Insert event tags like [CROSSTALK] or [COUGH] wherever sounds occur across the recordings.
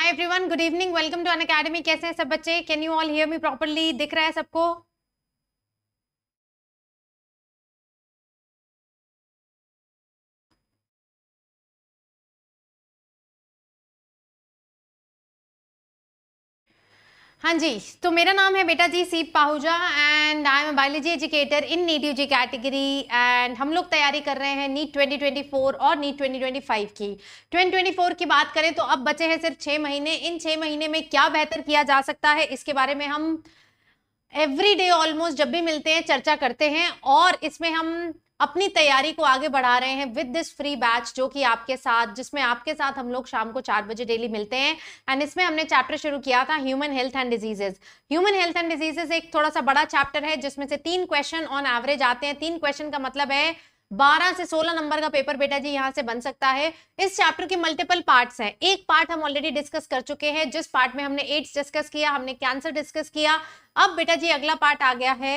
Hi everyone good evening welcome to Unacademy कैसे हैं सब बच्चे can you all hear me properly दिख रहा है सबको हाँ जी तो मेरा नाम है बेटा जी Seep Pahuja and I am biology educator in NEET U G category and हम लोग तैयारी कर रहे हैं नीट 2024 और नीट 2025 की 2024 की बात करें तो अब बचे हैं सिर्फ छः महीने इन छः महीने में क्या बेहतर किया जा सकता है इसके बारे में हम एवरी डे ऑलमोस्ट जब भी मिलते हैं चर्चा करते हैं और इसमें हम अपनी तैयारी को आगे बढ़ा रहे हैं विद दिस फ्री बैच जो कि आपके साथ जिसमें आपके साथ हम लोग शाम को चार बजे डेली मिलते हैं एंड इसमें हमने चैप्टर शुरू किया था human health and diseases human health and diseases एक थोड़ा सा बड़ा चैप्टर है जिसमें से तीन क्वेश्चन ऑन एवरेज आते हैं तीन क्वेश्चन का मतलब है बारह से सोलह नंबर का पेपर बेटा जी यहाँ से बन सकता है इस चैप्टर के मल्टीपल पार्ट्स हैं एक पार्ट हम ऑलरेडी डिस्कस कर चुके हैं जिस पार्ट में हमने एड्स डिस्कस किया हमने कैंसर डिस्कस किया अब बेटा जी अगला पार्ट आ गया है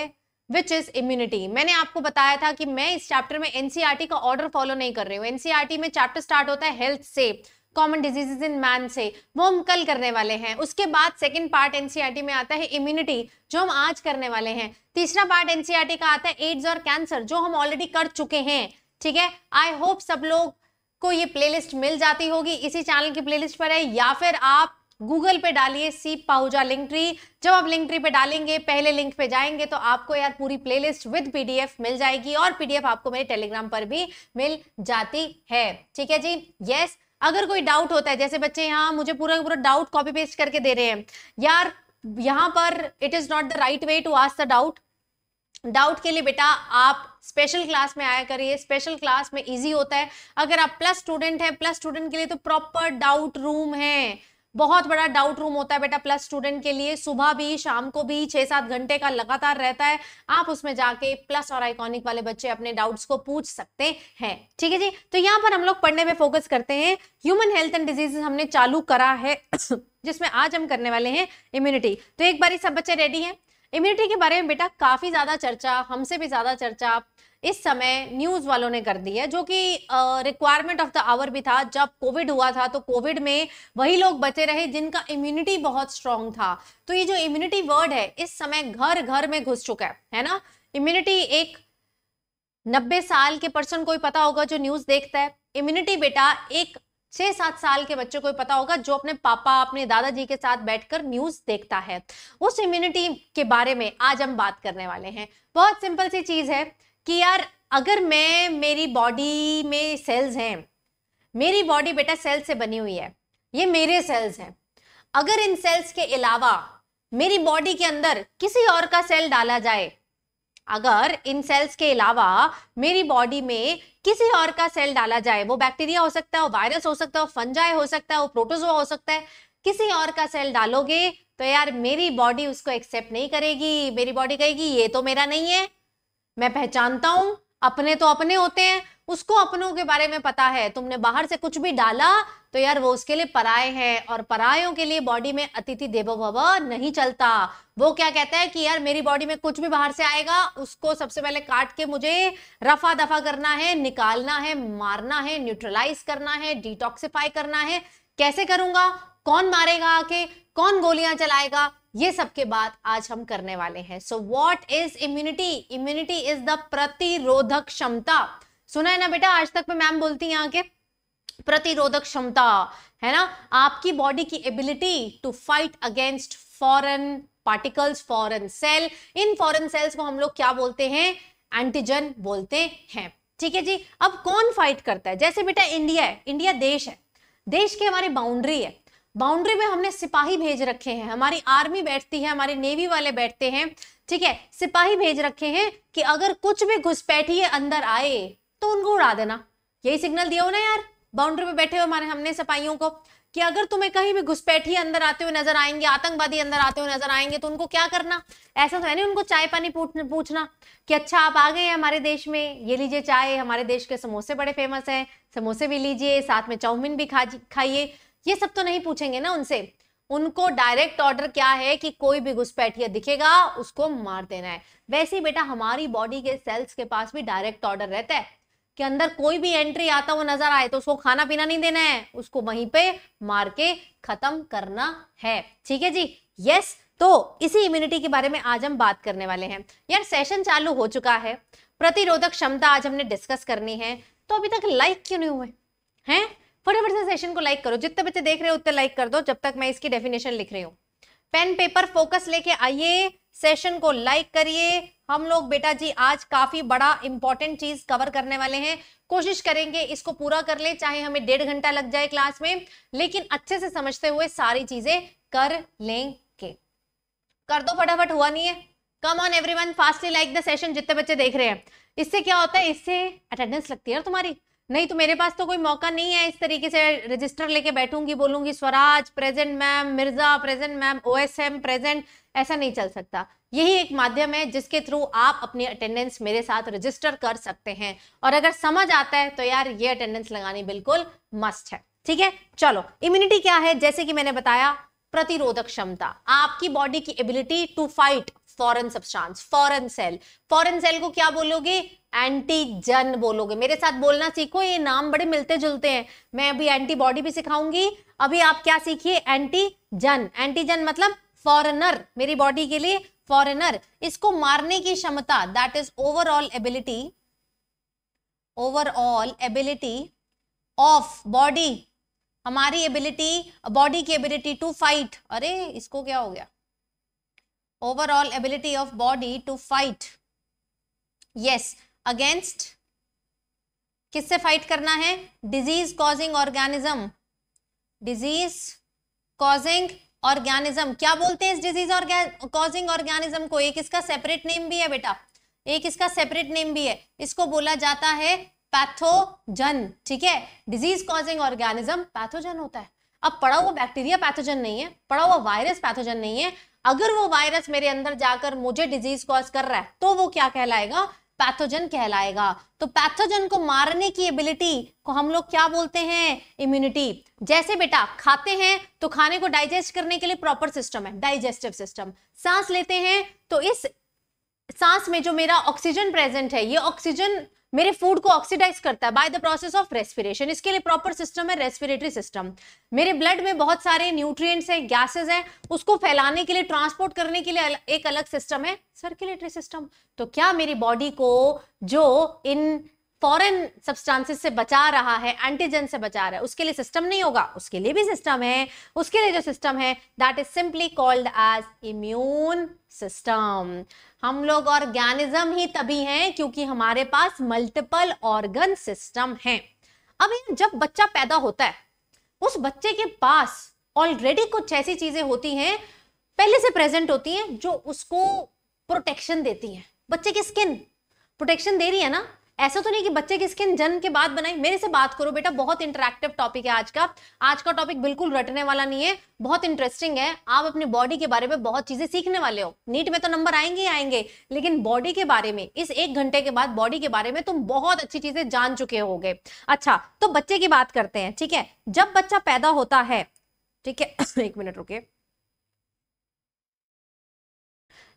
विच इज इम्यूनिटी मैंने आपको बताया था कि मैं इस चैप्टर में एनसीआरटी e का ऑर्डर फॉलो नहीं कर रही हूँ एनसीआरटी e में चैप्टर स्टार्ट होता है हेल्थ से कॉमन डिजीजेज इन मैन से वो हम कल करने वाले हैं उसके बाद सेकेंड पार्ट एनसीआरटी में आता है इम्यूनिटी जो हम आज करने वाले हैं तीसरा पार्ट एनसीआरटी e का आता है एड्स और कैंसर जो हम ऑलरेडी कर चुके हैं ठीक है आई होप सब लोग को ये प्लेलिस्ट मिल जाती होगी इसी चैनल की प्लेलिस्ट पर है या फिर आप गूगल पे डालिए सी पाउजा लिंक ट्री जब आप लिंक ट्री पे डालेंगे पहले लिंक पे जाएंगे तो आपको यार पूरी प्लेलिस्ट विद पीडीएफ मिल जाएगी और पीडीएफ आपको मेरे टेलीग्राम पर भी मिल जाती है ठीक है जी यस अगर कोई डाउट होता है जैसे बच्चे यहाँ मुझे पूरा पूरा डाउट कॉपी पेस्ट करके दे रहे हैं यार यहाँ पर it is not the right way to ask the doubt doubt के लिए बेटा आप स्पेशल क्लास में आया करिए स्पेशल क्लास में इजी होता है अगर आप प्लस स्टूडेंट हैं प्लस स्टूडेंट के लिए तो प्रॉपर डाउट रूम है बहुत बड़ा डाउट रूम होता है बेटा प्लस स्टूडेंट के लिए सुबह भी शाम को भी छह सात घंटे का लगातार रहता है आप उसमें जाके प्लस और आइकॉनिक वाले बच्चे अपने डाउट्स को पूछ सकते हैं ठीक है जी तो यहाँ पर हम लोग पढ़ने में फोकस करते हैं ह्यूमन हेल्थ एंड डिजीजेस हमने चालू करा है [COUGHS] जिसमें आज हम करने वाले हैं इम्यूनिटी तो एक बार सब बच्चे रेडी है इम्यूनिटी के बारे में बेटा काफी ज्यादा चर्चा हमसे भी ज्यादा चर्चा इस समय न्यूज वालों ने कर दी है जो कि रिक्वायरमेंट ऑफ द आवर भी था जब कोविड हुआ था तो कोविड में वही लोग बचे रहे जिनका इम्यूनिटी बहुत स्ट्रांग था तो ये जो इम्यूनिटी वर्ड है इस समय घर घर में घुस चुका है है ना इम्यूनिटी एक नब्बे साल के पर्सन को ही पता होगा जो न्यूज देखता है इम्यूनिटी बेटा एक छह सात साल के बच्चे को पता होगा जो अपने पापा अपने दादाजी के साथ बैठकर न्यूज देखता है उस इम्यूनिटी के बारे में आज हम बात करने वाले हैं बहुत सिंपल सी चीज है कि यार अगर मैं मेरी बॉडी में सेल्स हैं मेरी बॉडी बेटा सेल्स से बनी हुई है ये मेरे सेल्स हैं अगर इन सेल्स के अलावा मेरी बॉडी के अंदर किसी और का सेल डाला जाए अगर इन सेल्स के अलावा मेरी बॉडी में किसी और का सेल डाला जाए वो बैक्टीरिया हो सकता है वो वायरस हो सकता है वो फंजाई हो सकता है वो प्रोटोजोआ हो सकता है किसी और का सेल डालोगे तो यार मेरी बॉडी उसको एक्सेप्ट नहीं करेगी मेरी बॉडी कहेगी ये तो मेरा नहीं है मैं पहचानता हूं अपने तो अपने होते हैं उसको अपनों के बारे में पता है तुमने बाहर से कुछ भी डाला तो यार वो उसके लिए पराए हैं और परायों के लिए बॉडी में अतिथि देवो भव नहीं चलता वो क्या कहता है कि यार मेरी बॉडी में कुछ भी बाहर से आएगा उसको सबसे पहले काट के मुझे रफा दफा करना है निकालना है मारना है न्यूट्रलाइज करना है डिटॉक्सिफाई करना है कैसे करूंगा कौन मारेगा आके कौन गोलियां चलाएगा ये सब के बात आज हम करने वाले हैं so what is immunity immunity is the प्रतिरोधक क्षमता सुना है ना बेटा आज तक में मैम बोलती हैं आके प्रतिरोधक क्षमता है ना आपकी बॉडी की ability to fight against foreign particles foreign cell in foreign cells को हम लोग क्या बोलते हैं एंटीजन बोलते हैं ठीक है जी अब कौन फाइट करता है जैसे बेटा इंडिया है इंडिया देश है देश की हमारी बाउंड्री है बाउंड्री में हमने सिपाही भेज रखे हैं हमारी आर्मी बैठती है हमारे नेवी वाले बैठते हैं ठीक है सिपाही भेज रखे हैं कि अगर कुछ भी घुसपैठिए अंदर आए तो उनको उड़ा देना यही सिग्नल दिया हो ना यार बाउंड्री पे बैठे हुए हमारे हमने सिपाहियों को कि अगर तुम्हें कहीं भी घुसपैठी अंदर आते हुए नजर आएंगे आतंकवादी अंदर आते हुए नजर आएंगे तो उनको क्या करना ऐसा तो है नहीं उनको चाय पानी पूछना कि अच्छा आप आ गए हमारे देश में ये लीजिए चाय हमारे देश के समोसे बड़े फेमस हैं समोसे भी लीजिए साथ में चाउमिन भी खा खाइए ये सब तो नहीं पूछेंगे ना उनसे उनको डायरेक्ट ऑर्डर क्या है कि कोई भी घुसपैठिया दिखेगा उसको मार देना है वैसे ही बेटा हमारी बॉडी के सेल्स के पास भी डायरेक्ट ऑर्डर रहता है कि अंदर कोई भी एंट्री आता हुआ नजर आए तो उसको खाना पीना नहीं देना है उसको वहीं पे मार के खत्म करना है ठीक है जी यस तो इसी इम्यूनिटी के बारे में आज हम बात करने वाले हैं यार सेशन चालू हो चुका है प्रतिरोधक क्षमता आज हमने डिस्कस करनी है तो अभी तक लाइक क्यों नहीं हुए हैं फटाफट से सेशन को लाइक करो जितने बच्चे देख रहे हो उतने लाइक कर दो जब तक मैं इसकी डेफिनेशन लिख रही हूँ पेन पेपर फोकस लेके आइए सेशन को लाइक करिए हम लोग बेटा जी आज काफी बड़ा इंपॉर्टेंट चीज कवर करने वाले हैं कोशिश करेंगे इसको पूरा कर ले चाहे हमें डेढ़ घंटा लग जाए क्लास में लेकिन अच्छे से समझते हुए सारी चीजें कर लेंगे कर दो फटाफट हुआ नहीं है come on one fastly like the session जितने बच्चे देख रहे हैं इससे क्या होता है इससे अटेंडेंस लगती है तुम्हारी नहीं तो मेरे पास तो कोई मौका नहीं है इस तरीके से रजिस्टर लेके बैठूंगी बोलूंगी Swaraj present ma'am Mirza present ma'am M present ऐसा नहीं चल सकता यही एक माध्यम है जिसके थ्रू आप अपनी अटेंडेंस मेरे साथ रजिस्टर कर सकते हैं और अगर समझ आता है तो यार ये अटेंडेंस लगानी बिल्कुल मस्ट है ठीक है चलो इम्यूनिटी क्या है जैसे कि मैंने बताया प्रतिरोधक क्षमता आपकी बॉडी की ability to fight foreign substance foreign cell foreign cell को क्या बोलोगे एंटीजन बोलोगे मेरे साथ बोलना सीखो ये नाम बड़े मिलते जुलते हैं मैं अभी एंटीबॉडी भी सिखाऊंगी अभी आप क्या सीखिए एंटीजन एंटीजन मतलब फॉरेनर मेरी बॉडी के लिए फॉरेनर इसको मारने की क्षमता that is overall ability overall ability of body हमारी एबिलिटी बॉडी की एबिलिटी टू फाइट अरे इसको क्या हो गया overall ability of body to fight yes against किससे फाइट करना है disease causing organism disease causing organism क्या बोलते हैं इस डिजीज कॉजिंग ऑर्गेनिज्म को एक इसका सेपरेट नेम भी है बेटा एक इसका सेपरेट नेम भी है इसको बोला जाता है पैथोजन ठीक है डिजीज कॉजिंग ऑर्गेनिज्म पैथोजन होता है अब पड़ा हुआ बैक्टीरिया पैथोजन नहीं है पड़ा हुआ वायरस पैथोजन नहीं है अगर वो वायरस मेरे अंदर जाकर मुझे डिजीज कॉज कर रहा है तो वो क्या कहलाएगा पैथोजन कहलाएगा तो पैथोजन को मारने की एबिलिटी को हम लोग क्या बोलते हैं इम्यूनिटी जैसे बेटा खाते हैं तो खाने को डाइजेस्ट करने के लिए प्रॉपर सिस्टम है डाइजेस्टिव सिस्टम सांस लेते हैं तो इस सांस में जो मेरा ऑक्सीजन प्रेजेंट है ये ऑक्सीजन मेरे फूड को ऑक्सीडाइज करता है by the process of respiration इसके लिए प्रॉपर सिस्टम है रेस्पिरेटरी सिस्टम मेरे ब्लड में बहुत सारे न्यूट्रिएंट्स हैं गैसेस हैं उसको फैलाने के लिए ट्रांसपोर्ट करने के लिए एक अलग सिस्टम है सर्कुलेटरी सिस्टम तो क्या मेरी बॉडी को जो इन फॉरेन सब्सटेंसेस से बचा रहा है एंटीजन से बचा रहा है उसके लिए सिस्टम नहीं होगा उसके लिए भी सिस्टम है उसके लिए जो सिस्टम है that is simply called as immune system हम लोग ऑर्गेनिज्म ही तभी हैं क्योंकि हमारे पास मल्टीपल ऑर्गन सिस्टम है अब जब बच्चा पैदा होता है उस बच्चे के पास ऑलरेडी कुछ ऐसी चीजें होती हैं पहले से प्रेजेंट होती हैं जो उसको प्रोटेक्शन देती हैं बच्चे की स्किन प्रोटेक्शन दे रही है ना ऐसा तो नहीं कि बच्चे की स्किन जन्म के बाद बनाई मेरे से बात करो बेटा बहुत इंटरेक्टिव टॉपिक है आज का आज का टॉपिक बिल्कुल रटने वाला नहीं है बहुत इंटरेस्टिंग है आप अपने बॉडी के बारे में बहुत चीजें सीखने वाले हो नीट में तो नंबर आएंगे ही आएंगे लेकिन बॉडी के बारे में इस एक घंटे के बाद बॉडी के बारे में तुम बहुत अच्छी चीजें जान चुके हो अच्छा तो बच्चे की बात करते हैं ठीक है जब बच्चा पैदा होता है ठीक है [COUGHS] एक मिनट रुके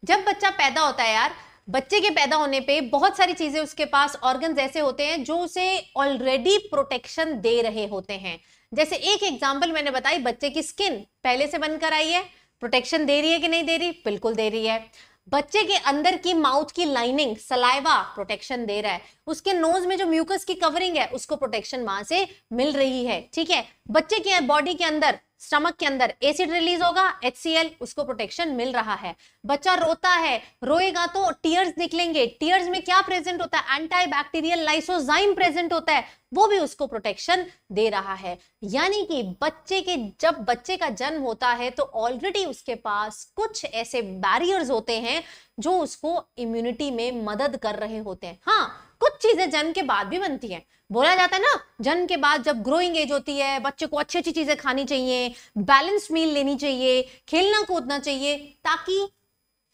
जब बच्चा पैदा होता है यार बच्चे के पैदा होने पे बहुत सारी चीजें उसके पास ऑर्गन ऐसे होते हैं जो उसे ऑलरेडी प्रोटेक्शन दे रहे होते हैं जैसे एक एग्जाम्पल मैंने बताई बच्चे की स्किन पहले से बनकर आई है प्रोटेक्शन दे रही है कि नहीं दे रही बिल्कुल दे रही है बच्चे के अंदर की माउथ की लाइनिंग सलाइवा प्रोटेक्शन दे रहा है उसके नोज में जो म्यूकस की कवरिंग है उसको प्रोटेक्शन वहां से मिल रही है ठीक है बच्चे के बॉडी के अंदर स्टमक के अंदर एसिड रिलीज होगा एच उसको प्रोटेक्शन मिल रहा है बच्चा रोता है रोएगा तो टीयर्स निकलेंगे टीयर्स में क्या प्रेजेंट होता है एंटी बैक्टीरियल लाइसोजाइम प्रेजेंट होता है वो भी उसको प्रोटेक्शन दे रहा है यानी कि बच्चे के जब बच्चे का जन्म होता है तो ऑलरेडी उसके पास कुछ ऐसे बैरियर्स होते हैं जो उसको इम्यूनिटी में मदद कर रहे होते हैं हाँ कुछ चीजें जन्म के बाद भी बनती हैं बोला जाता है ना जन्म के बाद जब ग्रोइंग एज होती है बच्चे को अच्छी अच्छी चीजें खानी चाहिए बैलेंस मील लेनी चाहिए खेलना कूदना चाहिए ताकि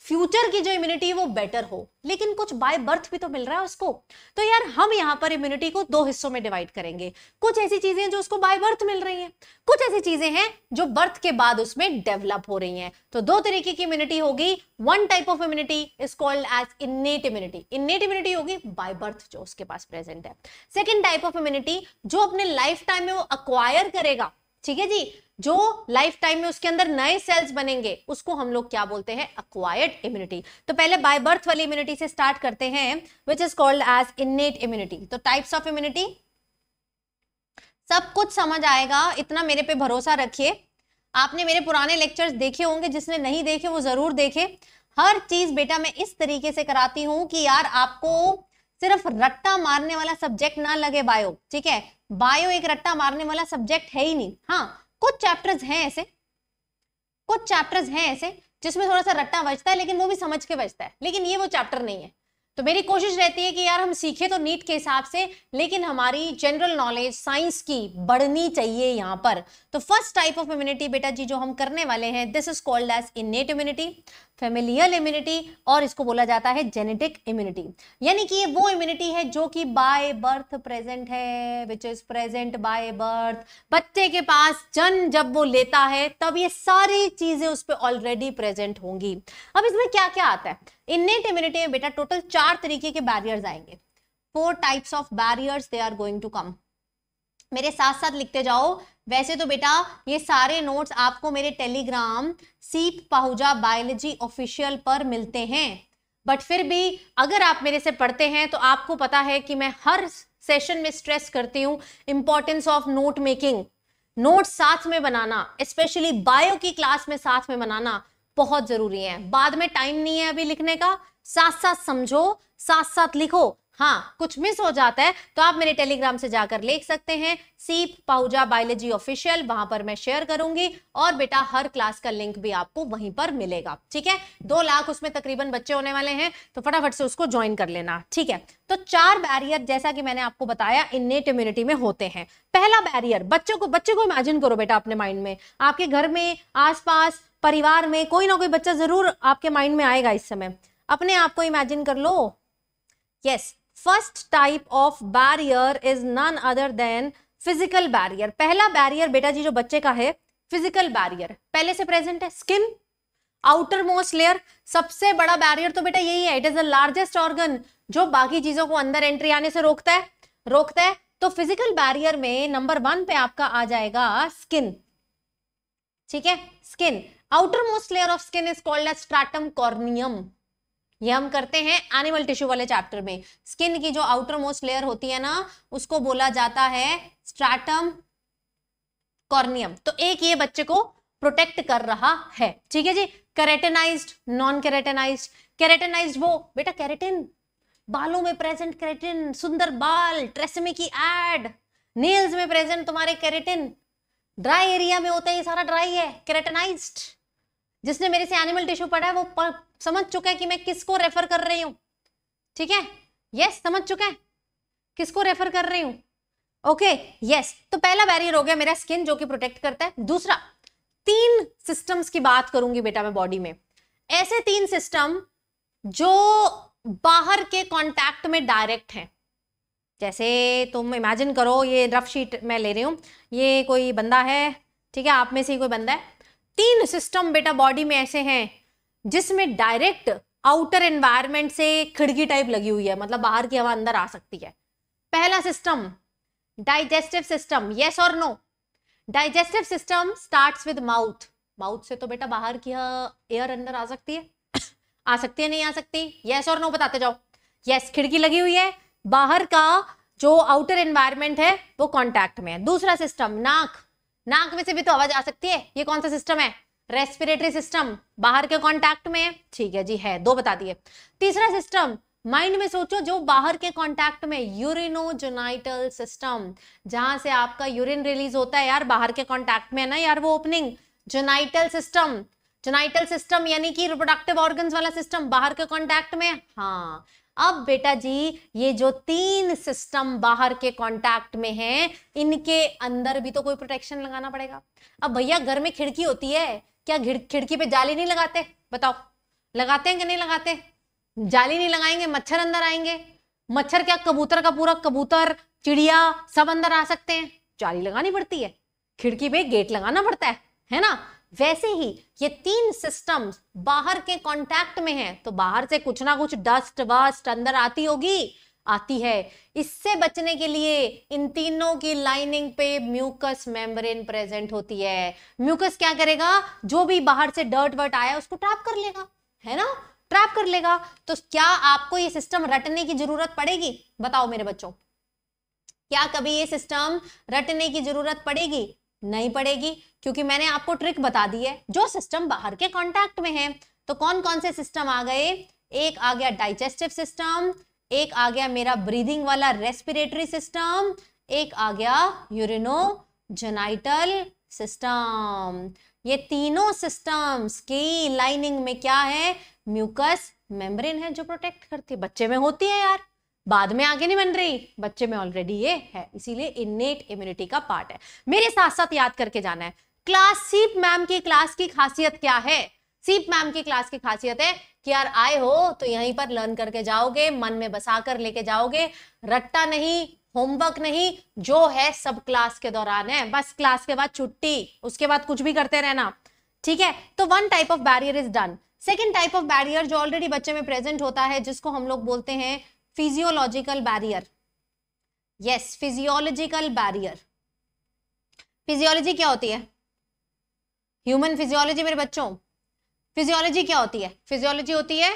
फ्यूचर की जो इम्यूनिटी वो बेटर हो लेकिन कुछ बाय बर्थ भी तो मिल रहा है उसको तो यार हम यहाँ पर इम्यूनिटी को दो हिस्सों में डिवाइड करेंगे कुछ ऐसी चीजें जो उसको बाय बर्थ मिल रही हैं कुछ ऐसी चीजें हैं जो बर्थ के बाद उसमें डेवलप हो रही हैं तो दो तरीके की इम्यूनिटी होगी one type of immunity is called as innate immunity innate immunity होगी बाय बर्थ जो उसके पास प्रेजेंट है सेकेंड टाइप ऑफ इम्यूनिटी जो अपने लाइफ टाइम में वो अक्वायर करेगा ठीक है जी जो लाइफ टाइम में उसके अंदर नए सेल्स बनेंगे उसको हम लोग क्या बोलते हैं अक्वायर्ड इम्यूनिटी तो पहले बाय बर्थ वाली इम्यूनिटी से स्टार्ट करते हैं which is called as innate immunity तो टाइप्स ऑफ इम्यूनिटी सब कुछ समझ आएगा इतना मेरे पे भरोसा रखिए आपने मेरे पुराने लेक्चर्स देखे होंगे जिसने नहीं देखे वो जरूर देखे हर चीज बेटा मैं इस तरीके से कराती हूँ कि यार आपको सिर्फ रट्टा मारने वाला सब्जेक्ट ना लगे बायो ठीक है बायो एक रट्टा मारने वाला सब्जेक्ट है ही नहीं हाँ कुछ चैप्टर्स हैं ऐसे कुछ चैप्टर्स हैं ऐसे जिसमें थोड़ा सा रट्टा बजता है लेकिन वो भी समझ के बजता है लेकिन ये वो चैप्टर नहीं है तो मेरी कोशिश रहती है कि यार हम सीखे तो नीट के हिसाब से लेकिन हमारी जनरल नॉलेज साइंस की बढ़नी चाहिए यहाँ पर तो फर्स्ट टाइप ऑफ इम्यूनिटी बेटा जी जो हम करने वाले हैं this is called as innate immunity familial immunity और इसको बोला जाता है जेनेटिक इम्यूनिटी यानी कि ये वो इम्यूनिटी है जो कि बाय बर्थ प्रेजेंट है which is present by birth बच्चे के पास जन जब वो लेता है तब ये सारी चीजें उस पर ऑलरेडी प्रेजेंट होंगी अब इसमें क्या क्या आता है इननेट इम्यूनिटी में बेटा टोटल चार तरीके के बैरियर्स आएंगे four types of barriers they are going to come मेरे साथ साथ लिखते जाओ वैसे तो बेटा ये सारे नोट्स आपको मेरे टेलीग्राम सीप पाहुजा बायोलॉजी ऑफिशियल पर मिलते हैं बट फिर भी अगर आप मेरे से पढ़ते हैं तो आपको पता है कि मैं हर सेशन में स्ट्रेस करती हूँ importance of note making note साथ में बनाना स्पेशली बायो की क्लास में साथ में बनाना बहुत जरूरी है बाद में टाइम नहीं है अभी लिखने का साथ साथ समझो साथ साथ लिखो हाँ कुछ मिस हो जाता है तो आप मेरे टेलीग्राम से जाकर लिख सकते हैं सीप पाउजा बायोलॉजी ऑफिशियल वहां पर मैं शेयर करूंगी और बेटा हर क्लास का लिंक भी आपको वहीं पर मिलेगा ठीक है दो लाख उसमें तकरीबन बच्चे होने वाले हैं तो फटाफट से उसको ज्वाइन कर लेना ठीक है तो चार बैरियर जैसा कि मैंने आपको बताया इननेट इम्यूनिटी में होते हैं पहला बैरियर बच्चों को बच्चे को इमेजिन करो बेटा अपने माइंड में आपके घर में आसपास परिवार में कोई ना कोई बच्चा जरूर आपके माइंड में आएगा इस समय अपने आप को इमेजिन कर लो yes yes, first type of barrier is none other than physical barrier पहला बैरियर बेटा जी जो बच्चे का है फिजिकल बैरियर पहले से प्रेजेंट है स्किन आउटर मोस्ट लेयर सबसे बड़ा बैरियर तो बेटा यही है it is the largest organ जो बाकी चीजों को अंदर एंट्री आने से रोकता है रोकता है तो फिजिकल बैरियर में नंबर वन पे आपका आ जाएगा स्किन ठीक है skin outer most layer of skin is called as stratum corneum ये हम करते हैं एनिमल टिश्यू वाले चैप्टर में स्किन की जो आउटर मोस्ट लेयर होती है ना उसको बोला जाता है स्ट्रैटम कॉर्नियम तो एक ये बच्चे को प्रोटेक्ट कर रहा है ठीक है जी कैरेटेनाइज्ड नॉन कैरेटेनाइज्ड कैरेटेनाइज्ड वो बेटा कैरेटिन बालों में प्रेजेंट कैरेटिन सुंदर बाल ट्रेसमे की एड नेल्स में प्रेजेंट तुम्हारे कैरेटिन ड्राई एरिया में होता है ये सारा ड्राई है कैरेटेनाइज्ड जिसने मेरे से एनिमल टिश्यू पढ़ा है वो समझ चुका है कि मैं किसको रेफर कर रही हूँ ठीक है यस समझ चुका है किसको रेफर कर रही हूँ ओके यस तो पहला बैरियर हो गया मेरा स्किन जो कि प्रोटेक्ट करता है दूसरा तीन सिस्टम्स की बात करूंगी बेटा मैं बॉडी में ऐसे तीन सिस्टम जो बाहर के कांटेक्ट में डायरेक्ट हैं जैसे तुम इमेजिन करो ये रफ शीट मैं ले रही हूँ ये कोई बंदा है ठीक है आप में से ही कोई बंदा है तीन सिस्टम बेटा बॉडी में ऐसे हैं जिसमें डायरेक्ट आउटर एनवायरमेंट से खिड़की टाइप लगी हुई है मतलब बाहर की हवा अंदर आ सकती है पहला सिस्टम डाइजेस्टिव सिस्टम यस और no digestive system starts with mouth mouth से तो बेटा बाहर की एयर अंदर आ सकती है आ सकती है नहीं आ सकती यस और नो बताते जाओ यस खिड़की लगी हुई है बाहर का जो आउटर एनवायरमेंट है वो कॉन्टैक्ट में है दूसरा सिस्टम नाक नाक में से भी तो आवाज आ सकती है ये कौन सा सिस्टम है रेस्पिरेटरी सिस्टम बाहर के कॉन्टेक्ट में है ठीक है जी है दो बता दिए तीसरा सिस्टम माइंड में सोचो जो बाहर के कांटेक्ट में यूरिनोजोनाइटल सिस्टम जहां से आपका यूरिन रिलीज होता है यार बाहर के कांटेक्ट में है ना यार वो opening genital system genital system यानी कि रिप्रोडक्टिव ऑर्गन्स वाला सिस्टम बाहर के कांटेक्ट में हाँ अब बेटा जी ये जो तीन सिस्टम बाहर के कांटेक्ट में हैं इनके अंदर भी तो कोई प्रोटेक्शन लगाना पड़ेगा अब भैया घर में खिड़की होती है क्या खिड़की पे जाली नहीं लगाते बताओ लगाते हैं कि नहीं लगाते जाली नहीं लगाएंगे मच्छर अंदर आएंगे मच्छर क्या कबूतर का पूरा कबूतर चिड़िया सब अंदर आ सकते हैं जाली लगानी पड़ती है खिड़की पे गेट लगाना पड़ता है है ना वैसे ही ये तीन सिस्टम्स बाहर के कांटेक्ट में हैं तो बाहर से कुछ ना कुछ डस्ट वस्ट अंदर आती होगी आती है इससे बचने के लिए इन तीनों की लाइनिंग पे म्यूकस मेम्ब्रेन प्रेजेंट होती है म्यूकस क्या करेगा जो भी बाहर से डर्ट वर्ट आया उसको ट्रैप कर लेगा है ना ट्रैप कर लेगा तो क्या आपको ये सिस्टम रटने की जरूरत पड़ेगी बताओ मेरे बच्चों क्या कभी ये सिस्टम रटने की जरूरत पड़ेगी नहीं पड़ेगी क्योंकि मैंने आपको ट्रिक बता दी है जो सिस्टम बाहर के कॉन्टैक्ट में है तो कौन कौन से सिस्टम आ गए एक आ गया डाइजेस्टिव सिस्टम एक आ गया मेरा ब्रीदिंग वाला रेस्पिरेटरी सिस्टम एक आ गया यूरिनो जेनाइटल सिस्टम ये तीनों सिस्टम्स की लाइनिंग में क्या है म्यूकस मेम्ब्रेन है जो प्रोटेक्ट करती है बच्चे में होती है यार बाद में आगे नहीं बन रही बच्चे में ऑलरेडी ये है इसीलिए इननेट इम्यूनिटी का पार्ट है मेरे साथ साथ याद करके जाना है क्लास सीप मैम की क्लास की खासियत क्या है सीप मैम की क्लास की खासियत है कि यार आए हो तो यहीं पर लर्न करके जाओगे मन में बसा कर लेके जाओगे रट्टा नहीं होमवर्क नहीं जो है सब क्लास के दौरान है बस क्लास के बाद छुट्टी उसके बाद कुछ भी करते रहना ठीक है तो one type of barrier is done second type of barrier जो ऑलरेडी बच्चे में प्रेजेंट होता है जिसको हम लोग बोलते हैं physiological barrier yes physiological barrier physiology क्या होती है ह्यूमन फिजियोलॉजी मेरे बच्चों फिजियोलॉजी क्या होती है फिजियोलॉजी होती है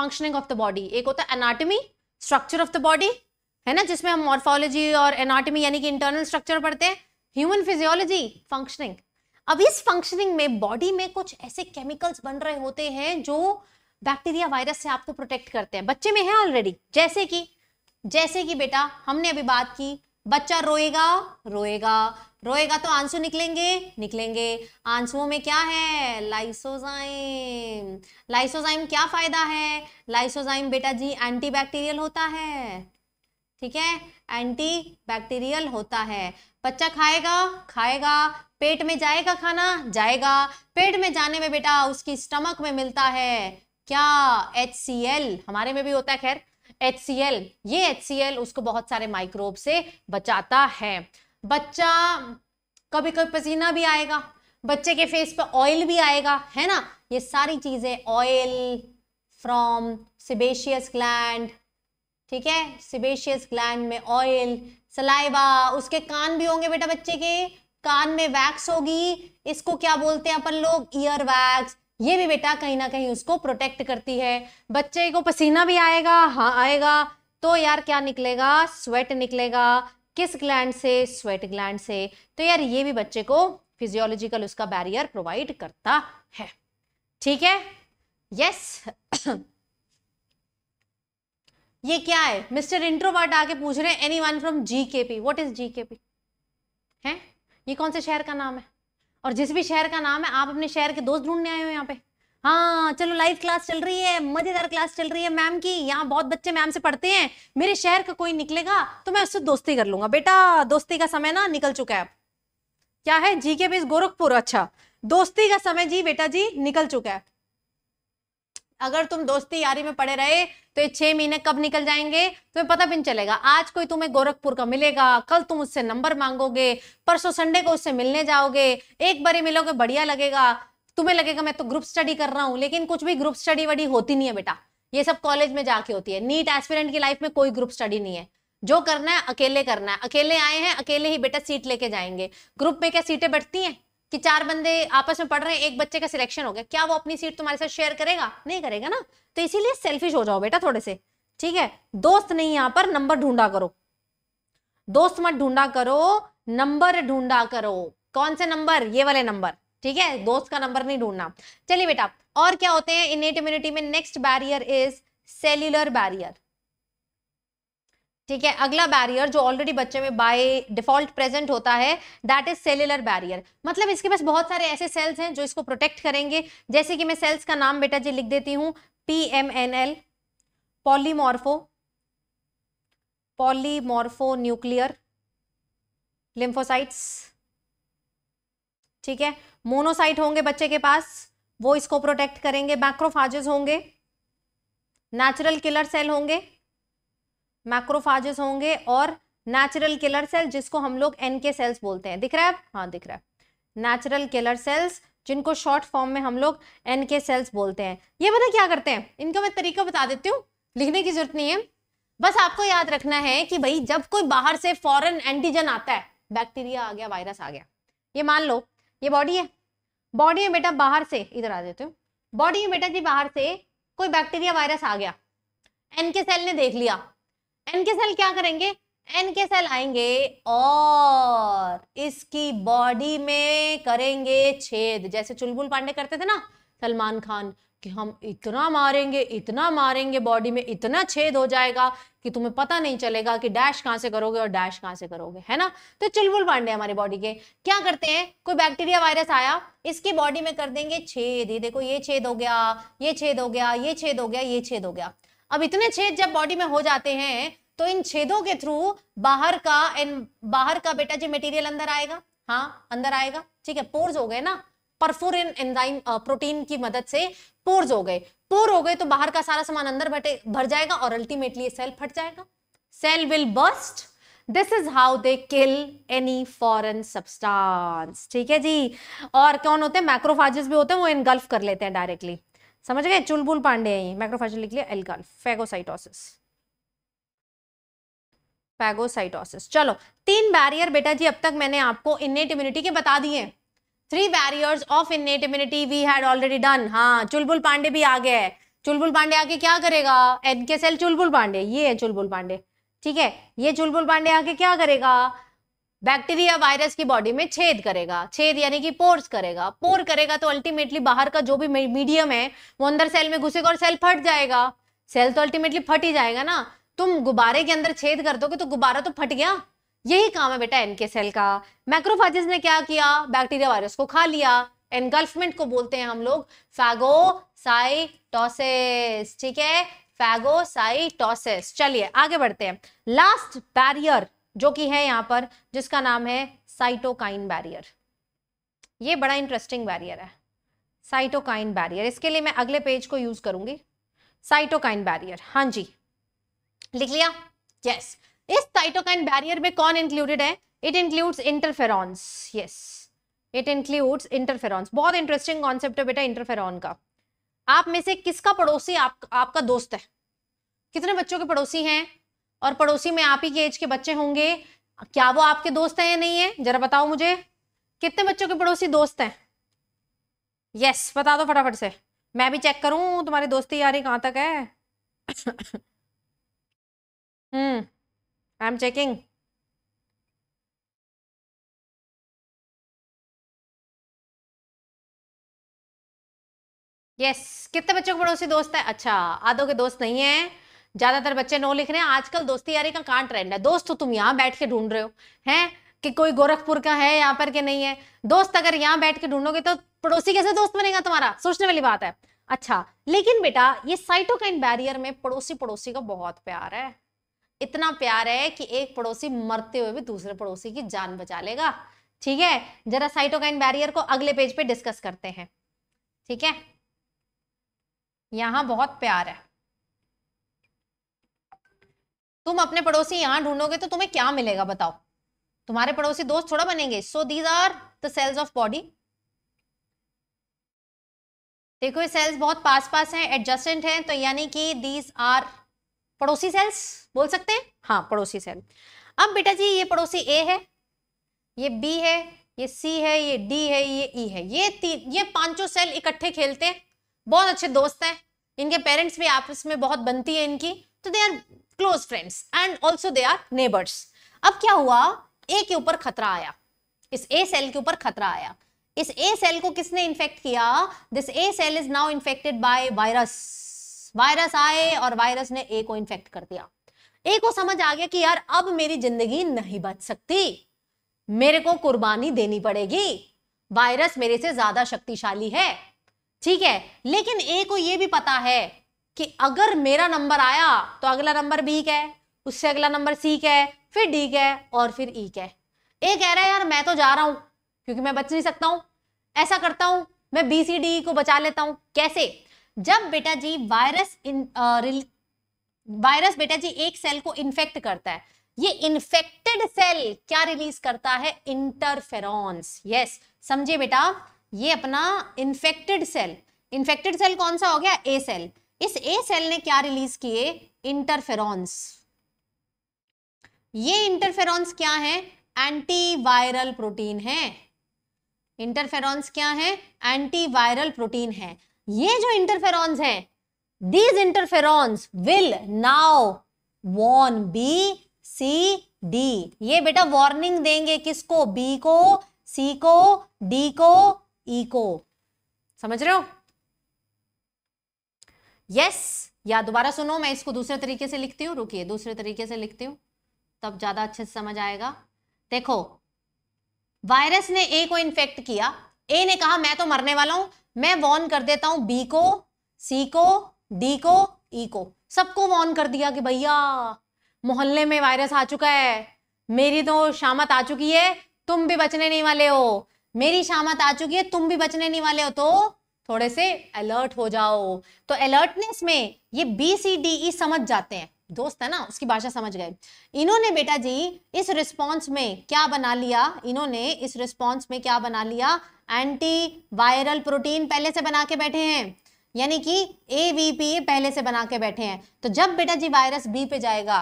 फंक्शनिंग ऑफ द बॉडी एक होता है anatomy structure of the body है ना जिसमें हम मॉर्फोलॉजी और एनाटमी यानी कि इंटरनल स्ट्रक्चर पढ़ते हैं ह्यूमन फिजियोलॉजी फंक्शनिंग अब इस फंक्शनिंग में बॉडी में कुछ ऐसे केमिकल्स बन रहे होते हैं जो बैक्टीरिया वायरस से आपको प्रोटेक्ट करते हैं बच्चे में है ऑलरेडी जैसे कि जैसे कि बेटा हमने अभी बात की बच्चा रोएगा रोएगा रोएगा तो आंसू निकलेंगे निकलेंगे आंसुओं में क्या है लाइसोजाइम लाइसोजाइम क्या फायदा है लाइसोजाइम बेटा जी एंटीबैक्टीरियल होता है ठीक है एंटी बैक्टीरियल होता है बच्चा खाएगा खाएगा पेट में जाएगा खाना जाएगा पेट में जाने में बेटा उसकी स्टमक में मिलता है क्या एच सी एल हमारे में भी होता है खैर एच सी एल ये एच सी एल उसको बहुत सारे माइक्रोब से बचाता है बच्चा कभी कभी पसीना भी आएगा बच्चे के फेस पर ऑयल भी आएगा है ना ये सारी चीज़ें ऑयल फ्रॉम सिबेशियस ग्लैंड ठीक है सिबेशियस ग्लैंड में ऑयल सलाइवा उसके कान भी होंगे बेटा बच्चे के कान में वैक्स होगी इसको क्या बोलते हैं अपन लोग ईयर वैक्स ये भी बेटा कहीं ना कहीं उसको प्रोटेक्ट करती है बच्चे को पसीना भी आएगा हाँ आएगा तो यार क्या निकलेगा स्वेट निकलेगा किस ग्लैंड से स्वेट ग्लैंड से तो यार ये भी बच्चे को फिजियोलॉजिकल उसका बैरियर प्रोवाइड करता है ठीक है यस yes. [COUGHS] ये क्या है मिस्टर इंट्रोवर्ट आके पूछ रहे हैं एनी वन फ्रॉम जी के पी वॉट इज जी के पी है ये कौन से शहर का नाम है और जिस भी शहर का नाम है आप अपने शहर के दोस्त ढूंढने आए हो यहाँ पे हाँ चलो लाइव क्लास चल रही है मजेदार क्लास चल रही है मैम की यहाँ बहुत बच्चे मैम से पढ़ते हैं मेरे शहर का कोई निकलेगा तो मैं उससे दोस्ती कर लूंगा बेटा दोस्ती का समय ना निकल चुका है क्या है जी के बीस गोरखपुर अच्छा दोस्ती का समय जी बेटा जी निकल चुका है अगर तुम दोस्ती यारी में पड़े रहे तो ये छह महीने कब निकल जाएंगे तुम्हें पता भी नहीं चलेगा आज कोई तुम्हें गोरखपुर का मिलेगा कल तुम उससे नंबर मांगोगे परसों संडे को उससे मिलने जाओगे एक बारी मिलोगे बढ़िया लगेगा तुम्हें लगेगा मैं तो ग्रुप स्टडी कर रहा हूँ लेकिन कुछ भी ग्रुप स्टडी वडी होती नहीं है बेटा ये सब कॉलेज में जाके होती है नीट एस्पिरेंट की लाइफ में कोई ग्रुप स्टडी नहीं है जो करना है अकेले करना है अकेले आए हैं अकेले ही बेटा सीट लेके जाएंगे ग्रुप में क्या सीटें बैठती हैं कि चार बंदे आपस में पढ़ रहे हैं एक बच्चे का सिलेक्शन हो गया क्या वो अपनी सीट तुम्हारे साथ शेयर करेगा नहीं करेगा ना तो इसीलिए सेल्फिश हो जाओ बेटा थोड़े से ठीक है दोस्त नहीं यहाँ पर नंबर ढूंढा करो दोस्त मत ढूंढा करो नंबर ढूंढा करो कौन से नंबर ये वाले नंबर ठीक है दोस्त का नंबर नहीं ढूंढना चलिए बेटा और क्या होते हैं इनेट इम्यूनिटी में next barrier is cellular barrier ठीक है अगला बैरियर जो ऑलरेडी बच्चे में बाय डिफॉल्ट प्रेजेंट होता है दैट इज सेल्युलर बैरियर मतलब इसके पास बहुत सारे ऐसे सेल्स हैं जो इसको प्रोटेक्ट करेंगे जैसे कि मैं सेल्स का नाम बेटा जी लिख देती हूँ P M N L polymorpho polymorphonuclear lymphocytes ठीक है मोनोसाइट होंगे बच्चे के पास वो इसको प्रोटेक्ट करेंगे मैक्रोफाजेस होंगे नेचुरल किलर सेल होंगे मैक्रोफाजेस होंगे और नेचुरल किलर सेल जिसको हम लोग एन के सेल्स बोलते हैं दिख रहा है हाँ दिख रहा है नेचुरल किलर सेल्स जिनको शॉर्ट फॉर्म में हम लोग एनके सेल्स बोलते हैं ये पता क्या करते हैं इनका मैं तरीका बता देती हूँ लिखने की जरूरत नहीं है बस आपको याद रखना है कि भाई जब कोई बाहर से फॉरेन एंटीजन आता है बैक्टीरिया आ गया वायरस आ गया ये मान लो ये बॉडी है बॉडी में बेटा बाहर से इधर आ जाते हो बॉडी में बेटा जी बाहर से कोई बैक्टीरिया वायरस आ गया एन के सेल ने देख लिया एन के सेल क्या करेंगे एन के सेल आएंगे और इसकी बॉडी में करेंगे छेद जैसे चुलबुल पांडे करते थे ना सलमान खान कि हम इतना मारेंगे इतना मारेंगे बॉडी में इतना छेद हो जाएगा कि तुम्हें पता नहीं चलेगा कि डैश कहाँ से करोगे और डैश कहाँ से करोगे है ना तो चुलबुल पांडे हमारी बॉडी के क्या करते हैं कोई बैक्टीरिया वायरस आया इसकी बॉडी में कर देंगे छेद ये देखो ये छेद हो गया ये छेद हो गया ये छेद हो गया ये छेद हो गया अब इतने छेद जब बॉडी में हो जाते हैं तो इन छेदों के थ्रू बाहर का एन बाहर का बेटा जी मेटीरियल अंदर आएगा हाँ अंदर आएगा ठीक है पोर्स हो गए ना परफोरिन एंजाइम प्रोटीन की मदद से पोर्स हो गए पोर हो गए तो बाहर का सारा सामान अंदर बैठे भर जाएगा और अल्टीमेटली सेल फट जाएगा cell will burst this is how they kill any foreign substance ठीक है जी और कौन होते हैं मैक्रोफाजिस भी होते हैं वो इनगल्फ कर लेते हैं डायरेक्टली समझ गए चुलबुल पांडे हैं ये मैक्रोफाजिस लिख लिया एलगल्फ फेगोसाइटोसिस फेगोसाइटोसिस चलो तीन बैरियर बेटा जी अब तक मैंने आपको इन्नेट इम्यूनिटी के बता दिए हैं three barriers of innate immunity we had already done हाँ चुलबुल पांडे भी आ गए है चुलबुल पांडे आके क्या करेगा एन के सेल चुलबुल पांडे ये है चुलबुल पांडे ठीक है ये चुलबुल पांडे आके क्या करेगा बैक्टीरिया वायरस की बॉडी में छेद करेगा छेद यानी कि पोर्स करेगा पोर करेगा तो अल्टीमेटली बाहर का जो भी मीडियम है वो अंदर सेल में घुसेगा और सेल फट जाएगा सेल तो अल्टीमेटली फट ही जाएगा ना तुम गुब्बारे के अंदर छेद कर दोगे तो गुब्बारा तो फट गया यही काम है बेटा एनके सेल का मैक्रोफाजिस ने क्या किया बैक्टीरिया वायरस को खा लिया एनगल्फमेंट को बोलते हैं हम लोग फैगोसाइटोसिस ठीक है फैगोसाइटोसिस चलिए आगे बढ़ते हैं लास्ट बैरियर जो कि है यहाँ पर जिसका नाम है साइटोकाइन बैरियर ये बड़ा इंटरेस्टिंग बैरियर है साइटोकाइन बैरियर इसके लिए मैं अगले पेज को यूज करूंगी साइटोकाइन बैरियर हाँ जी लिख लिया यस yes. इस साइटोकाइन बैरियर में कौन इंक्लूडेड है it includes interferons yes it includes interferons बहुत इंटरेस्टिंग कॉन्सेप्ट है बेटा इंटरफेरॉन का आप में से किसका पड़ोसी आप, आपका दोस्त है कितने बच्चों के पड़ोसी हैं और पड़ोसी में आप ही के एज के बच्चे होंगे क्या वो आपके दोस्त हैं या नहीं है जरा बताओ मुझे कितने बच्चों के पड़ोसी दोस्त हैं यस yes, बता दो फटाफट से मैं भी चेक करूं तुम्हारी दोस्ती यारी कहाँ तक है [COUGHS] hmm I am checking yes कितने बच्चों के पड़ोसी दोस्त है अच्छा आधो के दोस्त नहीं है ज्यादातर बच्चे नो लिख रहे हैं आजकल दोस्ती यारी का कहाँ ट्रेंड है दोस्त तो तुम यहाँ बैठ के ढूंढ रहे हो हैं कि कोई गोरखपुर का है यहाँ पर के नहीं है दोस्त अगर यहाँ बैठ के ढूंढोगे तो पड़ोसी कैसे दोस्त बनेगा तुम्हारा सोचने वाली बात है अच्छा लेकिन बेटा ये साइटोकाइन बैरियर में पड़ोसी पड़ोसी का बहुत प्यार है इतना प्यार है कि एक पड़ोसी मरते हुए भी दूसरे पड़ोसी की जान बचा लेगा ठीक है जरा साइटोकाइन बैरियर को अगले पेज पे डिस्कस करते हैं ठीक है यहां बहुत प्यार है तुम अपने पड़ोसी यहां ढूंढोगे तो तुम्हें क्या मिलेगा बताओ तुम्हारे पड़ोसी दोस्त थोड़ा बनेंगे so these are the cells of body देखो ये सेल्स बहुत पास पास हैं एडजस्टेंट हैं तो यानी कि दीज आर पड़ोसी सेल्स बोल सकते हैं हाँ पड़ोसी सेल अब बेटा जी ये पड़ोसी ए है ये बी है ये सी है ये डी है ये ई e है ये तीन ये पांचों सेल इकट्ठे खेलते हैं बहुत अच्छे दोस्त हैं इनके पेरेंट्स भी आपस में बहुत बनती है इनकी तो they are close friends and also they are neighbours अब क्या हुआ ए के ऊपर खतरा आया इस ए सेल के ऊपर खतरा आया इस ए सेल को किसने इन्फेक्ट किया this a cell is now infected by virus virus आए और वायरस ने ए को इन्फेक्ट कर दिया ए को समझ आ गया कि यार अब मेरी जिंदगी नहीं बच सकती मेरे को कुर्बानी देनी पड़ेगी वायरस मेरे से ज्यादा शक्तिशाली है ठीक है लेकिन ए को यह भी पता है कि अगर मेरा नंबर आया तो अगला नंबर बी का है उससे अगला नंबर सी का है फिर डी का है और फिर ई e का है ए कह रहा है यार मैं तो जा रहा हूं क्योंकि मैं बच नहीं सकता हूं ऐसा करता हूं मैं बी सी डी को बचा लेता हूं कैसे जब बेटा जी वायरस वायरस बेटा जी एक सेल को इन्फेक्ट करता है ये इन्फेक्टेड सेल क्या रिलीज करता है इंटरफेरॉन्स यस समझे बेटा ये अपना इन्फेक्टेड सेल इन्फेक्टेड सेल कौन सा हो गया ए सेल इस ए सेल ने क्या रिलीज किए इंटरफेरॉन्स ये इंटरफेरॉन्स क्या है एंटीवायरल प्रोटीन है इंटरफेरॉन्स क्या है एंटीवायरल प्रोटीन है ये जो इंटरफेरॉन्स हैं these interferons will now warn B C D ये बेटा वार्निंग देंगे किसको बी को सी को डी को ई e को समझ रहे हो यस yes, या दोबारा सुनो मैं इसको दूसरे तरीके से लिखती हूँ रुकिए दूसरे तरीके से लिखती हूँ तब ज्यादा अच्छे से समझ आएगा देखो वायरस ने ए को इन्फेक्ट किया ए ने कहा मैं तो मरने वाला हूं मैं वॉर्न कर देता हूं बी को सी को डी को ई e को सबको वॉर्न कर दिया कि भैया मोहल्ले में वायरस आ चुका है मेरी तो शामत आ चुकी है तुम भी बचने नहीं वाले हो मेरी शामत आ चुकी है तुम भी बचने नहीं वाले हो तो थोड़े से अलर्ट हो जाओ तो अलर्टनेस में ये बी सी डी ई समझ जाते हैं दोस्त है ना उसकी भाषा समझ गए इन्होंने बेटा जी इस रिस्पांस में क्या बना लिया इन्होंने इस रिस्पांस में क्या बना लिया एंटी वायरल प्रोटीन पहले से बना के बैठे हैं यानी कि ए वी पी पहले से बना के बैठे हैं तो जब बेटा जी वायरस बी पे जाएगा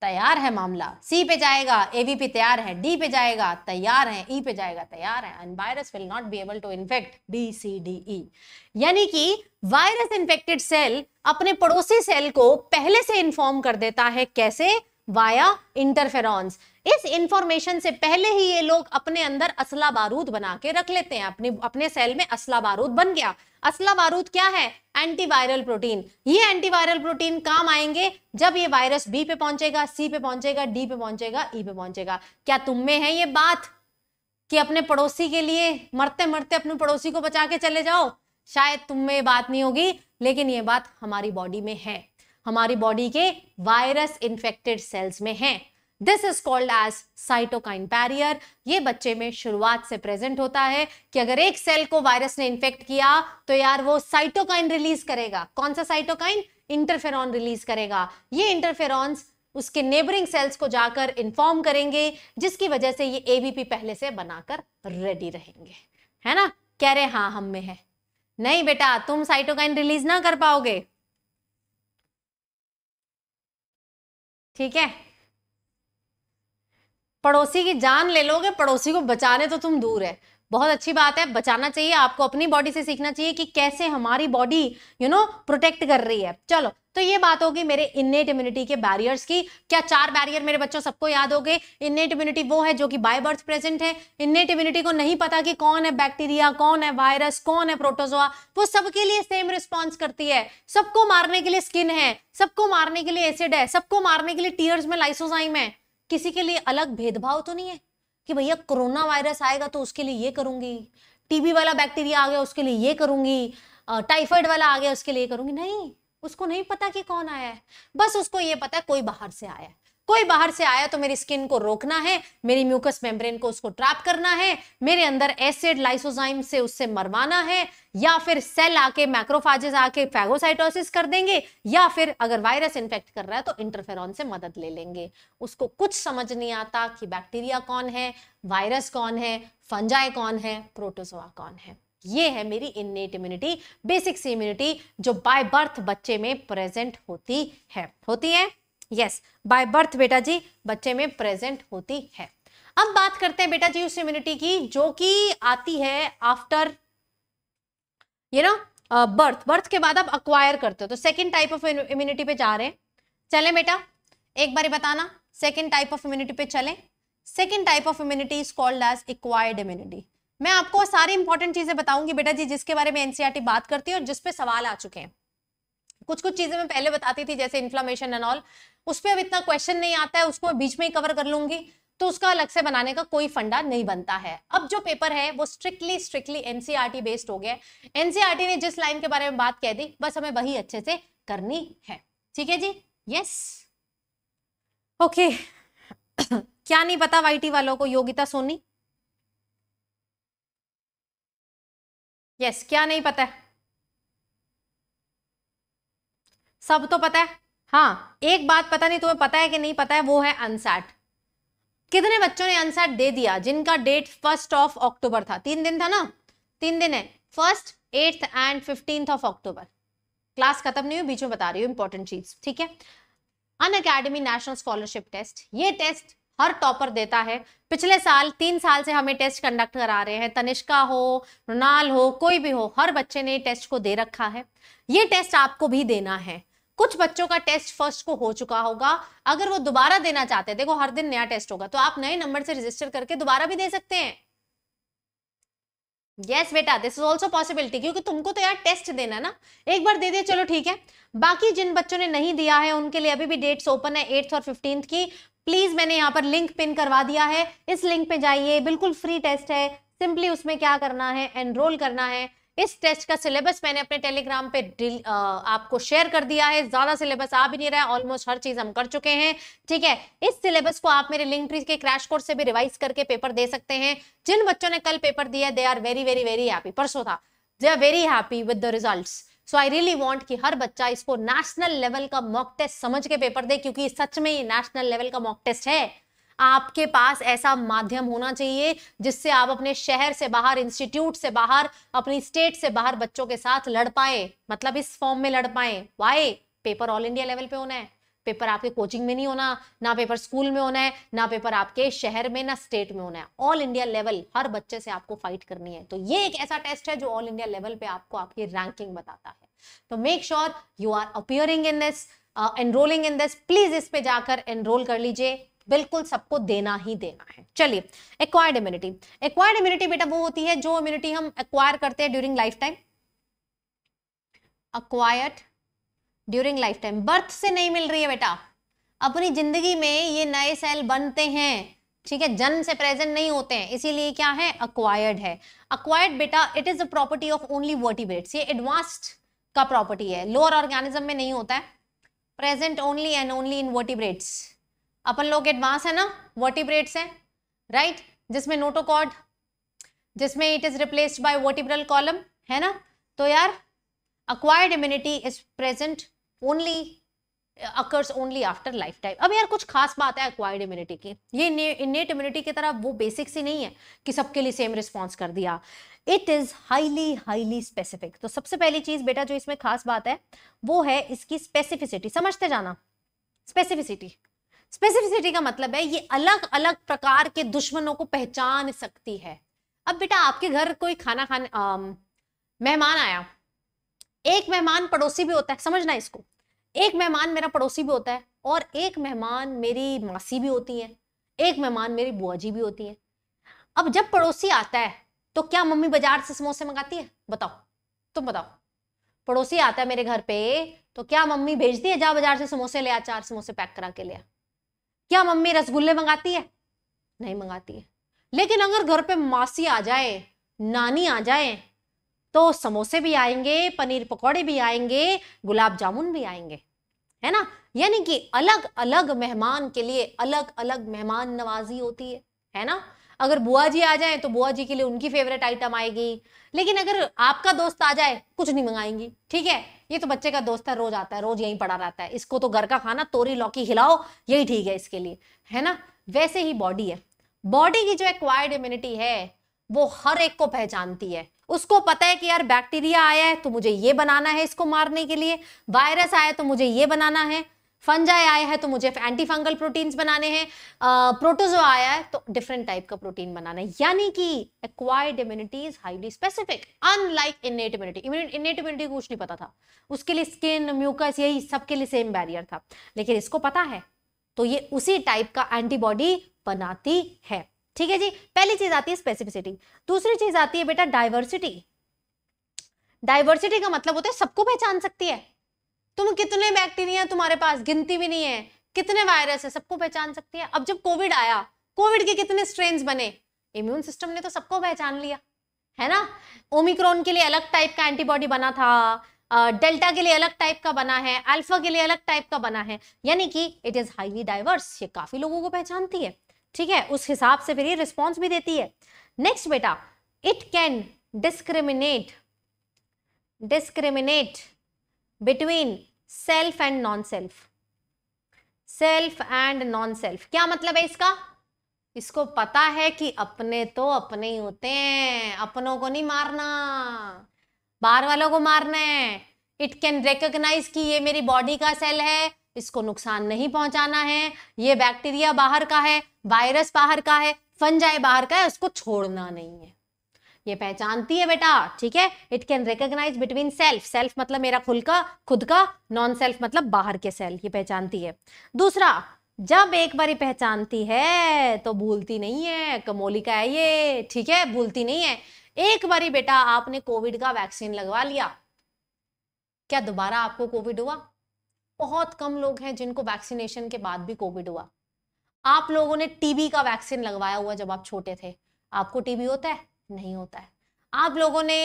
तैयार है मामला सी पे जाएगा एवीपी तैयार है डी पे जाएगा तैयार है ई e पे जाएगा तैयार है and virus will not be able to infect D C D E यानी कि वायरस इन्फेक्टेड सेल अपने पड़ोसी सेल को पहले से इन्फॉर्म कर देता है कैसे वाया इंटरफेरॉन्स इस इंफॉर्मेशन से पहले ही ये लोग अपने अंदर असला बारूद बना के रख लेते हैं अपने अपने सेल में असला बारूद बन गया असला बारूद क्या है एंटीवायरल प्रोटीन ये एंटीवायरल प्रोटीन काम आएंगे जब ये वायरस बी पे पहुंचेगा सी पे पहुंचेगा डी पे पहुंचेगा ई e पे पहुंचेगा क्या तुम में है ये बात कि अपने पड़ोसी के लिए मरते मरते अपने पड़ोसी को बचा के चले जाओ शायद तुम में ये बात नहीं होगी लेकिन ये बात हमारी बॉडी में है हमारी बॉडी के वायरस इन्फेक्टेड सेल्स में है this is called as cytokine barrier ये बच्चे में शुरुआत से प्रेजेंट होता है कि अगर एक सेल को वायरस ने इन्फेक्ट किया तो यार वो साइटोकाइन रिलीज करेगा कौन सा साइटोकाइन इंटरफेर रिलीज करेगा ये इंटरफेर उसके नेबरिंग सेल्स को जाकर इन्फॉर्म करेंगे जिसकी वजह से ये एबीपी पहले से बनाकर रेडी रहेंगे है ना कह रहे हाँ हम में है नहीं बेटा तुम साइटोकाइन रिलीज ना कर पाओगे ठीक है पड़ोसी की जान ले लोगे पड़ोसी को बचाने तो तुम दूर है बहुत अच्छी बात है बचाना चाहिए आपको अपनी बॉडी से सीखना चाहिए कि कैसे हमारी बॉडी यू नो प्रोटेक्ट कर रही है चलो तो ये बात होगी मेरे इन्नेट इम्यूनिटी के बैरियर्स की क्या चार बैरियर मेरे बच्चों सबको याद हो गए इन्नेट इम्यूनिटी वो है जो कि बाय बर्थ प्रेजेंट है इन्नेट इम्यूनिटी को नहीं पता कि कौन है बैक्टीरिया कौन है वायरस कौन है प्रोटोजोआ वो सबके लिए सेम रिस्पॉन्स करती है सबको मारने के लिए स्किन है सबको मारने के लिए एसिड है सबको मारने के लिए टीयर्स में लाइसोजाइम है किसी के लिए अलग भेदभाव तो नहीं है कि भैया कोरोना वायरस आएगा तो उसके लिए ये करूंगी टीबी वाला बैक्टीरिया आ गया उसके लिए ये करूंगी टाइफाइड वाला आ गया उसके लिए करूंगी नहीं उसको नहीं पता कि कौन आया है बस उसको ये पता है कोई बाहर से आया है कोई बाहर से आया तो मेरी स्किन को रोकना है मेरी म्यूकस मेम्ब्रेन को उसको ट्रैप करना है मेरे अंदर एसिड लाइसोजाइम से उससे मरवाना है या फिर सेल आके मैक्रोफाजेस आके फैगोसाइटोसिस कर देंगे या फिर अगर वायरस इन्फेक्ट कर रहा है तो इंटरफेरॉन से मदद ले लेंगे उसको कुछ समझ नहीं आता कि बैक्टीरिया कौन है वायरस कौन है फंजाई कौन है प्रोटोजोआ कौन है ये है मेरी इननेट इम्यूनिटी बेसिक सी इम्यूनिटी जो बाय बर्थ बच्चे में प्रेजेंट होती है होती है यस बाय बर्थ बेटा जी बच्चे में प्रेजेंट होती है अब बात करते हैं बेटा जी उस इम्यूनिटी की जो कि आती है after you know birth birth के बाद आप अक्वायर करते हो तो सेकेंड टाइप ऑफ इम्यूनिटी पे जा रहे हैं चले बेटा एक बार बताना सेकेंड टाइप ऑफ इम्यूनिटी पे चले second type of immunity is called as acquired immunity मैं आपको सारी इंपॉर्टेंट चीजें बताऊंगी बेटा जी जिसके बारे में एनसीआरटी e बात करती है और जिसपे सवाल आ चुके हैं कुछ कुछ चीजें मैं पहले बताती थी जैसे इन्फ्लामेशन एंड ऑल उस पर अब इतना क्वेश्चन नहीं आता है उसको बीच में ही कवर कर लूंगी तो उसका अलग से बनाने का कोई फंडा नहीं बनता है अब जो पेपर है वो स्ट्रिक्टली स्ट्रिक्टली एनसीआरटी बेस्ड हो गया एनसीआरटी e ने जिस लाइन के बारे में बात कह दी बस हमें वही अच्छे से करनी है ठीक है जी यस ओके [COUGHS] क्या नहीं पता वाईटी वालों को योगिता सोनी यस क्या नहीं पता सब तो पता है हाँ एक बात पता नहीं तुम्हें पता है कि नहीं पता है वो है अनसैट कितने बच्चों ने अनसैट दे दिया जिनका डेट फर्स्ट ऑफ अक्टूबर था तीन दिन था ना तीन दिन है first eighth and fifteenth of October class खत्म नहीं हुई बीच में बता रही हूँ इंपॉर्टेंट चीज ठीक है Unacademy national scholarship test ये टेस्ट हर टॉपर देता है पिछले साल तीन साल से हमें टेस्ट कंडक्ट करा रहे हैं तनिष्का हो रोनाल हो कोई भी हो हर बच्चे ने टेस्ट को दे रखा है ये टेस्ट आपको भी देना है कुछ बच्चों का टेस्ट फर्स्ट को हो चुका होगा अगर वो दोबारा देना चाहते हैं देखो हर दिन नया टेस्ट होगा तो आप नए नंबर से रजिस्टर करके दोबारा भी दे सकते हैं यस yes, बेटा दिस इज ऑल्सो पॉसिबिलिटी क्योंकि तुमको तो यार टेस्ट देना ना एक बार दे दे चलो ठीक है बाकी जिन बच्चों ने नहीं दिया है उनके लिए अभी भी डेट्स ओपन है एट्थ और फिफ्टींथ की प्लीज मैंने यहाँ पर लिंक पिन करवा दिया है इस लिंक पे जाइए बिल्कुल फ्री टेस्ट है सिंपली उसमें क्या करना है एनरोल करना है इस टेस्ट का सिलेबस मैंने अपने टेलीग्राम पे आ, आपको शेयर कर दिया है ज्यादा सिलेबस आ भी नहीं रहा है ऑलमोस्ट हर चीज हम कर चुके हैं ठीक है इस सिलेबस को आप मेरे लिंक के क्रैश कोर्स से भी रिवाइज करके पेपर दे सकते हैं जिन बच्चों ने कल पेपर दिया they are very very very happy परसों था they are very happy with the result so I really want कि हर बच्चा इसको नेशनल लेवल का मॉक टेस्ट समझ के पेपर दे क्योंकि सच में ये नेशनल लेवल का मॉक टेस्ट है आपके पास ऐसा माध्यम होना चाहिए जिससे आप अपने शहर से बाहर इंस्टीट्यूट से बाहर अपनी स्टेट से बाहर बच्चों के साथ लड़ पाए मतलब इस फॉर्म में लड़ पाए why paper all India level पे होना है पेपर आपके कोचिंग में नहीं होना ना पेपर स्कूल में होना है ना पेपर आपके शहर में ना स्टेट में होना है ऑल इंडिया लेवल हर बच्चे से आपको फाइट करनी है तो ये एक ऐसा टेस्ट है जो ऑल इंडिया लेवल पे आपको आपकी रैंकिंग बताता है तो make sure you are appearing in this enrolling in this please इस पे जाकर एनरोल कर लीजिए बिल्कुल सबको देना ही देना है चलिए एक्वायर्ड इम्यूनिटी एक्वायर्ड इम्यूनिटी बेटा वो होती है जो इम्यूनिटी हम एक्वायर करते हैं during lifetime acquired during lifetime birth से नहीं मिल रही है बेटा अपनी जिंदगी में ये नए सेल बनते हैं ठीक है जन्म से प्रेजेंट नहीं होते हैं इसीलिए क्या है अक्वायर्ड है अक्वायर्ड बेटा it is the property of only vertebrates ये एडवांस्ड का प्रॉपर्टी है लोअर ऑर्गेनिज्म में नहीं होता है present only and only in vertebrates अपन लोग एडवांस है ना वर्टिब्रेट्स हैं राइट जिसमें नोटोकॉड जिसमें it is replaced by vertebral column है ना तो यार acquired immunity is present only occurs only after lifetime अब यार कुछ खास बात है अक्वायर्ड इम्यूनिटी की ये इनेट इम्यूनिटी की तरह वो बेसिक सी नहीं है कि सबके लिए सेम रिस्पॉन्स कर दिया it is highly highly specific तो सबसे पहली चीज़ बेटा जो इसमें खास बात है वो है इसकी स्पेसिफिसिटी समझते जाना स्पेसिफिसिटी स्पेसिफिसिटी का मतलब है ये अलग अलग प्रकार के दुश्मनों को पहचान सकती है अब बेटा आपके घर कोई खाना खाने मेहमान आया एक मेहमान पड़ोसी भी होता है समझना इसको एक मेहमान मेरा पड़ोसी भी होता है और एक मेहमान मेरी मासी भी होती है एक मेहमान मेरी बुआ जी भी होती है अब जब पड़ोसी आता है तो क्या मम्मी बाजार से समोसे मंगाती है बताओ तुम बताओ पड़ोसी आता है मेरे घर पे तो क्या मम्मी भेजती है जा बाजार से समोसे ले आ चार समोसे पैक करा के लिया क्या मम्मी रसगुल्ले मंगाती है नहीं मंगाती है लेकिन अगर घर पे मासी आ जाए नानी आ जाए तो समोसे भी आएंगे पनीर पकौड़े भी आएंगे गुलाब जामुन भी आएंगे है ना यानी कि अलग अलग मेहमान के लिए अलग अलग मेहमान नवाजी होती है है ना अगर बुआ जी आ जाए तो बुआ जी के लिए उनकी फेवरेट आइटम आएगी लेकिन अगर आपका दोस्त आ जाए कुछ नहीं मंगाएंगी ठीक है ये तो बच्चे का दोस्त है रोज आता है रोज यही पड़ा रहता है इसको तो घर का खाना तोरी लौकी हिलाओ यही ठीक है इसके लिए है ना वैसे ही बॉडी है बॉडी की जो एक्वायर्ड इम्यूनिटी है वो हर एक को पहचानती है उसको पता है कि यार बैक्टीरिया आया है तो मुझे ये बनाना है इसको मारने के लिए वायरस आया तो मुझे ये बनाना है फंजाई आया है तो मुझे एंटी फंगल प्रोटीन्स बनाने हैं प्रोटोजो आया है तो डिफरेंट टाइप का प्रोटीन बनाना है यानी कि acquired immunity is highly specific unlike innate immunity innate immunity को कुछ नहीं पता था उसके लिए स्किन म्यूकस यही सबके लिए सेम बैरियर था लेकिन इसको पता है तो ये उसी टाइप का एंटीबॉडी बनाती है ठीक है जी पहली चीज आती है स्पेसिफिसिटी दूसरी चीज आती है बेटा डाइवर्सिटी डाइवर्सिटी का मतलब होता है सबको पहचान सकती है तुम कितने बैक्टीरिया तुम्हारे पास गिनती भी नहीं है कितने वायरस है सबको पहचान सकती है अब जब कोविड आया कोविड के कितने स्ट्रेन बने इम्यून सिस्टम ने तो सबको पहचान लिया है ना ओमिक्रॉन के लिए अलग टाइप का एंटीबॉडी बना था डेल्टा के लिए अलग टाइप का बना है अल्फा के लिए अलग टाइप का बना है यानी कि इट इज हाईली डाइवर्स ये काफी लोगों को पहचानती है ठीक है उस हिसाब से फिर ये रिस्पॉन्स भी देती है नेक्स्ट बेटा it can discriminate discriminate between self and non self self and non self क्या मतलब है इसका इसको पता है कि अपने तो अपने ही होते हैं अपनों को नहीं मारना बाहर वालों को मारना है इट कैन रिकोगनाइज कि ये मेरी बॉडी का सेल है इसको नुकसान नहीं पहुंचाना है ये बैक्टीरिया बाहर का है वायरस बाहर का है फंजाई बाहर का है उसको छोड़ना नहीं है ये पहचानती है बेटा ठीक है it can recognise between self self मतलब मेरा खुल का खुद का नॉन सेल्फ मतलब बाहर के सेल्फ ये पहचानती है दूसरा जब एक बारी पहचानती है तो भूलती नहीं है कमोली का है ये ठीक है भूलती नहीं है एक बारी बेटा आपने कोविड का वैक्सीन लगवा लिया क्या दोबारा आपको कोविड हुआ बहुत कम लोग हैं जिनको वैक्सीनेशन के बाद भी कोविड हुआ आप लोगों ने टीबी का वैक्सीन लगवाया हुआ जब आप छोटे थे आपको टीबी होता है नहीं होता है आप लोगों ने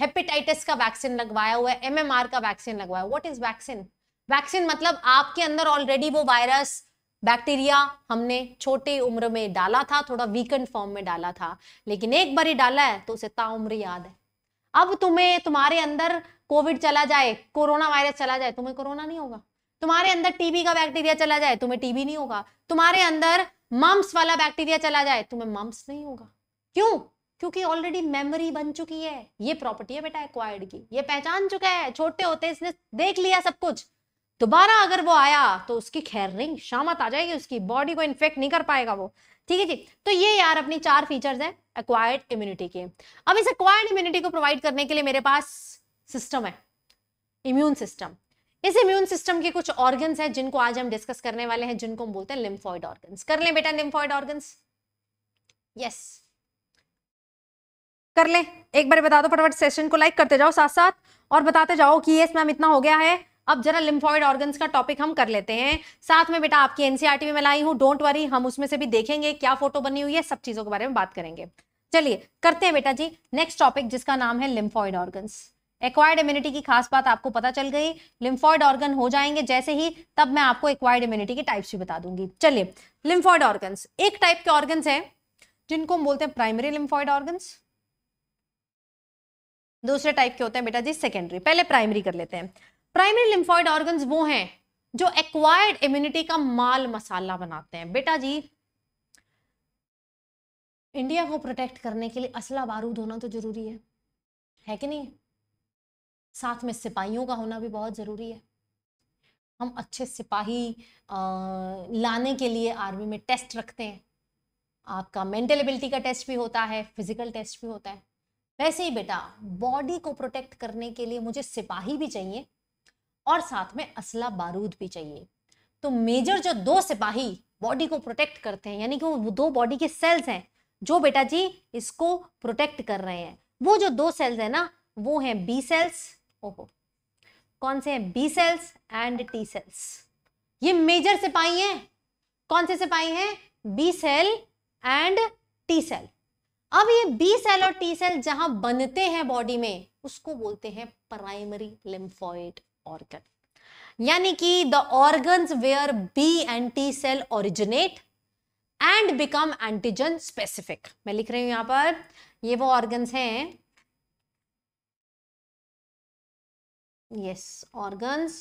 हेपेटाइटिस का वैक्सीन लगवाया हुआ है एम का वैक्सीन लगवाया वॉट इज वैक्सीन वैक्सीन मतलब आपके अंदर ऑलरेडी वो वायरस बैक्टीरिया हमने छोटे उम्र में डाला था थोड़ा वीकेंड फॉर्म में डाला था लेकिन एक बार ही डाला है तो उसे ताउम्र याद है अब तुम्हें तुम्हारे अंदर कोविड चला जाए कोरोना वायरस चला जाए तुम्हें कोरोना नहीं होगा तुम्हारे अंदर टीबी का बैक्टीरिया चला जाए तुम्हें टीबी नहीं होगा तुम्हारे अंदर मम्स वाला बैक्टीरिया चला जाए तुम्हें मम्स नहीं होगा क्यों क्योंकि ऑलरेडी मेमोरी बन चुकी है ये प्रॉपर्टी है बेटा एक्वायर्ड की ये पहचान चुका है छोटे होते इसने देख लिया सब कुछ दोबारा अगर वो आया तो उसकी खैर नहीं शामत आ जाएगी उसकी बॉडी को इन्फेक्ट नहीं कर पाएगा वो ठीक है जी तो ये यार अपनी चार फीचर्स हैं एक्वायर्ड इम्यूनिटी के अब इस एक्वायर्ड इम्यूनिटी को प्रोवाइड करने के लिए मेरे पास सिस्टम है इम्यून सिस्टम इस इम्यून सिस्टम के कुछ ऑर्गन्स हैं जिनको आज हम डिस्कस करने वाले हैं जिनको हम बोलते हैं लिम्फॉइड ऑर्गन्स कर लें बेटा लिम्फॉइड ऑर्गन्स यस कर लें एक बार बता दो फटाफट सेशन को लाइक करते जाओ साथ साथ और बताते जाओ कि यस मैम इतना हो गया है अब जरा लिम्फॉइड ऑर्गन्स का टॉपिक हम कर लेते हैं साथ में बेटा आपकी एनसीआरटी e में मैं लाई हूँ डोंट वरी हम उसमें से भी देखेंगे क्या फोटो बनी हुई है सब चीजों के बारे में बात करेंगे चलिए करते हैं बेटा जी नेक्स्ट टॉपिक जिसका नाम है लिम्फॉइड ऑर्गन्स एक्वायर्ड इम्यूनिटी की खास बात आपको पता चल गई लिम्फॉइड ऑर्गन हो जाएंगे जैसे ही तब मैं आपको एक्वायर्ड इम्यूनिटी की टाइप्स भी बता दूंगी चलिए लिम्फॉइड ऑर्गन्स एक टाइप के ऑर्गन्स हैं जिनको हम बोलते हैं प्राइमरी लिम्फॉइड ऑर्गन्स दूसरे टाइप के होते हैं बेटा जी सेकेंडरी पहले प्राइमरी कर लेते हैं प्राइमरी लिम्फॉइड ऑर्गन वो हैं जो एक्वायर्ड इम्यूनिटी का माल मसाला बनाते हैं बेटा जी इंडिया को प्रोटेक्ट करने के लिए असला बारूद होना तो जरूरी है है कि नहीं साथ में सिपाहियों का होना भी बहुत ज़रूरी है हम अच्छे सिपाही आ, लाने के लिए आर्मी में टेस्ट रखते हैं आपका मेंटल एबिलिटी का टेस्ट भी होता है फिजिकल टेस्ट भी होता है वैसे ही बेटा बॉडी को प्रोटेक्ट करने के लिए मुझे सिपाही भी चाहिए और साथ में असला बारूद भी चाहिए तो मेजर जो दो सिपाही बॉडी को प्रोटेक्ट करते हैं यानी कि वो दो बॉडी के सेल्स हैं जो बेटा जी इसको प्रोटेक्ट कर रहे हैं वो जो दो सेल्स है ना वो हैं बी सेल्स ओहो कौन से हैं B cells and T cells ये मेजर सिपाही हैं कौन से सिपाही हैं B cell and T cell अब ये बी सेल और टी सेल जहां बनते हैं बॉडी में उसको बोलते हैं प्राइमरी लिम्फॉइड ऑर्गन यानी कि the organ where B and T cell originate and become antigen specific मैं लिख रही हूं यहां पर ये वो ऑर्गन्स हैं yes organs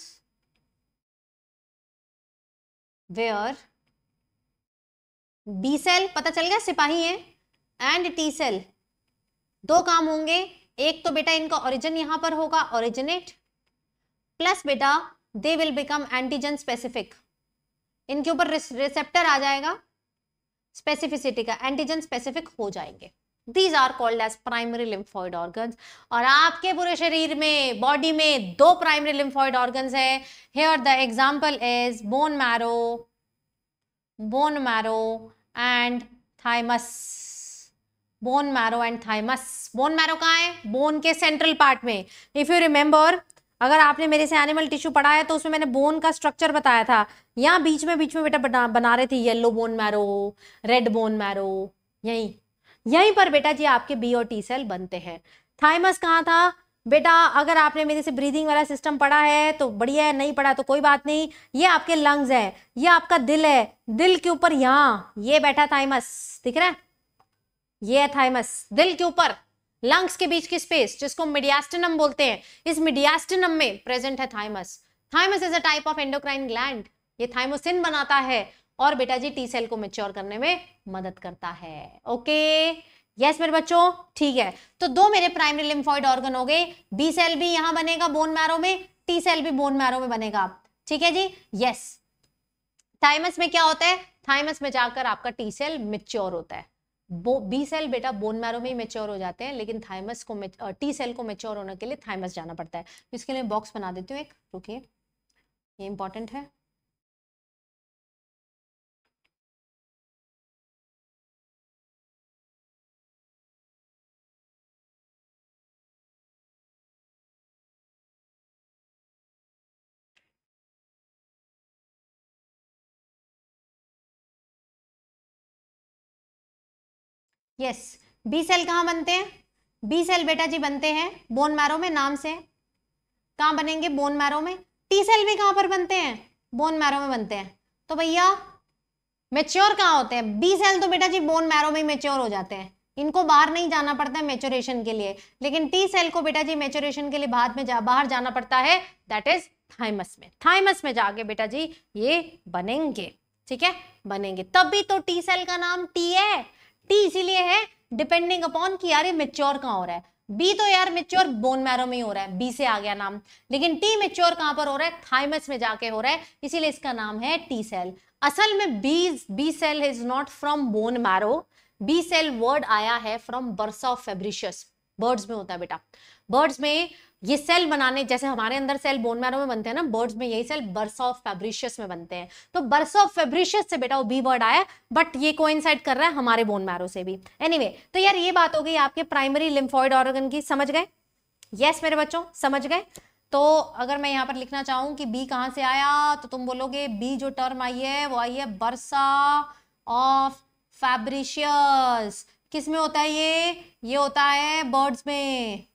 where B cell पता चल गया सिपाही है एंड टी सेल दो काम होंगे एक तो बेटा इनका ओरिजिन यहां पर होगा ओरिजिनेट प्लस बेटा they will become antigen specific इनके ऊपर रिसेप्टर आ जाएगा स्पेसिफिसिटी का एंटीजन स्पेसिफिक हो जाएंगे these are called as primary lymphoid organ और आपके पूरे शरीर में बॉडी में दो प्राइमरी लिम्फॉइड ऑर्गन है here the example is bone marrow bone marrow and thymus bone marrow and thymus bone marrow कहाँ है बोन के सेंट्रल पार्ट में इफ यू रिमेम्बर अगर आपने मेरे से एनिमल टिश्यू पढ़ा है तो उसमें मैंने बोन का स्ट्रक्चर बताया था यहाँ बीच में बीच में बेटा बना, बना रहे थे yellow bone marrow red bone marrow यहीं यहीं पर बेटा जी आपके बी और टी सेल बनते हैं थाइमस कहाँ था बेटा अगर आपने मेरे से ब्रीदिंग वाला सिस्टम पढ़ा है तो बढ़िया है नहीं पढ़ा तो कोई बात नहीं ये आपके लंग्स है ये आपका दिल है दिल के ऊपर यहाँ ये बैठा थाइमस दिख रहा है ये है थाइमस दिल के ऊपर लंग्स के बीच की स्पेस जिसको मिडियास्टिनम बोलते हैं इस मिडियास्टिनम में प्रेजेंट है thymus thymus is a type of endocrine gland ये थाइमोसिन बनाता है और बेटा जी टी सेल को मेच्योर करने में मदद करता है ओके यस मेरे बच्चों ठीक है तो दो मेरे प्राइमरी लिम्फॉइड ऑर्गन हो गए बी सेल भी यहां बनेगा बोन मैरो में टी सेल भी बोन मैरो में बनेगा ठीक है जी यस थाइमस में क्या होता है थाइमस में जाकर आपका टी सेल मेच्योर होता है बी सेल बेटा बोन मैरो में ही मेच्योर हो जाते हैं लेकिन थाइमस को टी सेल को मेच्योर होने के लिए थाइमस जाना पड़ता है तो इसके लिए बॉक्स बना देती हूँ एक रुकिए ये इंपॉर्टेंट है यस बी सेल कहाँ बनते हैं बी सेल बेटा जी बनते हैं बोन मैरो में नाम से कहाँ बनेंगे बोन मैरो में टी सेल भी कहाँ पर बनते हैं बोन मैरो में बनते हैं तो भैया मेच्योर कहाँ होते हैं बी सेल तो बेटा जी बोन मैरो में मेच्योर हो जाते हैं इनको बाहर नहीं जाना पड़ता है मेच्योरेशन के लिए लेकिन टी सेल को बेटा जी मेच्योरेशन के लिए बाहर में जा बाहर जाना पड़ता है दैट इज थाइमस में थाइमस में जाके बेटा जी ये बनेंगे ठीक है बनेंगे तब भी तो टी सेल का नाम टी है टी इसीलिए है डिपेंडिंग अपॉन कि यार ये मेच्योर कहाँ हो रहा है बी तो यार मेच्योर बोन मैरो में ही हो रहा है बी से आ गया नाम लेकिन टी मेच्योर कहां पर हो रहा है थाइमस में जाके हो रहा है इसीलिए इसका नाम है टी सेल असल में B B cell is not from bone marrow B cell word आया है from bursa of Fabricius birds में होता है बेटा बर्ड्स में ये सेल बनाने जैसे हमारे अंदर सेल बोन मैरो में बनते हैं ना बर्ड्स में यही सेल बर्स ऑफ फेब्रिशियस में बनते हैं तो बर्स ऑफ फेब्रिशियस से बेटा वो बी वर्ड आया बट ये कोइंसाइड कर रहा है हमारे बोन मैरो से भी एनीवे anyway, तो यार ये बात हो गई आपके प्राइमरी लिम्फॉइड ऑर्गन की समझ गए यस मेरे बच्चों समझ गए तो अगर मैं यहाँ पर लिखना चाहूँ कि बी कहाँ से आया तो तुम बोलोगे बी जो टर्म आई है वो आई है बर्सा ऑफ फैब्रिशियस किस में होता है ये ये होता है बर्ड्स में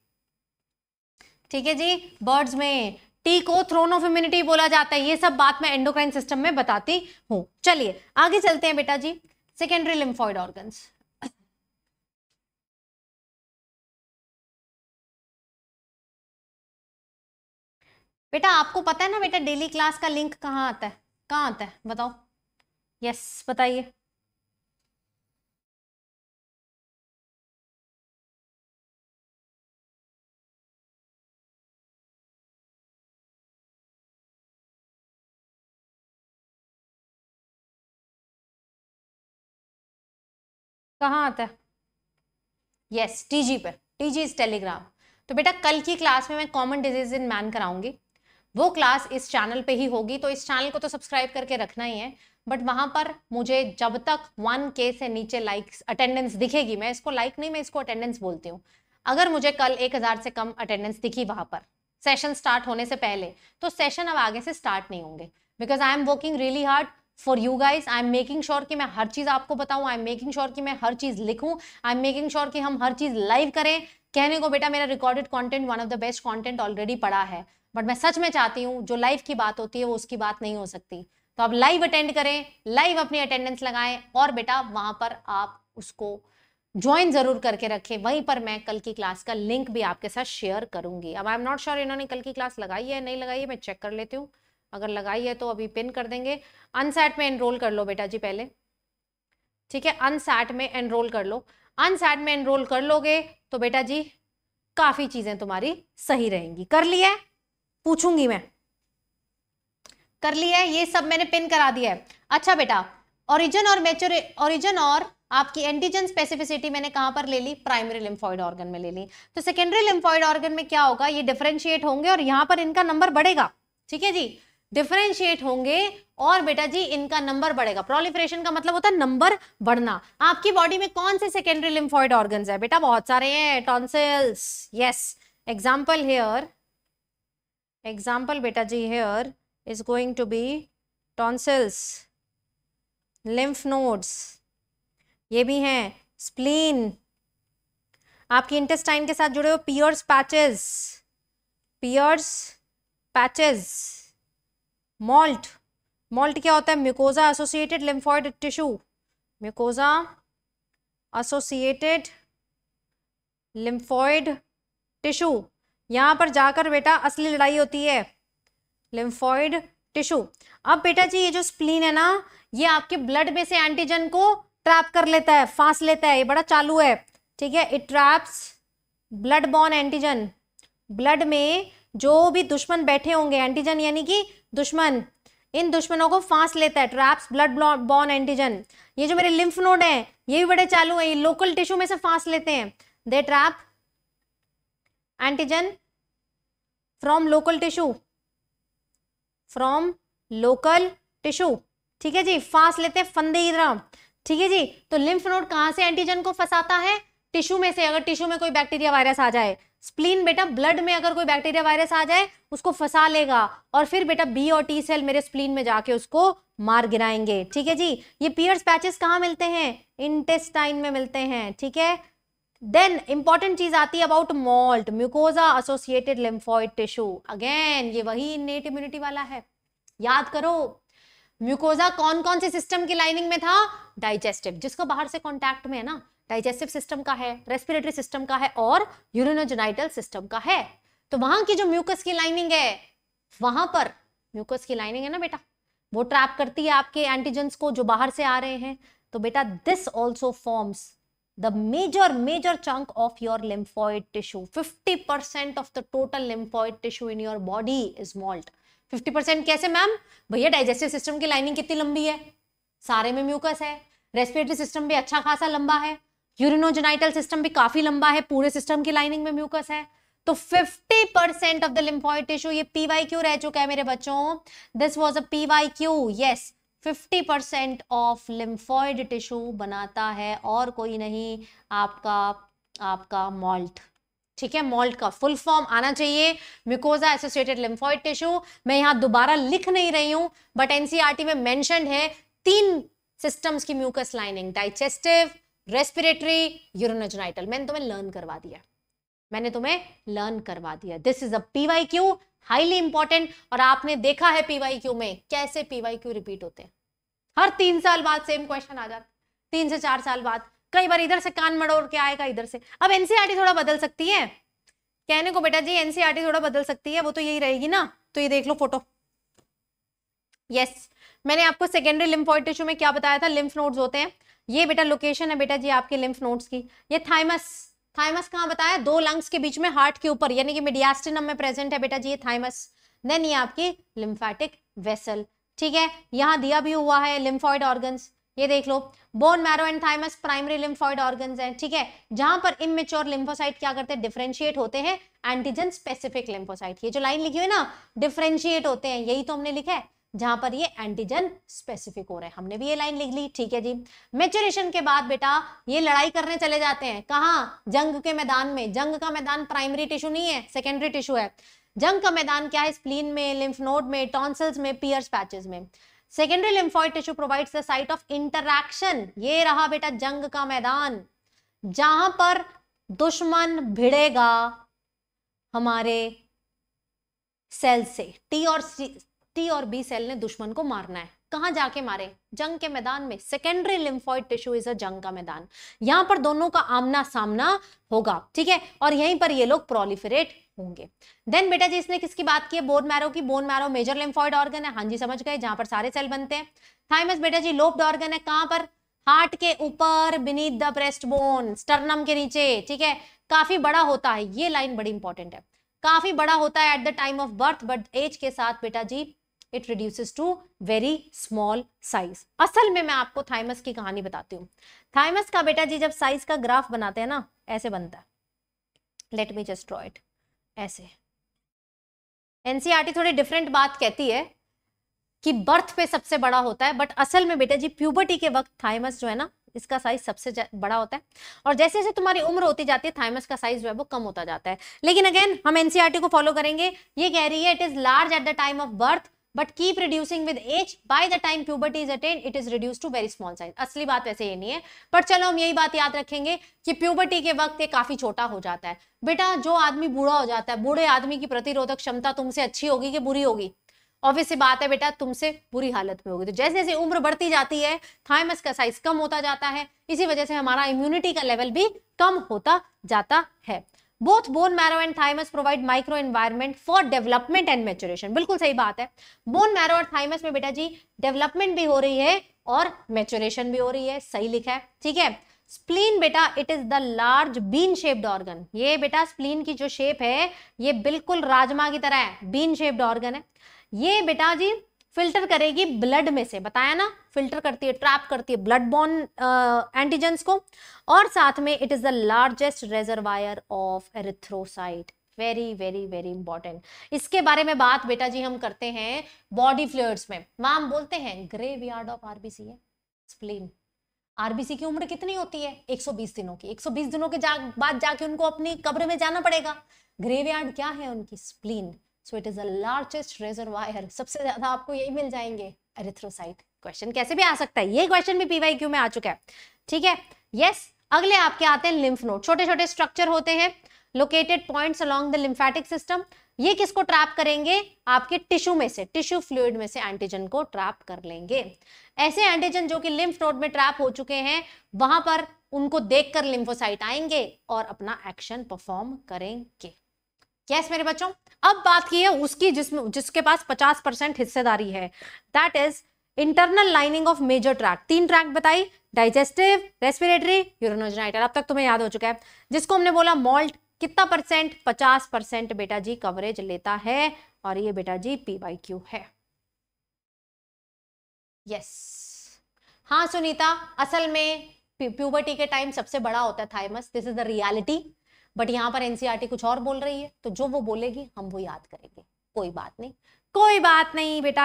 ठीक है जी बर्ड्स में टी को थ्रोन ऑफ इम्यूनिटी बोला जाता है ये सब बात मैं एंडोक्राइन सिस्टम में बताती हूँ चलिए आगे चलते हैं बेटा जी सेकेंडरी लिम्फॉइड ऑर्गन्स बेटा आपको पता है ना बेटा डेली क्लास का लिंक कहाँ आता है कहाँ आता है बताओ यस बताइए कहाँ आता है यस टीजी पर टीजी इज टेलीग्राम तो बेटा कल की क्लास में मैं कॉमन डिजीज इन मैन कराऊंगी वो क्लास इस चैनल पे ही होगी तो इस चैनल को तो सब्सक्राइब करके रखना ही है बट वहां पर मुझे जब तक वन के से नीचे लाइक्स अटेंडेंस दिखेगी मैं इसको लाइक नहीं मैं इसको अटेंडेंस बोलती हूँ अगर मुझे कल एक हज़ार से कम अटेंडेंस दिखी वहां पर सेशन स्टार्ट होने से पहले तो सेशन अब आगे से स्टार्ट नहीं होंगे because I am working really hard for you guys I am making sure कि मैं हर चीज़ आपको बताऊँ आई एम मेकिंग श्योर कि मैं हर चीज़ लिखूँ आई एम मेकिंग श्योर कि हम हर चीज़ लाइव करें कहने को बेटा मेरा recorded content one of the best content already पड़ा है बट मैं सच में चाहती हूँ जो लाइव की बात होती है वो उसकी बात नहीं हो सकती तो आप लाइव अटेंड करें लाइव अपनी अटेंडेंस लगाएं और बेटा वहां पर आप उसको ज्वाइन जरूर करके रखें वहीं पर मैं कल की क्लास का लिंक भी आपके साथ शेयर करूंगी अब आई एम नॉट श्योर इन्होंने कल की क्लास लगाई है नहीं लगाई है मैं चेक कर लेती हूँ अगर लगाई है तो अभी पिन कर देंगे अनसेट में एनरोल कर लो बेटा जी पहले ठीक है अनसेट में एनरोल कर लो अनसेट में एनरोल कर लोगे तो बेटा जी काफ़ी चीज़ें तुम्हारी सही रहेंगी कर लिया पूछूंगी मैं कर लिया ये सब मैंने पिन करा दिया है अच्छा बेटा ओरिजिन और मेच्योर ओरिजिन और आपकी एंटीजन स्पेसिफिसिटी मैंने कहां पर ले ली प्राइमरी लिम्फॉइड ऑर्गन में ले ली तो सेकेंडरी लिम्फॉइड ऑर्गन में क्या होगा ये डिफ्रेंशिएट होंगे और यहां पर इनका नंबर बढ़ेगा ठीक है जी डिफ्रेंशिएट होंगे और बेटा जी इनका नंबर बढ़ेगा प्रोलिफ्रेशन का मतलब होता है नंबर बढ़ना आपकी बॉडी में कौन से सेकेंडरी लिम्फॉइड ऑर्गन है बेटा बहुत सारे हैं tonsils yes example here example बेटा जी here is going to be tonsils lymph nodes ये भी हैं स्प्लीन आपकी इंटेस्टाइन के साथ जुड़े हुए Peyer's patches Peyer's patches MALT MALT क्या होता है mucosa associated lymphoid tissue mucosa associated lymphoid tissue यहाँ पर जाकर बेटा असली लड़ाई होती है लिम्फॉइड टिश्यू अब बेटा जी ये जो स्प्लीन है ना ये आपके ब्लड में से एंटीजन को ट्रैप कर लेता है फांस लेता है ये बड़ा चालू है ठीक है it traps blood borne antigen blood में जो भी दुश्मन बैठे होंगे एंटीजन यानी कि दुश्मन इन दुश्मनों को फांस लेता है ट्रैप्स ब्लड बॉर्न एंटीजन ये जो मेरे लिम्फ नोड है ये भी बड़े चालू है ये लोकल टिश्यू में से फांस लेते हैं they trap antigen from local tissue from local tissue ठीक है जी फांस लेते हैं फंदे इधरा ठीक है जी तो लिम्फ नोड कहां से एंटीजन को फंसाता है टिश्यू में से अगर टिश्यू में कोई बैक्टीरिया वायरस आ जाए स्प्लीन बेटा ब्लड में अगर कोई बैक्टीरिया वायरस आ जाए उसको फंसा लेगा और फिर बेटा बी और टी सेल मेरे स्प्लीन में जाके उसको मार गिराएंगे ठीक है जी ये पियर्स पैचेस कहाँ मिलते हैं इंटेस्टाइन में मिलते हैं ठीक है देन इंपॉर्टेंट चीज आती है about MALT mucosa associated lymphoid tissue again ये वही नेट इम्यूनिटी वाला है याद करो म्यूकोजा कौन कौन से सिस्टम की लाइनिंग में था डाइजेस्टिव जिसको बाहर से कॉन्टेक्ट में है ना डाइजेस्टिव सिस्टम का है रेस्पिरेटरी सिस्टम का है और यूरिनोजेनाइटल सिस्टम का है तो वहां की जो म्यूकस की लाइनिंग है वहां पर म्यूकस की लाइनिंग है ना बेटा वो ट्रैप करती है आपके एंटीजेंस को जो बाहर से आ रहे हैं तो बेटा this also forms the major major chunk of your lymphoid tissue 50% of the total lymphoid tissue in body is MALT fifty 50% कैसे मैम भैया डाइजेस्टिव सिस्टम की लाइनिंग कितनी लंबी है सारे में म्यूकस है रेस्पिरेटरी सिस्टम भी अच्छा खासा लंबा है यूरिनोजेनाइटल सिस्टम भी काफी लंबा है पूरे सिस्टम की लाइनिंग में म्यूकस है तो 50 percent of the lymphoid tissue ये पीवाई क्यू रह चुका है मेरे बच्चों this was a PY Q yes 50 percent of lymphoid tissue बनाता है और कोई नहीं आपका आपका मॉल्ट ठीक है मॉल्ट का फुल फॉर्म आना चाहिए म्यूकोजा एसोसिएटेड लिम्फॉइड टिश्यू मैं यहाँ दोबारा लिख नहीं रही हूं बट एनसीईआरटी में मेंशन है तीन सिस्टम्स की mucus lining digestive respiratory urogenital मैंने तुम्हें लर्न करवा दिया मैंने तुम्हें लर्न करवा दिया this is a PY Q highly important और आपने देखा है पीवाई क्यू में कैसे पीवाई क्यू रिपीट होते हैं हर तीन साल बाद सेम क्वेश्चन आ जाता तीन से चार साल बाद कई बार इधर से कान मड़ोड़ के आएगा इधर से अब एनसीआरटी e थोड़ा बदल सकती है कहने को बेटा जी एनसीआरटी e थोड़ा बदल सकती है वो तो यही रहेगी ना तो ये देख लो फोटो यस yes. मैंने आपको सेकेंडरी लिम्फॉइड टिश्यू में क्या बताया था लिम्फ नोड्स होते हैं ये बेटा लोकेशन है बेटा जी आपके लिम्फ नोड्स की ये थाइमस थाइमस कहाँ बताया दो लंग्स के बीच में हार्ट के ऊपर यानी कि मिडियास्टिनम में प्रेजेंट है बेटा जी ये थाइमस देन ये आपकी लिम्फेटिक वेसल ठीक है यहाँ दिया भी हुआ है लिम्फॉइड ऑर्गन्स ये देख लो bone marrow and thymus primary lymphoid organ हैं ठीक है जहां पर इमेच्योर लिम्फोसाइट क्या करते हैं डिफ्रेंशिएट होते हैं एंटीजन स्पेसिफिक लिम्फोसाइट ये जो लाइन लिखी हुई है ना डिफ्रेंशिएट होते हैं यही तो हमने लिखा है जहां पर ये एंटीजन स्पेसिफिक हो रहे हैं हमने भी ये लाइन लिख ली ठीक है जी मेचुरेशन के बाद बेटा ये लड़ाई करने चले जाते हैं कहा जंग के मैदान में जंग का मैदान प्राइमरी टिश्यू नहीं है सेकेंडरी टिश्यू है जंग का मैदान क्या है स्प्लीन में लिम्फ नोड में टॉन्सल्स में पियर्स पैचेस में secondary lymphoid tissue provides the site of interaction ये रहा बेटा जंग का मैदान जहां पर दुश्मन भिड़ेगा हमारे सेल से टी और सी टी और बी सेल ने दुश्मन को मारना है कहाँ जाके मारे जंग के मैदान में secondary lymphoid tissue is a जंग का मैदान यहाँ पर दोनों का आमना सामना होगा ठीक है और यहीं पर ये लोग प्रोलिफरेट होंगे देन बेटा जी इसने किसकी बात की है बोन मैरो की bone marrow major lymphoid organ है हाँ जी समझ गए जहां पर सारे सेल बनते हैं थाइमस बेटा जी लोप्ड ऑर्गन है कहां पर हार्ट के ऊपर beneath the breast bone sternum के नीचे ठीक है काफी बड़ा होता है ये लाइन बड़ी इंपॉर्टेंट है काफी बड़ा होता है at the time of birth but age के साथ बेटा जी it reduces to very small size असल में मैं आपको थाइमस की कहानी बताती हूँ थाइमस का बेटा जी जब साइज का ग्राफ बनाते हैं ना ऐसे बनता है let me just draw it ऐसे एनसीआरटी e थोड़ी डिफरेंट बात कहती है कि बर्थ पे सबसे बड़ा होता है बट असल में बेटा जी प्यूबर्टी के वक्त थाइमस जो है ना इसका साइज सबसे बड़ा होता है और जैसे जैसे तुम्हारी उम्र होती जाती है थाइमस का साइज जो है वो कम होता जाता है लेकिन अगेन हम एनसीआरटी e को फॉलो करेंगे ये कह रही है it is large at the time of birth but keep reducing with age by the time puberty is attained it is reduce to very small size असली बात वैसे ये नहीं है पर चलो हम यही बात याद रखेंगे कि प्यूबर्टी के वक्त ये काफी छोटा हो जाता है बेटा जो आदमी बूढ़ा हो जाता है बूढ़े आदमी की प्रतिरोधक क्षमता तुमसे अच्छी होगी कि बुरी होगी ऑब्वियस सी बात है बेटा तुमसे बुरी हालत में होगी तो जैसे जैसे उम्र बढ़ती जाती है थाइमस का साइज कम होता जाता है इसी वजह से हमारा इम्यूनिटी का लेवल भी कम होता जाता है both bone marrow and thymus provide micro environment for development and maturation बिल्कुल सही बात है बोन मैरो और थाइमस में बेटा जी डेवलपमेंट भी हो रही है और मेचुरेशन भी हो रही है सही लिखा है ठीक है स्प्लीन बेटा it is the large bean shaped organ ये बेटा स्प्लीन की जो शेप है ये बिल्कुल राजमा की तरह है बीन शेप्ड ऑर्गन है ये बेटा जी फिल्टर करेगी ब्लड में से बताया ना फिल्टर करती है ट्रैप करती है ब्लड बॉन एंटीजेंस को और साथ में it is the largest reservoir of erythrocyte very very very important इसके बारे में बात बेटा जी हम करते हैं बॉडी फ्लूड्स में मां बोलते हैं ग्रेवियार्ड ऑफ आरबीसी है स्प्लीन आरबीसी की उम्र कितनी होती है 120 दिनों की 120 दिनों के जा, बाद जाके उनको अपनी कब्र में जाना पड़ेगा ग्रेवियार्ड क्या है उनकी spleen so it is the largest reservoir सबसे ज्यादा आपको यही मिल जाएंगे एरिथ्रोसाइट क्वेश्चन कैसे भी आ सकता है ये क्वेश्चन भी पीवाई क्यू में आ चुका है ठीक है यस अगले आपके आते हैं लिम्फ नोड छोटे छोटे स्ट्रक्चर होते हैं located points along the lymphatic system ये किसको ट्रैप करेंगे आपके टिश्यू में से टिश्यू फ्लूड में से एंटीजन को ट्रैप कर लेंगे ऐसे एंटीजन जो कि लिम्फ नोड में ट्रैप हो चुके हैं वहां पर उनको देखकर लिम्फोसाइट आएंगे और अपना एक्शन परफॉर्म करेंगे यस मेरे बच्चों अब बात की है उसकी जिसमें जिसके पास 50 परसेंट हिस्सेदारी है that is internal lining of major tract तीन ट्रैक बताई डाइजेस्टिव रेस्पिरेटरी यूरोनोजनाइटल अब तक तुम्हें याद हो चुका है जिसको हमने बोला मॉल्ट कितना परसेंट पचास परसेंट बेटा जी कवरेज लेता है और ये बेटा जी पी वाई क्यू है यस हाँ सुनीता असल में प्यूबर्टी के टाइम सबसे बड़ा होता है thymus this is the reality but यहाँ पर एनसीईआरटी e कुछ और बोल रही है तो जो वो बोलेगी हम वो याद करेंगे कोई बात नहीं कोई बात नहीं बेटा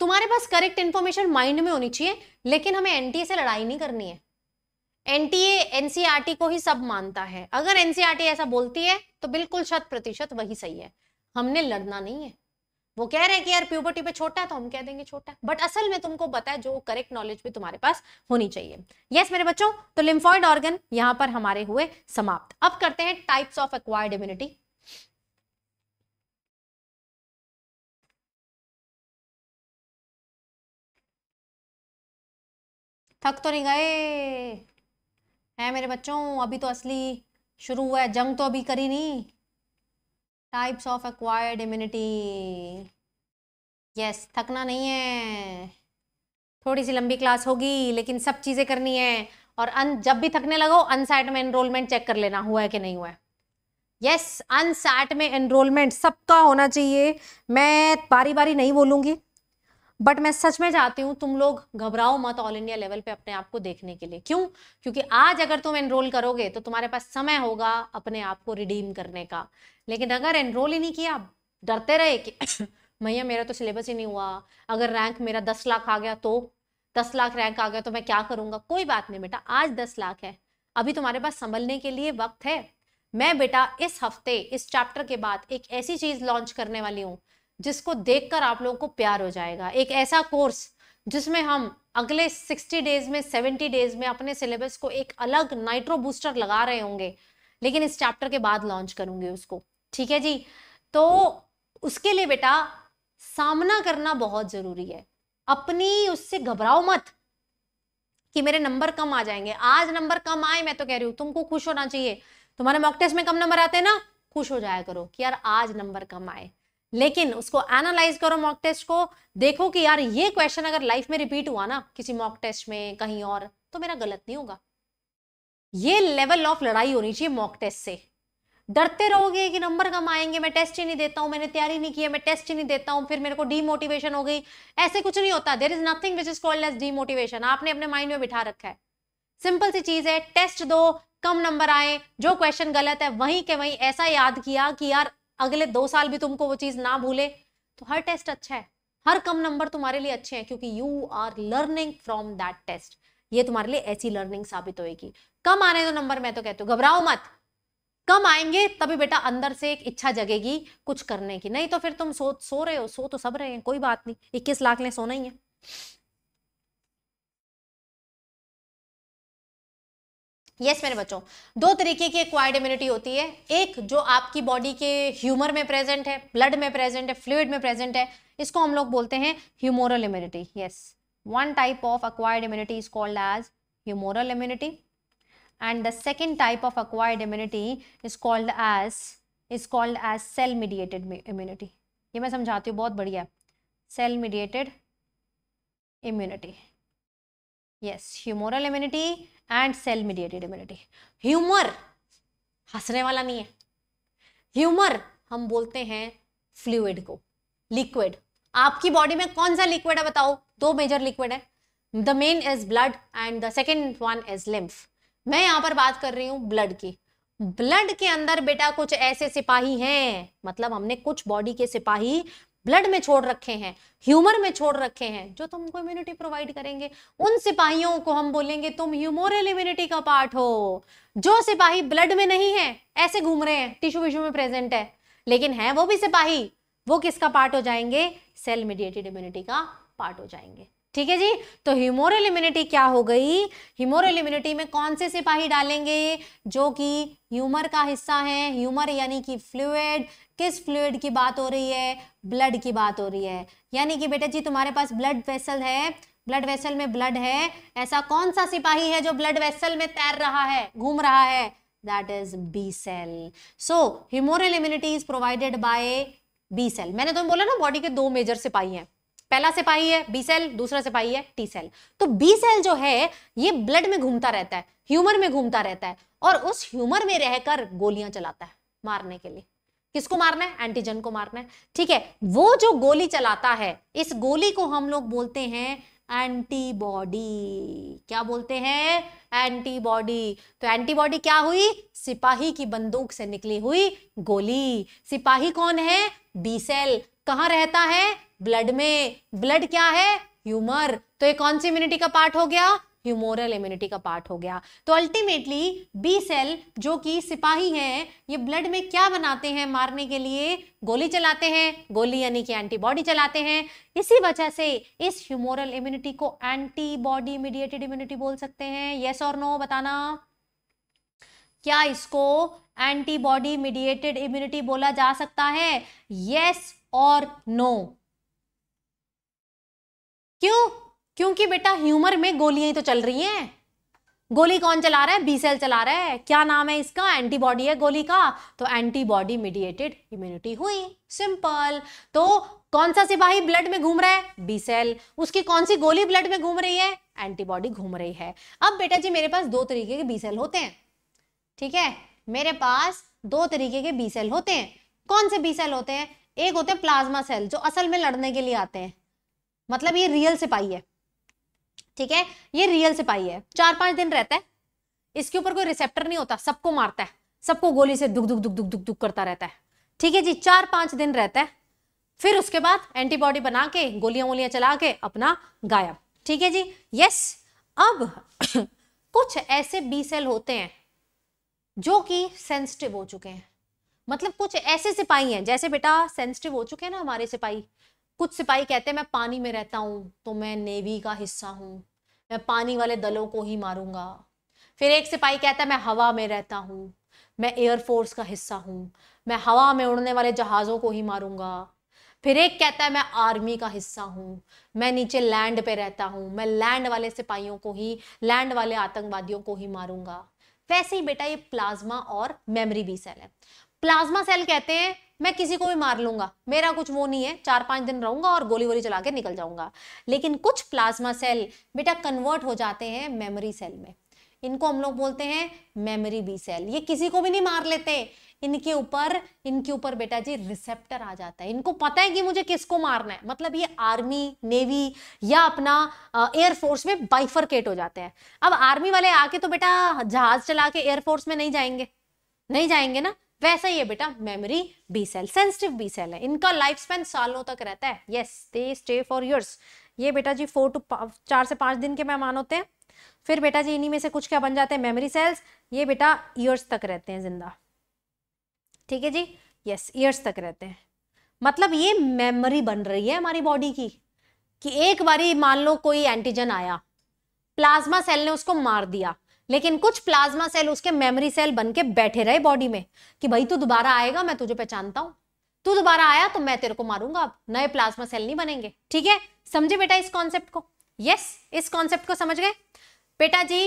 तुम्हारे पास करेक्ट इन्फॉर्मेशन माइंड में होनी चाहिए लेकिन हमें एनटीए से लड़ाई नहीं करनी है एनटीए एनसीआरटी e को ही सब मानता है अगर एनसीआरटी e ऐसा बोलती है तो बिल्कुल शत प्रतिशत वही सही है हमने लड़ना नहीं है वो कह रहे हैं कि यार प्यूबर्टी पे छोटा है तो हम कह देंगे छोटा है बट असल में तुमको पता है जो करेक्ट नॉलेज भी तुम्हारे पास होनी चाहिए यस मेरे बच्चों तो लिम्फॉइड ऑर्गन यहाँ पर हमारे हुए समाप्त अब करते हैं टाइप्स ऑफ एक्वायर्ड इम्यूनिटी थक तो नहीं गए हैं मेरे बच्चों अभी तो असली शुरू हुआ है जंग तो अभी करी नहीं types of acquired immunity yes थकना नहीं है थोड़ी सी लंबी क्लास होगी लेकिन सब चीज़ें करनी है और अन जब भी थकने लगो अनसैट में एनरोलमेंट चेक कर लेना हुआ है कि नहीं हुआ है यस अनसैट में एनरोलमेंट सबका होना चाहिए मैं बारी बारी नहीं बोलूँगी बट मैं सच में चाहती हूँ तुम लोग घबराओ मत ऑल इंडिया लेवल पे अपने आप को देखने के लिए क्यों क्योंकि आज अगर तुम एनरोल करोगे तो तुम्हारे पास समय होगा अपने आप को रिडीम करने का लेकिन अगर एनरोल ही नहीं किया डरते रहे कि भैया [COUGHS] मेरा तो सिलेबस ही नहीं हुआ अगर रैंक मेरा दस लाख आ गया तो दस लाख रैंक आ गया तो मैं क्या करूँगा कोई बात नहीं बेटा आज दस लाख है अभी तुम्हारे पास संभलने के लिए वक्त है मैं बेटा इस हफ्ते इस चैप्टर के बाद एक ऐसी चीज लॉन्च करने वाली हूँ जिसको देखकर आप लोगों को प्यार हो जाएगा एक ऐसा कोर्स जिसमें हम अगले 60 डेज में 70 डेज में अपने सिलेबस को एक अलग नाइट्रो बूस्टर लगा रहे होंगे लेकिन इस चैप्टर के बाद लॉन्च करूंगी उसको ठीक है जी तो उसके लिए बेटा सामना करना बहुत जरूरी है अपनी उससे घबराओ मत कि मेरे नंबर कम आ जाएंगे आज नंबर कम आए मैं तो कह रही हूं तुमको खुश होना चाहिए तुम्हारे मॉक टेस्ट में कम नंबर आते हैं ना खुश हो जाया करो कि यार आज नंबर कम आए लेकिन उसको एनालाइज करो मॉक टेस्ट को देखो कि यार ये क्वेश्चन अगर लाइफ में रिपीट हुआ ना किसी मॉक टेस्ट में कहीं और तो मेरा गलत नहीं होगा ये लेवल ऑफ लड़ाई होनी चाहिए मॉक टेस्ट से डरते रहोगे कि नंबर कम आएंगे मैं टेस्ट ही नहीं देता हूं मैंने तैयारी नहीं की है मैं टेस्ट ही नहीं देता हूं फिर मेरे को डीमोटिवेशन हो गई ऐसे कुछ नहीं होता there is nothing which is called as demotivation आपने अपने माइंड में बिठा रखा है सिंपल सी चीज है टेस्ट दो कम नंबर आए जो क्वेश्चन गलत है वहीं के वहीं ऐसा याद किया कि यार अगले दो साल भी तुमको वो चीज ना भूले तो हर टेस्ट अच्छा है हर कम नंबर तुम्हारे लिए अच्छे हैं क्योंकि you are learning from that test ये तुम्हारे लिए ऐसी लर्निंग साबित होगी कम आने दो नंबर मैं तो कहती हूँ घबराओ मत कम आएंगे तभी बेटा अंदर से एक इच्छा जगेगी कुछ करने की नहीं तो फिर तुम सो सो रहे हो सो तो सब रहे हैं कोई बात नहीं इक्कीस लाख ने सोना ही है यस मेरे बच्चों दो तरीके की एक्वायर्ड इम्यूनिटी होती है एक जो आपकी बॉडी के ह्यूमर में प्रेजेंट है ब्लड में प्रेजेंट है फ्लूड में प्रेजेंट है इसको हम लोग बोलते हैं humoral immunity yes one type of acquired immunity is called as humoral immunity and the second type of acquired immunity is called as is called as cell mediated immunity ये मैं समझाती हूँ बहुत बढ़िया cell mediated immunity yes humoral immunity and cell mediated immunity humour हंसने वाला नहीं है ह्यूमर हम बोलते हैं फ्लूड को लिक्विड आपकी बॉडी में कौन सा लिक्विड है बताओ दो मेजर लिक्विड है the main is blood and the second one is lymph मैं यहां पर बात कर रही हूं ब्लड की ब्लड के अंदर बेटा कुछ ऐसे सिपाही हैं मतलब हमने कुछ बॉडी के सिपाही ब्लड में छोड़ रखे हैं ह्यूमर में छोड़ रखे हैं जो तुमको इम्यूनिटी प्रोवाइड करेंगे उन सिपाहियों को हम बोलेंगे तुम ह्यूमोरल इम्यूनिटी का पार्ट हो जो सिपाही ब्लड में नहीं है ऐसे घूम रहे हैं टिश्यू विश्यू में प्रेजेंट है लेकिन है वो भी सिपाही वो किसका पार्ट हो जाएंगे सेल मीडिएटेड इम्यूनिटी का पार्ट हो जाएंगे ठीक है जी तो ह्यूमोरल इम्यूनिटी क्या हो गई ह्यूमोरल इम्यूनिटी में कौन से सिपाही डालेंगे जो कि ह्यूमर का हिस्सा है ह्यूमर यानी कि फ्लूड किस फ्लूड की बात हो रही है ब्लड की बात हो रही है यानी कि बेटा जी तुम्हारे पास ब्लड वेसल है ब्लड वेसल में ब्लड है ऐसा कौन सा सिपाही है जो ब्लड वेसल में तैर रहा है घूम रहा है that is B cell so humoral immunity is provided by B cell मैंने तुम्हें तो बोला ना बॉडी के दो मेजर सिपाही हैं पहला सिपाही है बी सेल दूसरा सिपाही है टी सेल तो बी सेल जो है ये ब्लड में घूमता रहता है ह्यूमर में घूमता रहता है और उस ह्यूमर में रहकर गोलियां चलाता है मारने के लिए किसको मारना है एंटीजन को मारना है ठीक है वो जो गोली चलाता है इस गोली को हम लोग बोलते हैं एंटीबॉडी क्या बोलते हैं एंटीबॉडी तो एंटीबॉडी क्या हुई सिपाही की बंदूक से निकली हुई गोली सिपाही कौन है बी सेल कहाँ रहता है ब्लड में ब्लड क्या है ह्यूमर तो ये कौन सी इम्यूनिटी का पार्ट हो गया ह्यूमोरल इम्यूनिटी का पार्ट हो गया तो अल्टीमेटली बी सेल जो कि सिपाही हैं ये ब्लड में क्या बनाते हैं मारने के लिए गोली चलाते हैं गोली यानी कि एंटीबॉडी चलाते हैं इसी वजह से इस ह्यूमोरल इम्यूनिटी को एंटीबॉडी मीडिएटेड इम्यूनिटी बोल सकते हैं यस और नो बताना क्या इसको एंटीबॉडी मीडिएटेड इम्यूनिटी बोला जा सकता है यस और नो क्यों क्योंकि बेटा ह्यूमर में गोलियां ही तो चल रही हैं गोली कौन चला रहा है बी सेल चला रहा है क्या नाम है इसका एंटीबॉडी है गोली का तो एंटीबॉडी मीडिएटेड इम्यूनिटी हुई सिंपल तो कौन सा सिपाही ब्लड में घूम रहा है बी सेल उसकी कौन सी गोली ब्लड में घूम रही है एंटीबॉडी घूम रही है अब बेटा जी मेरे पास दो तरीके के बी सेल होते हैं ठीक है मेरे पास दो तरीके के बी सेल होते हैं कौन से बी सेल होते हैं एक होते हैं प्लाज्मा सेल जो असल में लड़ने के लिए आते हैं मतलब ये रियल सिपाही है ठीक है ये रियल सिपाही है चार पांच दिन रहता है इसके ऊपर कोई रिसेप्टर नहीं होता सबको मारता है सबको गोली से दुख दुख दुख दुख दुख दुख करता रहता है ठीक है जी चार पांच दिन रहता है फिर उसके बाद एंटीबॉडी बना के गोलियां वोलियां चला के अपना गायब ठीक है जी यस अब [COUGHS] कुछ ऐसे बी सेल होते हैं जो कि सेंसिटिव हो चुके हैं मतलब कुछ ऐसे सिपाही हैं जैसे बेटा सेंसिटिव हो चुके हैं ना हमारे सिपाही कुछ सिपाही कहते हैं मैं पानी में रहता हूँ तो मैं नेवी का हिस्सा हूँ मैं पानी वाले दलों को ही मारूंगा फिर एक सिपाही कहता है मैं हवा में रहता हूँ मैं एयरफोर्स का हिस्सा हूँ मैं हवा में उड़ने वाले जहाज़ों को ही मारूंगा फिर एक कहता है मैं आर्मी का हिस्सा हूँ मैं नीचे लैंड पे रहता हूँ मैं लैंड वाले सिपाहियों को ही लैंड वाले आतंकवादियों को ही मारूंगा वैसे ही बेटा ये प्लाज्मा और मेमोरी बी सेल है प्लाज्मा सेल कहते हैं मैं किसी को भी मार लूंगा मेरा कुछ वो नहीं है चार पांच दिन रहूंगा और गोली वोली चला के निकल जाऊंगा लेकिन कुछ प्लाज्मा सेल बेटा कन्वर्ट हो जाते हैं मेमोरी सेल में इनको हम लोग बोलते हैं मेमोरी बी सेल ये किसी को भी नहीं मार लेते इनके ऊपर इनके ऊपर बेटा जी रिसेप्टर आ जाता है इनको पता है कि मुझे किसको मारना है मतलब ये आर्मी नेवी या अपना एयरफोर्स में बाइफरकेट हो जाते हैं अब आर्मी वाले आके तो बेटा जहाज चला के एयरफोर्स में नहीं जाएंगे नहीं जाएंगे ना वैसा ही है बेटा memory B cell sensitive B cell है इनका लाइफ स्पेन सालों तक रहता है yes they stay for years ये बेटा जी फोर टू चार से पांच दिन के मेहमान होते हैं फिर बेटा जी इन्हीं में से कुछ क्या बन जाते हैं मेमोरी सेल्स ये बेटा ईयर्स तक रहते हैं जिंदा ठीक है जी यस ईयर्स तक रहते हैं मतलब ये मेमोरी बन रही है हमारी बॉडी की कि एक बारी मान लो कोई एंटीजन आया प्लाज्मा सेल ने उसको मार दिया लेकिन कुछ प्लाज्मा सेल उसके मेमोरी सेल बन के बैठे रहे बॉडी में कि भाई तू दोबारा आएगा मैं तुझे पहचानता हूं तू दोबारा आया तो मैं तेरे को मारूंगा अब नए प्लाज्मा सेल नहीं बनेंगे ठीक है समझे बेटा इस कॉन्सेप्ट को यस इस कॉन्सेप्ट को समझ गए बेटा जी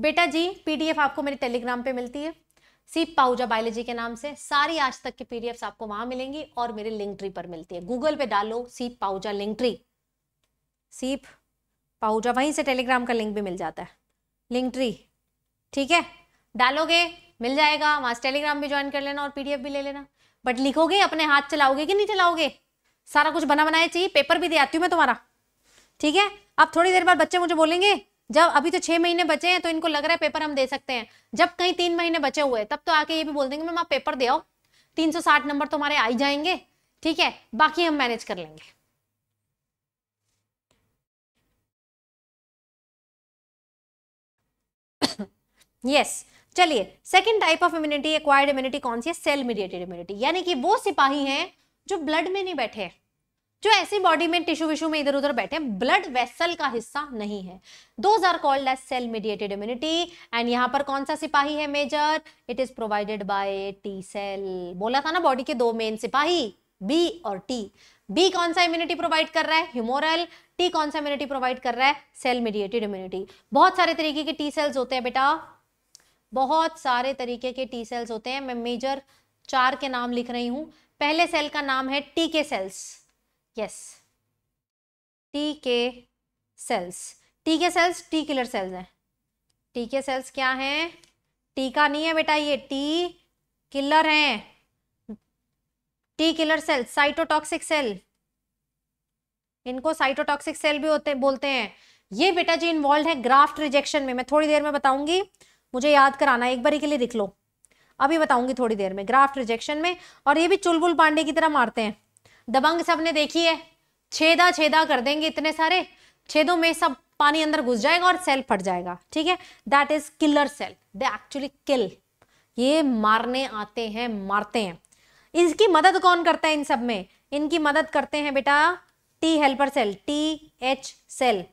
बेटा जी पीडीएफ आपको मेरे टेलीग्राम पे मिलती है सीप पाउजा बायोलॉजी के नाम से सारी आज तक की पीडीएफ आपको वहां मिलेंगी और मेरे लिंक ट्री पर मिलती है गूगल पे डालो सीप पाउजा लिंक ट्री सीप पाउजा वहीं से टेलीग्राम का लिंक भी मिल जाता है लिंक ट्री ठीक है डालोगे मिल जाएगा वहाँ से टेलीग्राम भी ज्वाइन कर लेना और पीडीएफ भी ले लेना बट लिखोगे अपने हाथ चलाओगे कि नहीं चलाओगे सारा कुछ बना बनाया चाहिए पेपर भी दे आती हूँ मैं तुम्हारा ठीक है अब थोड़ी देर बाद बच्चे मुझे बोलेंगे जब अभी तो छह महीने बचे हैं तो इनको लग रहा है पेपर हम दे सकते हैं जब कहीं तीन महीने बचे हुए तब तो आके ये भी बोल देंगे मैम आप पेपर दे आओ तीन सौ साठ नंबर तुम्हारे आ ही जाएंगे ठीक है बाकी हम मैनेज कर लेंगे यस चलिए second type of immunity acquired immunity कौन सी है सेल मीडिएटेड इम्यूनिटी यानी कि वो सिपाही हैं जो ब्लड में नहीं बैठे जो ऐसी बॉडी में टिश्यू विश्यू में इधर उधर बैठे ब्लड वेसल का हिस्सा नहीं है those are called as cell mediated immunity and यहां पर कौन सा सिपाही है major it is provided by T cell बोला था ना बॉडी के दो मेन सिपाही बी और टी बी कौन सा इम्यूनिटी प्रोवाइड कर रहा है ह्यूमोरल टी कौन सा इम्यूनिटी प्रोवाइड कर रहा है सेल मीडिएटेड इम्यूनिटी बहुत सारे तरीके के टी सेल्स होते हैं बेटा बहुत सारे तरीके के टी सेल्स होते हैं मैं मेजर चार के नाम लिख रही हूं पहले सेल का नाम है टी के सेल्स यस टी के सेल्स टी के सेल्स टी किलर सेल्स हैं टी के सेल्स क्या हैं टीका नहीं है बेटा ये टी किलर हैं T killer cell cytotoxic cell इनको साइटोटॉक्सिक सेल भी होते बोलते हैं ये बेटा जी इन्वॉल्व है ग्राफ्ट रिजेक्शन में मैं थोड़ी देर में बताऊंगी मुझे याद कराना एक बारी के लिए दिख लो अभी बताऊंगी थोड़ी देर में ग्राफ्ट रिजेक्शन में और ये भी चुलबुल पांडे की तरह मारते हैं दबंग सबने देखी है छेदा छेदा कर देंगे इतने सारे छेदों में सब पानी अंदर घुस जाएगा और सेल फट जाएगा ठीक है that is killer cell they actually kill ये मारने आते हैं मारते हैं इसकी मदद कौन करता है इन सब में इनकी मदद करते हैं बेटा T helper cell T H cell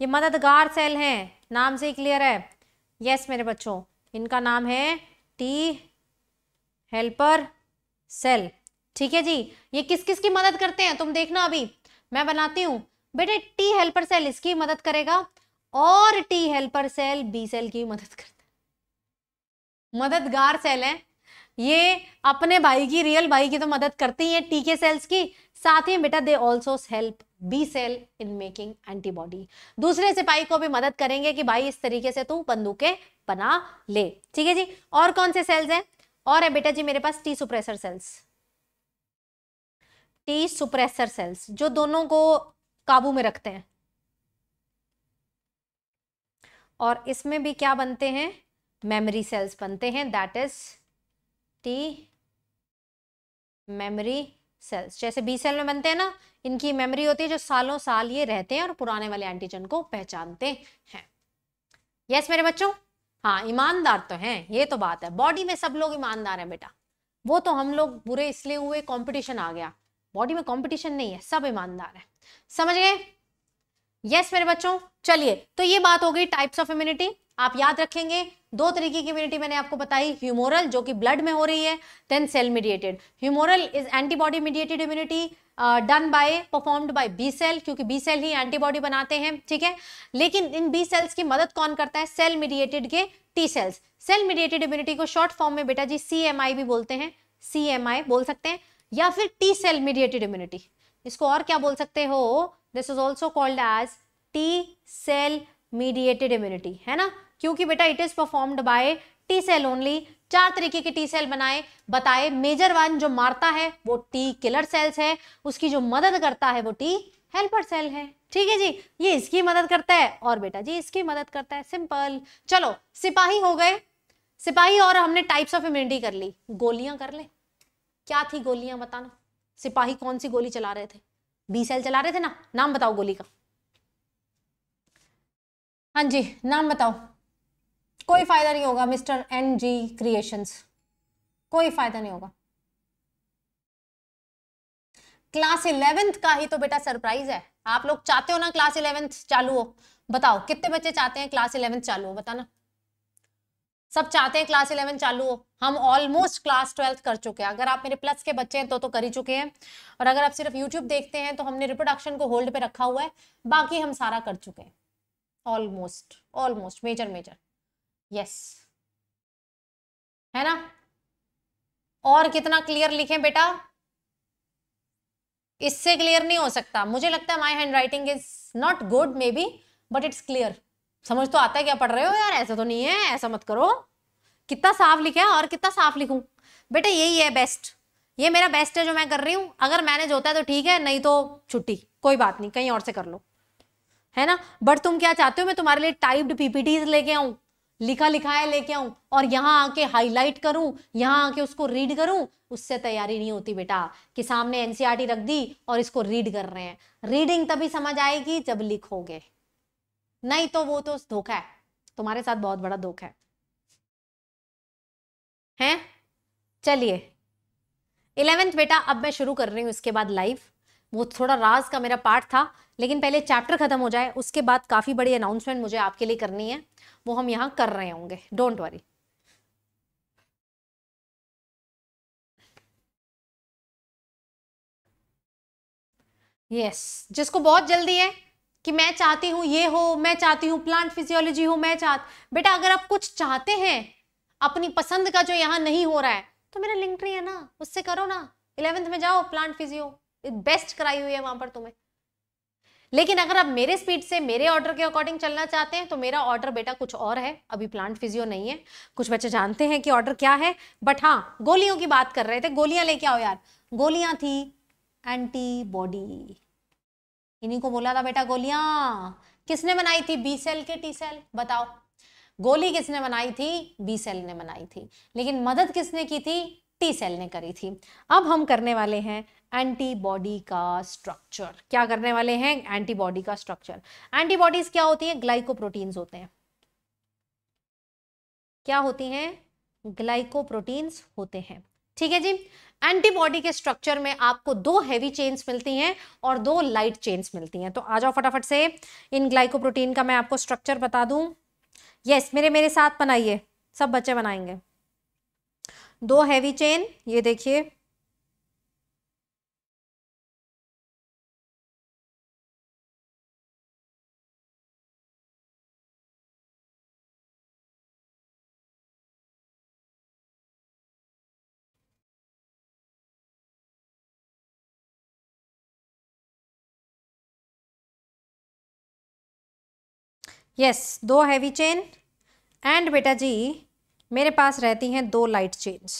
ये मददगार सेल हैं नाम से ही क्लियर है यस मेरे बच्चों इनका नाम है टी हेल्पर सेल ठीक है जी ये किस किस की मदद करते हैं तुम देखना अभी मैं बनाती हूँ बेटे टी हेल्पर सेल इसकी मदद करेगा और T helper cell B cell की मदद करता है मददगार सेल है ये अपने भाई की रियल भाई की तो मदद करती है टीके सेल्स की साथ ही बेटा they also help B cell in making antibody दूसरे सिपाही को भी मदद करेंगे कि भाई इस तरीके से तू बंदूकें बना ले ठीक है जी और कौन से सेल्स हैं और है बेटा जी मेरे पास T suppressor cells T suppressor cells जो दोनों को काबू में रखते हैं और इसमें भी क्या बनते हैं मेमोरी सेल्स बनते हैं that is T memory cells जैसे बी सेल में बनते हैं ना इनकी मेमोरी होती है जो सालों साल ये रहते हैं और पुराने वाले एंटीजन को पहचानते हैं यस मेरे बच्चों हाँ ईमानदार तो हैं ये तो बात है बॉडी में सब लोग ईमानदार हैं बेटा वो तो हम लोग बुरे इसलिए हुए कंपटीशन आ गया बॉडी में कंपटीशन नहीं है सब ईमानदार है समझ गए यस मेरे बच्चों चलिए तो ये बात हो गई टाइप्स ऑफ इम्यूनिटी आप याद रखेंगे दो तरीके की इम्यूनिटी मैंने आपको बताई ह्यूमोरल जो कि ब्लड में हो रही है then cell mediated humoral is antibody mediated immunity done by performed by B cell क्योंकि बी सेल ही एंटीबॉडी बनाते हैं ठीक है लेकिन इन बी सेल्स की मदद कौन करता है सेल मीडिएटेड के T cells cell mediated immunity को शॉर्ट फॉर्म में बेटा जी सी भी बोलते हैं सी बोल सकते हैं या फिर टी सेल मीडिएटेड इम्यूनिटी इसको और क्या बोल सकते हो this is also called as T cell mediated immunity है ना क्योंकि बेटा it is performed by T cell only चार तरीके के टी सेल बनाए बताए मेजर वन जो मारता है वो टी किलर सेल्स है उसकी जो मदद करता है वो टी हेल्पर सेल है ठीक है जी ये इसकी मदद करता है और बेटा जी इसकी मदद करता है सिंपल चलो सिपाही हो गए सिपाही और हमने टाइप्स ऑफ इम्यूनिटी कर ली गोलियां कर ले क्या थी गोलियां बताना सिपाही कौन सी गोली चला रहे थे बी सेल चला रहे थे ना नाम बताओ गोली का हाँ जी नाम बताओ कोई फायदा नहीं होगा मिस्टर एन जी क्रिएशंस कोई फायदा नहीं होगा क्लास इलेवेंथ का ही तो बेटा सरप्राइज है आप लोग चाहते हो ना क्लास इलेवेंथ चालू हो बताओ कितने बच्चे चाहते हैं क्लास इलेवेंथ चालू हो बताना सब चाहते हैं क्लास इलेवन चालू हो हम ऑलमोस्ट क्लास ट्वेल्थ कर चुके हैं अगर आप मेरे प्लस के बच्चे हैं तो तो कर ही चुके हैं और अगर आप सिर्फ यूट्यूब देखते हैं तो हमने रिप्रोडक्शन को होल्ड पे रखा हुआ है बाकी हम सारा कर चुके हैं almost almost major major yes है ना और कितना क्लियर लिखें बेटा इससे क्लियर नहीं हो सकता मुझे लगता है my handwriting is not good maybe but it's clear समझ तो आता है क्या पढ़ रहे हो यार ऐसा तो नहीं है ऐसा मत करो कितना साफ लिखा और कितना साफ लिखूं बेटा यही है बेस्ट ये मेरा बेस्ट है जो मैं कर रही हूं अगर मैनेज होता है तो ठीक है नहीं तो छुट्टी कोई बात नहीं कहीं और से कर लो है ना बट तुम क्या चाहते हो मैं तुम्हारे लिए टाइप्ड पीपीटीज लेके आऊँ लिखा लिखा है लेके आऊं और यहाँ आके हाईलाइट करूं यहाँ आके उसको रीड करूं उससे तैयारी नहीं होती बेटा कि सामने एनसीईआरटी e रख दी और इसको रीड कर रहे हैं रीडिंग तभी समझ आएगी जब लिखोगे नहीं तो वो तो धोखा है तुम्हारे साथ बहुत बड़ा धोखा है चलिए इलेवेंथ बेटा अब मैं शुरू कर रही हूं इसके बाद लाइव वो थोड़ा राज का मेरा पार्ट था लेकिन पहले चैप्टर ख़त्म हो जाए उसके बाद काफ़ी बड़ी अनाउंसमेंट मुझे आपके लिए करनी है वो हम यहाँ कर रहे होंगे डोंट वरी यस yes. जिसको बहुत जल्दी है कि मैं चाहती हूँ ये हो मैं चाहती हूँ प्लांट फिजियोलॉजी हो मैं चाह बेटा अगर आप कुछ चाहते हैं अपनी पसंद का जो यहाँ नहीं हो रहा है तो मेरा लिंक ट्री है ना उससे करो ना इलेवेंथ में जाओ प्लांट फिजियो बेस्ट कराई हुई है वहां पर तुम्हें लेकिन अगर आप मेरे स्पीड से मेरे ऑर्डर के अकॉर्डिंग चलना चाहते हैं तो मेरा ऑर्डर बेटा कुछ और है अभी प्लांट फिजियो नहीं है कुछ बच्चे जानते हैं कि ऑर्डर क्या है बट हाँ गोलियों की बात कर रहे थे गोलियां लेके आओ यार गोलियां थी एंटीबॉडी इन्हीं को बोला था बेटा गोलियां किसने बनाई थी बी सेल के टी सेल बताओ गोली किसने बनाई थी बी सेल ने बनाई थी लेकिन मदद किसने की थी टी सेल ने करी थी अब हम करने वाले हैं एंटीबॉडी का स्ट्रक्चर क्या करने वाले हैं एंटीबॉडी का स्ट्रक्चर एंटीबॉडीज क्या होती हैं ग्लाइकोप्रोटीन्स होते हैं क्या होती हैं ग्लाइकोप्रोटीन्स होते हैं ठीक है जी एंटीबॉडी के स्ट्रक्चर में आपको दो हैवी चेन्स मिलती हैं और दो लाइट चेन्स मिलती हैं तो आ जाओ फटाफट से इन ग्लाइकोप्रोटीन का मैं आपको स्ट्रक्चर बता दूं यस मेरे मेरे साथ बनाइए सब बच्चे बनाएंगे दो हैवी चेन ये देखिए यस दो हैवी चेन एंड बेटा जी मेरे पास रहती हैं दो लाइट चेन्स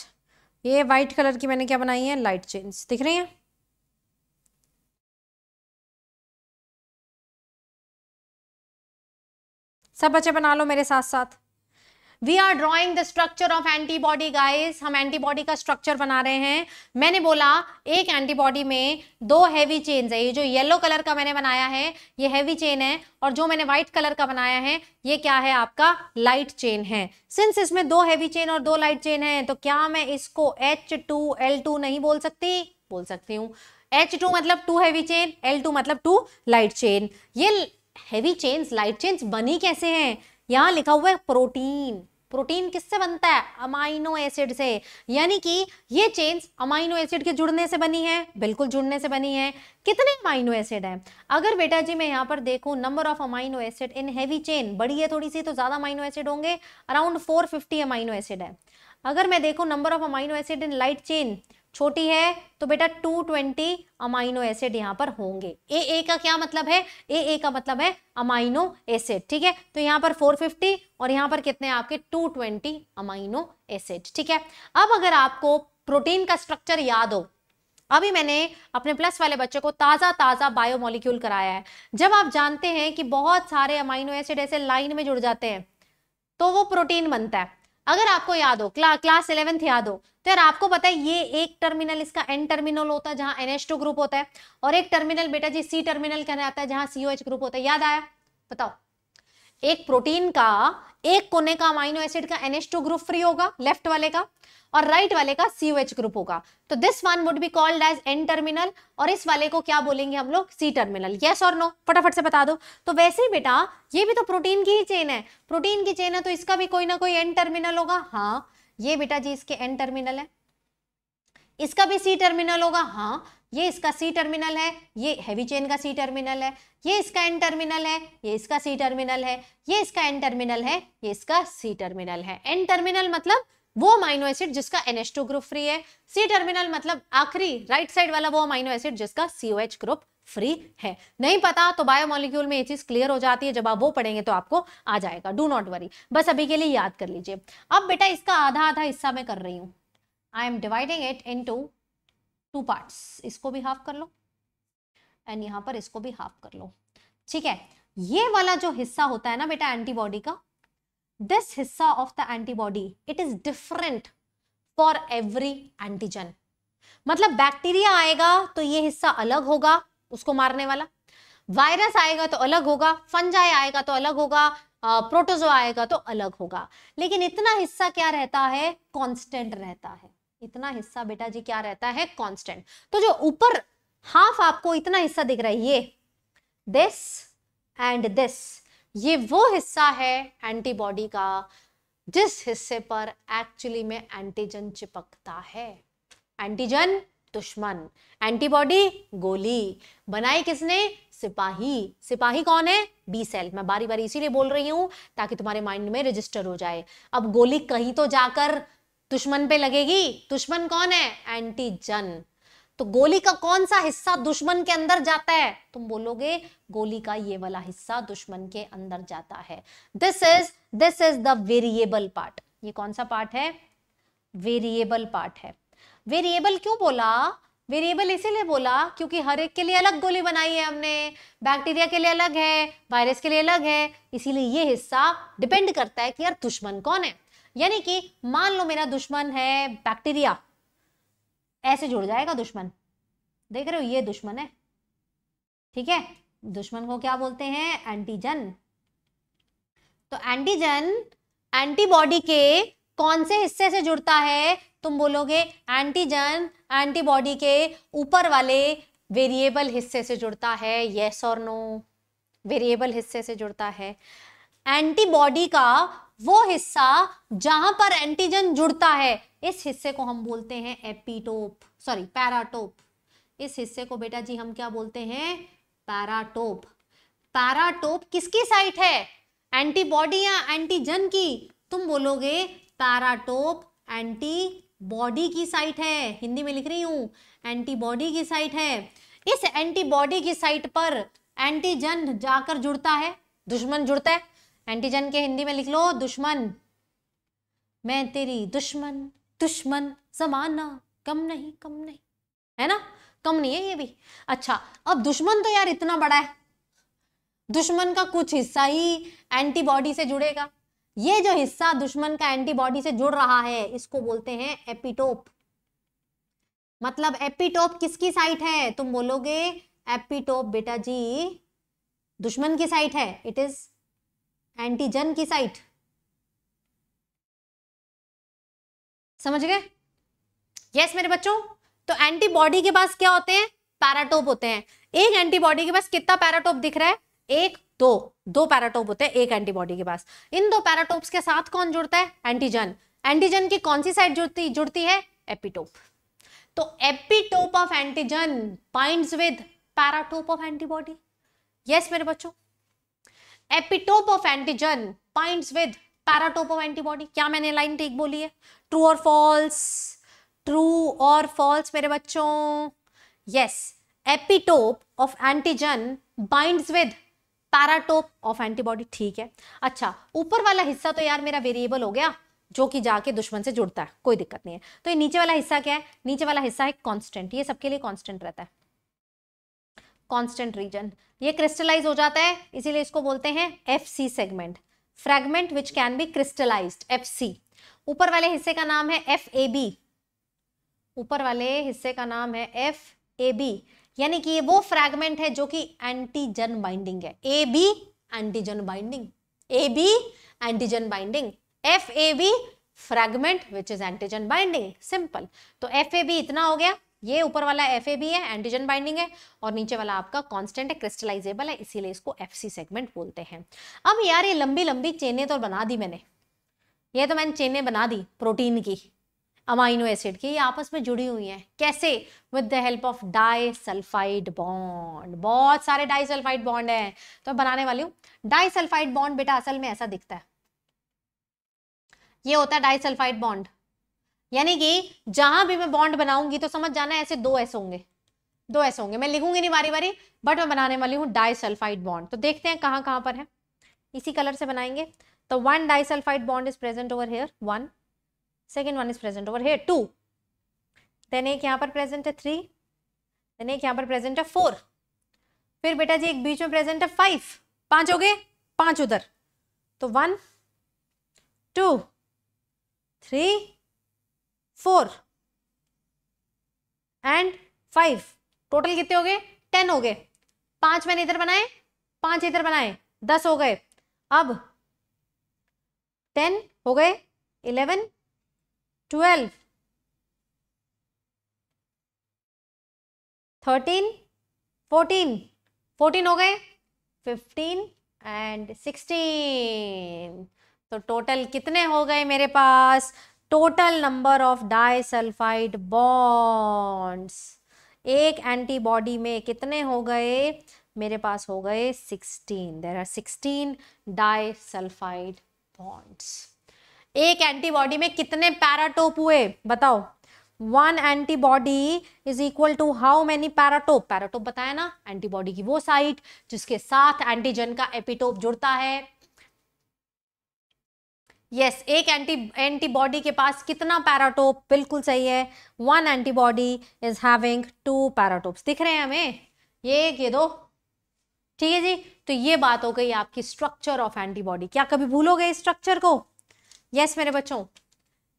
ये वाइट कलर की मैंने क्या बनाई है लाइट चेन्स दिख रही हैं सब बच्चे बना लो मेरे साथ साथ we are drawing the structure of antibody guys हम एंटीबॉडी का स्ट्रक्चर बना रहे हैं मैंने बोला एक एंटीबॉडी में दो हैवी चेन है ये जो येलो कलर का मैंने बनाया है ये हैवी चेन है और जो मैंने व्हाइट कलर का बनाया है ये क्या है आपका लाइट चेन है सिंस इसमें दो हैवी चेन और दो लाइट चेन है तो क्या मैं इसको एच टू एल टू नहीं बोल सकती बोल सकती हूँ एच टू मतलब two heavy chain L two मतलब टू लाइट चेन ये हैवी चेन्स लाइट चेन्स बनी कैसे हैं यहाँ लिखा हुआ है प्रोटीन प्रोटीन किससे बनता है अमाइनो एसिड से यानी कि ये चेन्स अमाइनो एसिड के जुड़ने से बनी है बिल्कुल जुड़ने से बनी है कितने अमाइनो एसिड है अगर बेटा जी मैं यहाँ पर देखूँ number of amino acid in heavy chain बड़ी है थोड़ी सी तो ज़्यादा अमाइनो एसिड होंगे अराउंड फोर अमाइनो एसिड है अगर मैं देखूँ number of amino acid in light chain छोटी है तो बेटा 220 अमाइनो एसिड यहाँ पर होंगे ए ए का क्या मतलब है ए ए का मतलब है अमाइनो एसिड ठीक है तो यहाँ पर 450 और यहाँ पर कितने आपके 220 अमाइनो एसिड ठीक है अब अगर आपको प्रोटीन का स्ट्रक्चर याद हो अभी मैंने अपने प्लस वाले बच्चे को ताज़ा ताज़ा बायोमोलिक्यूल कराया है जब आप जानते हैं कि बहुत सारे अमाइनो एसिड ऐसे लाइन में जुड़ जाते हैं तो वो प्रोटीन बनता है अगर आपको याद हो क्ला, क्लास इलेवेंथ याद हो तो यार आपको पता है ये एक टर्मिनल इसका एन टर्मिनल होता है जहां एनएच टू ग्रुप होता है और एक टर्मिनल बेटा जी सी टर्मिनल आता है जहां सीओ ग्रुप होता है याद आया बताओ एक प्रोटीन का एक कोने का अमाइनो एसिड का एनएच टू ग्रुप फ्री होगा लेफ्ट वाले का और राइट right वाले का सी एच ग्रुप होगा तो this one would be called as N terminal और इस वाले को क्या बोलेंगे हम लोग सी टर्मिनल यस और नो फटाफट से बता दो तो वैसे ही बेटा ये भी तो प्रोटीन की ही चेन है प्रोटीन की चेन है तो इसका भी कोई ना कोई एन टर्मिनल होगा हाँ ये बेटा जी इसके एन टर्मिनल है इसका भी सी टर्मिनल होगा हाँ ये इसका सी टर्मिनल है ये हैवी चेन का सी टर्मिनल है ये इसका एन टर्मिनल है ये इसका सी टर्मिनल है ये इसका एन टर्मिनल है ये इसका सी टर्मिनल है एन टर्मिनल मतलब वो माइनो एसिड जिसका एनएच टू ग्रुप फ्री है सी टर्मिनल मतलब आखिरी राइट साइड वाला वो माइनो एसिड जिसका C O H group free है नहीं पता तो बायोमोलिक्यूल में ये चीज क्लियर हो जाती है जब आप वो पढ़ेंगे तो आपको आ जाएगा डू नॉट वरी बस अभी के लिए याद कर लीजिए अब बेटा इसका आधा आधा हिस्सा मैं कर रही हूँ I am dividing it into two parts इसको भी हाफ कर लो एंड यहाँ पर इसको भी हाफ कर लो ठीक है ये वाला जो हिस्सा होता है ना बेटा एंटीबॉडी का दिस हिस्सा of the antibody it is different for every antigen मतलब बैक्टीरिया आएगा तो ये हिस्सा अलग होगा उसको मारने वाला वायरस आएगा तो अलग होगा फंजाई आएगा तो अलग होगा प्रोटोजो आएगा तो अलग होगा लेकिन इतना हिस्सा क्या रहता है कॉन्स्टेंट रहता है इतना हिस्सा बेटा जी क्या रहता है कॉन्स्टेंट तो जो ऊपर हाफ आपको इतना हिस्सा दिख रहा है ये दिस एंड दिस ये वो हिस्सा है एंटीबॉडी का जिस हिस्से पर एक्चुअली में एंटीजन चिपकता है एंटीजन दुश्मन एंटीबॉडी गोली बनाई किसने सिपाही सिपाही कौन है बी सेल मैं बारी बारी इसीलिए बोल रही हूं ताकि तुम्हारे माइंड में रजिस्टर हो जाए अब गोली कहीं तो जाकर दुश्मन पे लगेगी दुश्मन कौन है एंटीजन तो गोली का कौन सा हिस्सा दुश्मन के अंदर जाता है तुम बोलोगे गोली का ये वाला हिस्सा दुश्मन के अंदर जाता है this is this is the variable part ये कौन सा पार्ट है वेरिएबल पार्ट है वेरिएबल क्यों बोला वेरिएबल इसीलिए बोला क्योंकि हर एक के लिए अलग गोली बनाई है हमने बैक्टीरिया के लिए अलग है वायरस के लिए अलग है इसीलिए ये हिस्सा डिपेंड करता है कि यार दुश्मन कौन है यानी कि मान लो मेरा दुश्मन है बैक्टीरिया ऐसे जुड़ जाएगा दुश्मन देख रहे हो ये दुश्मन है ठीक है दुश्मन को क्या बोलते हैं एंटीजन तो एंटीजन एंटीबॉडी के कौन से हिस्से से जुड़ता है तुम बोलोगे एंटीजन एंटीबॉडी के ऊपर वाले वेरिएबल हिस्से से जुड़ता है यस और नो वेरिएबल हिस्से से जुड़ता है एंटीबॉडी का वो हिस्सा जहां पर एंटीजन जुड़ता है इस हिस्से को हम बोलते हैं एपीटोप सॉरी पैराटोप इस हिस्से को बेटा जी हम क्या बोलते हैं पैराटोप पैराटोप किसकी साइट है एंटीबॉडी या एंटीजन की तुम बोलोगे पैराटोप एंटीबॉडी की साइट है हिंदी में लिख रही हूं एंटीबॉडी की साइट है इस एंटीबॉडी की साइट पर एंटीजन जाकर जुड़ता है दुश्मन जुड़ता है एंटीजन के हिंदी में लिख लो दुश्मन मैं तेरी दुश्मन दुश्मन जमाना कम नहीं कम नहीं है ना कम नहीं है ये भी अच्छा अब दुश्मन तो यार इतना बड़ा है दुश्मन का कुछ हिस्सा ही एंटीबॉडी से जुड़ेगा ये जो हिस्सा दुश्मन का एंटीबॉडी से जुड़ रहा है इसको बोलते हैं एपिटोप मतलब एपिटोप किसकी साइट है तुम बोलोगे एपिटोप बेटा जी दुश्मन की साइट है इट इज एंटीजन की साइट समझ गए यस मेरे बच्चों तो एंटीबॉडी के पास क्या होते हैं पैराटोप होते हैं एक एंटीबॉडी के पास कितना पैराटोप दिख रहा है एक दो दो पैराटोप होते हैं एक एंटीबॉडी के पास इन दो पैराटोप्स के साथ कौन जुड़ता है एंटीजन एंटीजन की कौन सी साइड जुड़ती जुड़ती है एपिटोप तो epitope of antigen binds with paratope of antibody yes मेरे बच्चों epitope of antigen binds with paratope of antibody क्या मैंने लाइन ठीक बोली है ट्रू और फॉल्स ट्रू और फॉल्स मेरे बच्चों yes epitope of antigen binds with paratope of antibody ठीक है अच्छा ऊपर वाला हिस्सा तो यार मेरा वेरिएबल हो गया जो कि जाके दुश्मन से जुड़ता है कोई दिक्कत नहीं है तो ये नीचे वाला हिस्सा क्या है नीचे वाला हिस्सा है कांस्टेंट ये सबके लिए कांस्टेंट रहता है कांस्टेंट रीजन ये क्रिस्टलाइज हो जाता है इसीलिए इसको बोलते हैं F C segment fragment which can be crystallize F C ऊपर वाले हिस्से का नाम है एफ ए बी ऊपर वाले हिस्से का नाम है एफ ए बी यानी कि ये वो फ्रेगमेंट है जो कि एंटीजन बाइंडिंग है A B antigen binding A B antigen binding F A B fragment which is antigen binding simple तो एफ ए बी इतना हो गया ये ऊपर वाला एफ भी है एंटीजन बाइंडिंग है और नीचे वाला आपका कॉन्स्टेंट है क्रिस्टलाइजेबल है इसीलिए इसको एफ सेगमेंट बोलते हैं अब यार ये लंबी लंबी चेने तो बना दी मैंने ये तो मैंने चेने बना दी प्रोटीन की अमाइनो एसिड की ये आपस में जुड़ी हुई हैं कैसे with the help of disulphide bond बहुत सारे डाई सल्फाइड बॉन्ड हैं तो बनाने वाली हूँ डाई सल्फाइड बॉन्ड बेटा असल में ऐसा दिखता है ये होता है डाई सल्फाइड बॉन्ड यानी कि जहां भी मैं बॉन्ड बनाऊंगी तो समझ जाना ऐसे दो ऐसे होंगे दो ऐसे होंगे मैं लिखूंगी नहीं बारी बारी बट मैं बनाने वाली हूँ डाइसल्फाइड बॉन्ड तो देखते हैं कहाँ कहाँ पर है इसी कलर से बनाएंगे तो one disulphide bond is present over here one second one is present over here two then एक यहाँ पर प्रेजेंट है थ्री देन एक यहाँ पर प्रेजेंट है फोर फिर बेटा जी एक बीच में प्रेजेंट है फाइव पांच हो गए पांच उधर तो one two three four and five total कितने हो गए टेन हो गए पांच मैंने इधर बनाए पांच इधर बनाए दस हो गए अब टेन हो गए eleven twelve thirteen fourteen fourteen हो गए फिफ्टीन एंड सिक्सटीन तो टोटल कितने हो गए मेरे पास total number of disulphide bonds एक एंटीबॉडी में कितने हो गए मेरे पास हो गए 16 देर आर 16 डाइसल्फाइड बॉन्ड्स एक एंटीबॉडी में कितने पैराटोप हुए बताओ one antibody is equal to how many paratope paratope बताया ना एंटीबॉडी की वो साइट जिसके साथ एंटीजन का एपिटोप जुड़ता है यस एक एंटी एंटीबॉडी के पास कितना पैराटोप बिल्कुल सही है one antibody is having two paratopes दिख रहे हैं हमें ये एक ये दो ठीक है जी तो ये बात हो गई आपकी स्ट्रक्चर ऑफ एंटीबॉडी क्या कभी भूलोगे इस स्ट्रक्चर को यस yes, मेरे बच्चों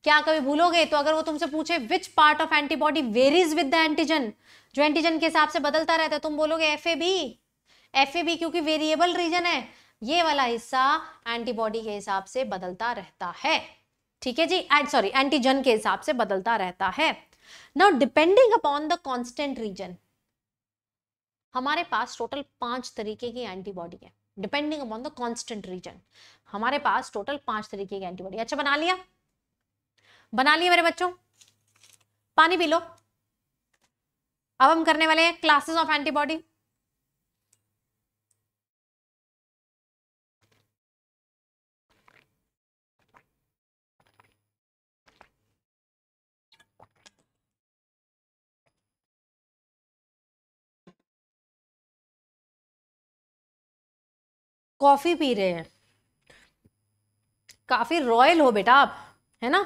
क्या कभी भूलोगे तो अगर वो तुमसे पूछे which part of antibody varies with the antigen जो एंटीजन के हिसाब से बदलता रहता है तुम बोलोगे F A B F A B क्योंकि वेरिएबल रीजन है ये वाला हिस्सा एंटीबॉडी के हिसाब से बदलता रहता है ठीक है जी एंड सॉरी एंटीजन के हिसाब से बदलता रहता है now depending upon the constant region हमारे पास टोटल पांच तरीके की एंटीबॉडी है depending upon the constant region हमारे पास टोटल पांच तरीके की एंटीबॉडी अच्छा बना लिया बना लिया मेरे बच्चों पानी पी लो अब हम करने वाले हैं क्लासेस ऑफ एंटीबॉडी कॉफी पी रहे हैं काफी रॉयल हो बेटा आप है ना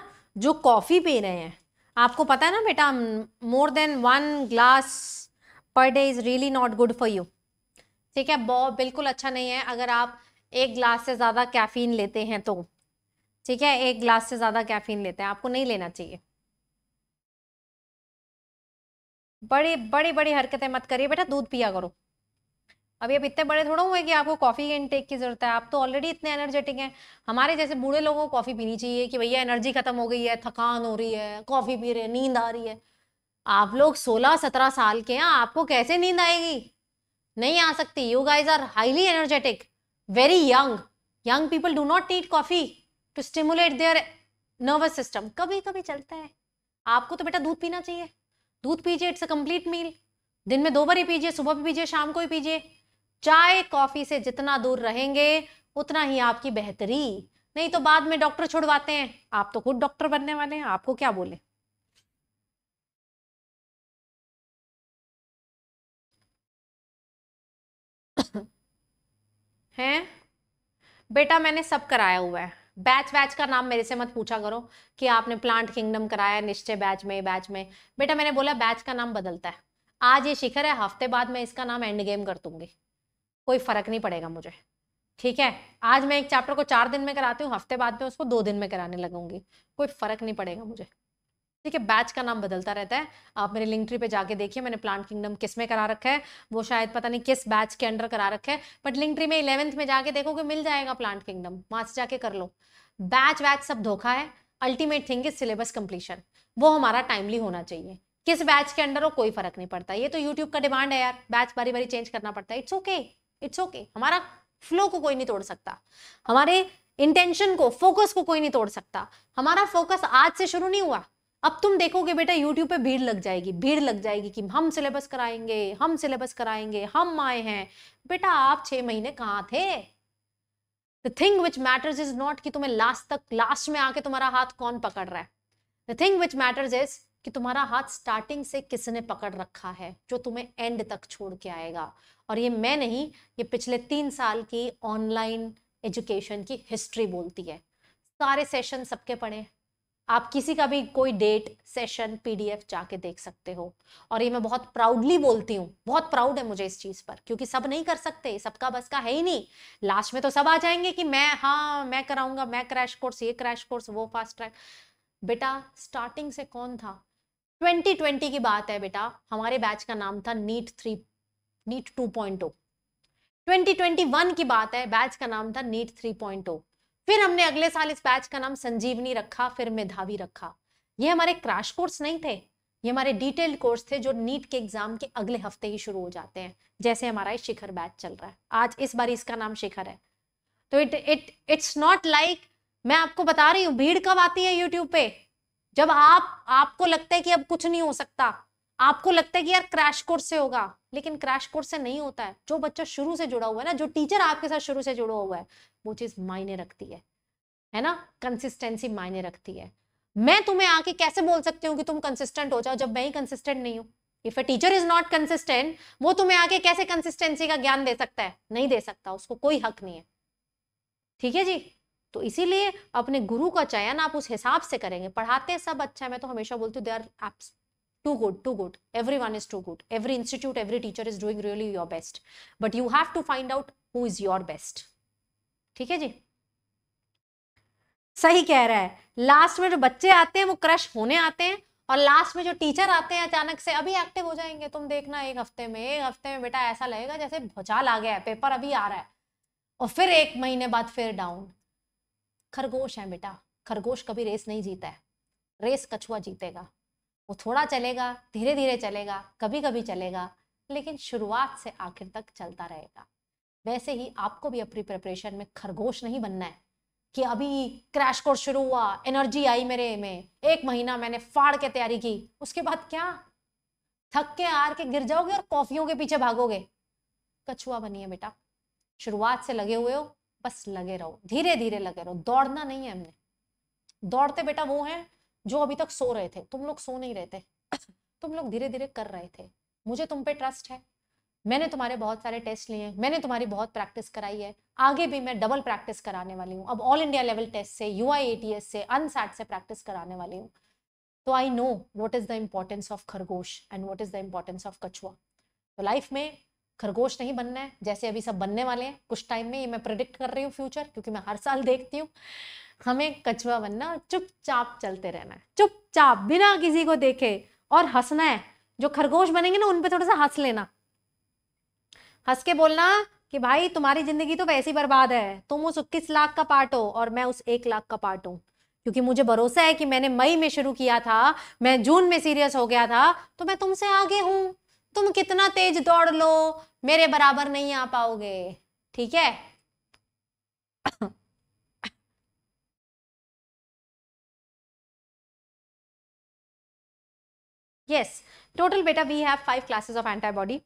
जो कॉफी पी रहे हैं आपको पता है ना बेटा more than one glass per day is really not good for you ठीक है बहुत बिल्कुल अच्छा नहीं है अगर आप एक ग्लास से ज़्यादा कैफीन लेते हैं तो ठीक है एक ग्लास से ज़्यादा कैफीन लेते हैं आपको नहीं लेना चाहिए बड़ी बड़ी बड़ी हरकतें मत करिए बेटा दूध पिया करो अभी आप इतने बड़े थोड़ा हुए कि आपको कॉफ़ी के इनटेक की ज़रूरत है आप तो ऑलरेडी इतने एनर्जेटिक हैं हमारे जैसे बूढ़े लोगों को कॉफ़ी पीनी चाहिए कि भैया एनर्जी खत्म हो गई है थकान हो रही है कॉफ़ी पी रहे हैं नींद आ रही है आप लोग सोलह सत्रह साल के हैं आपको कैसे नींद आएगी नहीं आ सकती you guys are highly energetic very young young people do not need coffee to stimulate their nervous system कभी कभी चलता है आपको तो बेटा दूध पीना चाहिए दूध पीजिए इट्स अ कंप्लीट मील दिन में दो बार ही पीजिए सुबह भी पीजिए शाम को ही पीजिए चाय कॉफ़ी से जितना दूर रहेंगे उतना ही आपकी बेहतरी नहीं तो बाद में डॉक्टर छुड़वाते हैं आप तो खुद डॉक्टर बनने वाले हैं आपको क्या बोले हैं बेटा मैंने सब कराया हुआ है बैच बैच का नाम मेरे से मत पूछा करो कि आपने प्लांट किंगडम कराया निश्चय बैच में बैच में बेटा मैंने बोला बैच का नाम बदलता है आज ये शिखर है हफ्ते बाद मैं इसका नाम एंड गेम कर दूंगी कोई फ़र्क नहीं पड़ेगा मुझे ठीक है आज मैं एक चैप्टर को चार दिन में कराती हूँ हफ्ते बाद में उसको दो दिन में कराने लगूंगी कोई फ़र्क नहीं पड़ेगा मुझे ठीक है बैच का नाम बदलता रहता है आप मेरे लिंक ट्री पे जाके देखिए मैंने प्लांट किंगडम किस में करा रखा है वो शायद पता नहीं किस बैच के अंडर करा रखा है बट लिंक ट्री में इलेवंथ में जाके देखोगे मिल जाएगा प्लांट किंगडम वहां से जाके कर लो बैच वैच सब धोखा है ultimate thing is syllabus completion वो हमारा टाइमली होना चाहिए किस बैच के अंडर हो कोई फर्क नहीं पड़ता ये तो यूट्यूब का डिमांड है यार बैच बारी बारी चेंज करना पड़ता है it's okay okay. It's okay हमारा फ्लो को कोई नहीं तोड़ सकता हमारे इंटेंशन को फोकस को कोई नहीं तोड़ सकता हमारा फोकस आज से शुरू नहीं हुआ अब तुम देखोगे बेटा यूट्यूब पे भीड़ लग जाएगी भीड़ लग जाएगी कि हम सिलेबस कराएंगे हम सिलेबस कराएंगे हम आए हैं बेटा आप छह महीने कहाँ थे the thing which matters is not कि तुम्हें लास्ट तक लास्ट में आके तुम्हारा हाथ कौन पकड़ रहा है the thing which matters is कि तुम्हारा हाथ स्टार्टिंग से किसने पकड़ रखा है जो तुम्हें एंड तक छोड़ के आएगा और ये मैं नहीं ये पिछले तीन साल की ऑनलाइन एजुकेशन की हिस्ट्री बोलती है सारे सेशन सबके पढ़े आप किसी का भी कोई डेट सेशन पीडीएफ जाके देख सकते हो और ये मैं बहुत प्राउडली बोलती हूँ बहुत प्राउड है मुझे इस चीज़ पर क्योंकि सब नहीं कर सकते सबका बस का है ही नहीं लास्ट में तो सब आ जाएंगे कि मैं हाँ मैं कराऊंगा मैं क्रैश कोर्स ये क्रैश कोर्स वो फास्ट ट्रैक बेटा स्टार्टिंग से कौन था 2020 की बात है बेटा हमारे बैच का नाम था NEET three NEET two point oh। Twenty की बात है बैच का नाम था नीट थ्री पॉइंट oh। फिर हमने अगले साल इस बैच का नाम संजीवनी रखा फिर मेधावी रखा ये हमारे क्रैश कोर्स नहीं थे ये हमारे डिटेल्ड कोर्स थे जो नीट के एग्जाम के अगले हफ्ते ही शुरू हो जाते हैं जैसे हमारा शिखर बैच चल रहा है आज इस बार इसका नाम शिखर है तो it it it's not like मैं आपको बता रही हूँ भीड़ कब आती है यूट्यूब पे जब आप आपको लगता है कि अब कुछ नहीं हो सकता आपको लगता है कि यार क्रैश कोर्स से होगा लेकिन क्रैश कोर्स से नहीं होता है जो बच्चा शुरू से जुड़ा हुआ है ना जो टीचर आपके साथ शुरू से जुड़ा हुआ है वो चीज मायने रखती है है ना कंसिस्टेंसी मायने रखती है मैं तुम्हें आके कैसे बोल सकती हूँ कि तुम कंसिस्टेंट हो जाओ जब मैं ही कंसिस्टेंट नहीं हूँ if a teacher is not consistent वो तुम्हें आके कैसे कंसिस्टेंसी का ज्ञान दे सकता है नहीं दे सकता उसको कोई हक नहीं है ठीक है जी तो इसीलिए अपने गुरु का चयन आप उस हिसाब से करेंगे पढ़ाते सब अच्छा है मैं तो हमेशा बोलती हूँ they are apps good too good everyone is too good every institute every teacher is doing really your best but you have to find out who is your best ठीक है जी सही कह रहा है लास्ट में जो बच्चे आते हैं वो क्रश होने आते हैं और लास्ट में जो टीचर आते हैं अचानक से अभी एक्टिव हो जाएंगे तुम देखना एक हफ्ते में एक हफ्ते में बेटा ऐसा लगेगा जैसे भौचाल आ गया है पेपर अभी आ रहा है और फिर एक महीने बाद फिर डाउन खरगोश है बेटा खरगोश कभी रेस नहीं जीता है रेस कछुआ जीतेगा वो थोड़ा चलेगा धीरे धीरे चलेगा कभी कभी चलेगा लेकिन शुरुआत से आखिर तक चलता रहेगा वैसे ही आपको भी अपनी प्रिपरेशन में खरगोश नहीं बनना है कि अभी क्रैश कोर्स शुरू हुआ एनर्जी आई मेरे में एक महीना मैंने फाड़ के तैयारी की उसके बाद क्या थक के हार के गिर जाओगे और कॉफियों के पीछे भागोगे कछुआ बनिए बेटा शुरुआत से लगे हुए हो बस लगे रहो धीरे धीरे लगे रहो दौड़ना नहीं है हमने दौड़ते बेटा वो है जो अभी तक सो रहे थे तुम लोग सो नहीं रहे थे तुम लोग धीरे धीरे कर रहे थे मुझे तुम पे ट्रस्ट है मैंने तुम्हारे बहुत सारे टेस्ट लिए हैं मैंने तुम्हारी बहुत प्रैक्टिस कराई है आगे भी मैं डबल प्रैक्टिस कराने वाली हूँ अब ऑल इंडिया लेवल टेस्ट से यू आई से अनसैट से प्रैक्टिस कराने वाली हूँ तो I know what is the importance of खरगोश and what is the importance of कछुआ तो लाइफ में खरगोश नहीं बनना है जैसे अभी सब बनने वाले हैं कुछ टाइम में ये मैं प्रिडिक्ट कर रही हूँ फ्यूचर क्योंकि मैं हर साल देखती हूँ हमें कछुआ बनना और चुपचाप चलते रहना है चुपचाप बिना किसी को देखे और हंसना है जो खरगोश बनेंगे ना उन उनपे थोड़ा सा हंस लेना हंस के बोलना कि भाई तुम्हारी जिंदगी तो वैसी बर्बाद है तुम उस इक्कीस लाख का पार्ट हो और मैं उस एक लाख का पार्ट हूँ क्योंकि मुझे भरोसा है कि मैंने मई में शुरू किया था मैं जून में सीरियस हो गया था तो मैं तुमसे आगे हूं तुम कितना तेज दौड़ लो मेरे बराबर नहीं आ पाओगे ठीक है यस टोटल बेटा we have five classes of antibody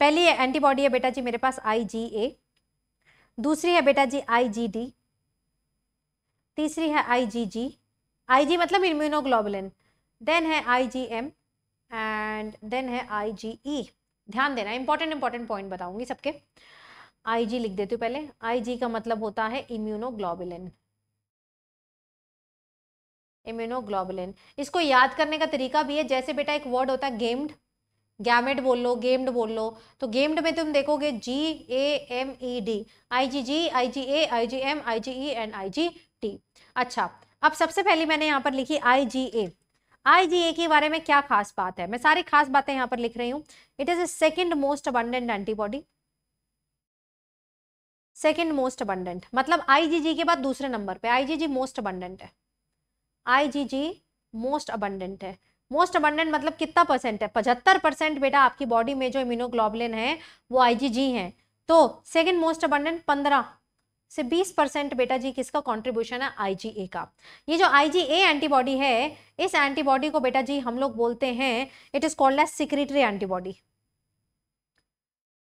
पहली है एंटीबॉडी है बेटा जी मेरे पास आई जी ए दूसरी है बेटा जी आई जी डी तीसरी है आई जी जी आई जी मतलब इम्यूनोग्लोबुलिन देन है I G M and then है आई जी ई ध्यान देना इंपॉर्टेंट इंपॉर्टेंट पॉइंट बताऊंगी सबके आई जी लिख देती हूँ पहले आई जी का मतलब होता है इम्यूनोग्लोबुलिन इम्यूनोग्लोबुलिन इसको याद करने का तरीका भी है जैसे बेटा एक वर्ड होता है गेम्ड गैमेड बोल लो गेम्ड बोल लो तो गेम्ड में तुम देखोगे G A M E D I G G I G A I G M I G E and I G T अच्छा अब सबसे पहले मैंने यहाँ पर लिखी आई जी ए आईजीए के बारे में क्या खास बात है मैं सारी खास बातें यहाँ पर लिख रही हूँ it is a second most abundant antibody second most abundant मतलब आईजीजी के बाद दूसरे नंबर पे आईजीजी मोस्ट अबंडेंट है आईजीजी मोस्ट अबंडेंट है मोस्ट अबंडेंट मतलब कितना परसेंट है पचहत्तर परसेंट बेटा आपकी बॉडी में जो इम्यूनोग्लोबुलिन है वो आईजीजी है तो सेकेंड मोस्ट अबंडेंट पंद्रह से 20 परसेंट बेटा जी किसका कंट्रीब्यूशन है आईजीए का ये जो आईजीए एंटीबॉडी है इस एंटीबॉडी को बेटा जी हम लोग बोलते हैं it is called as secretory antibody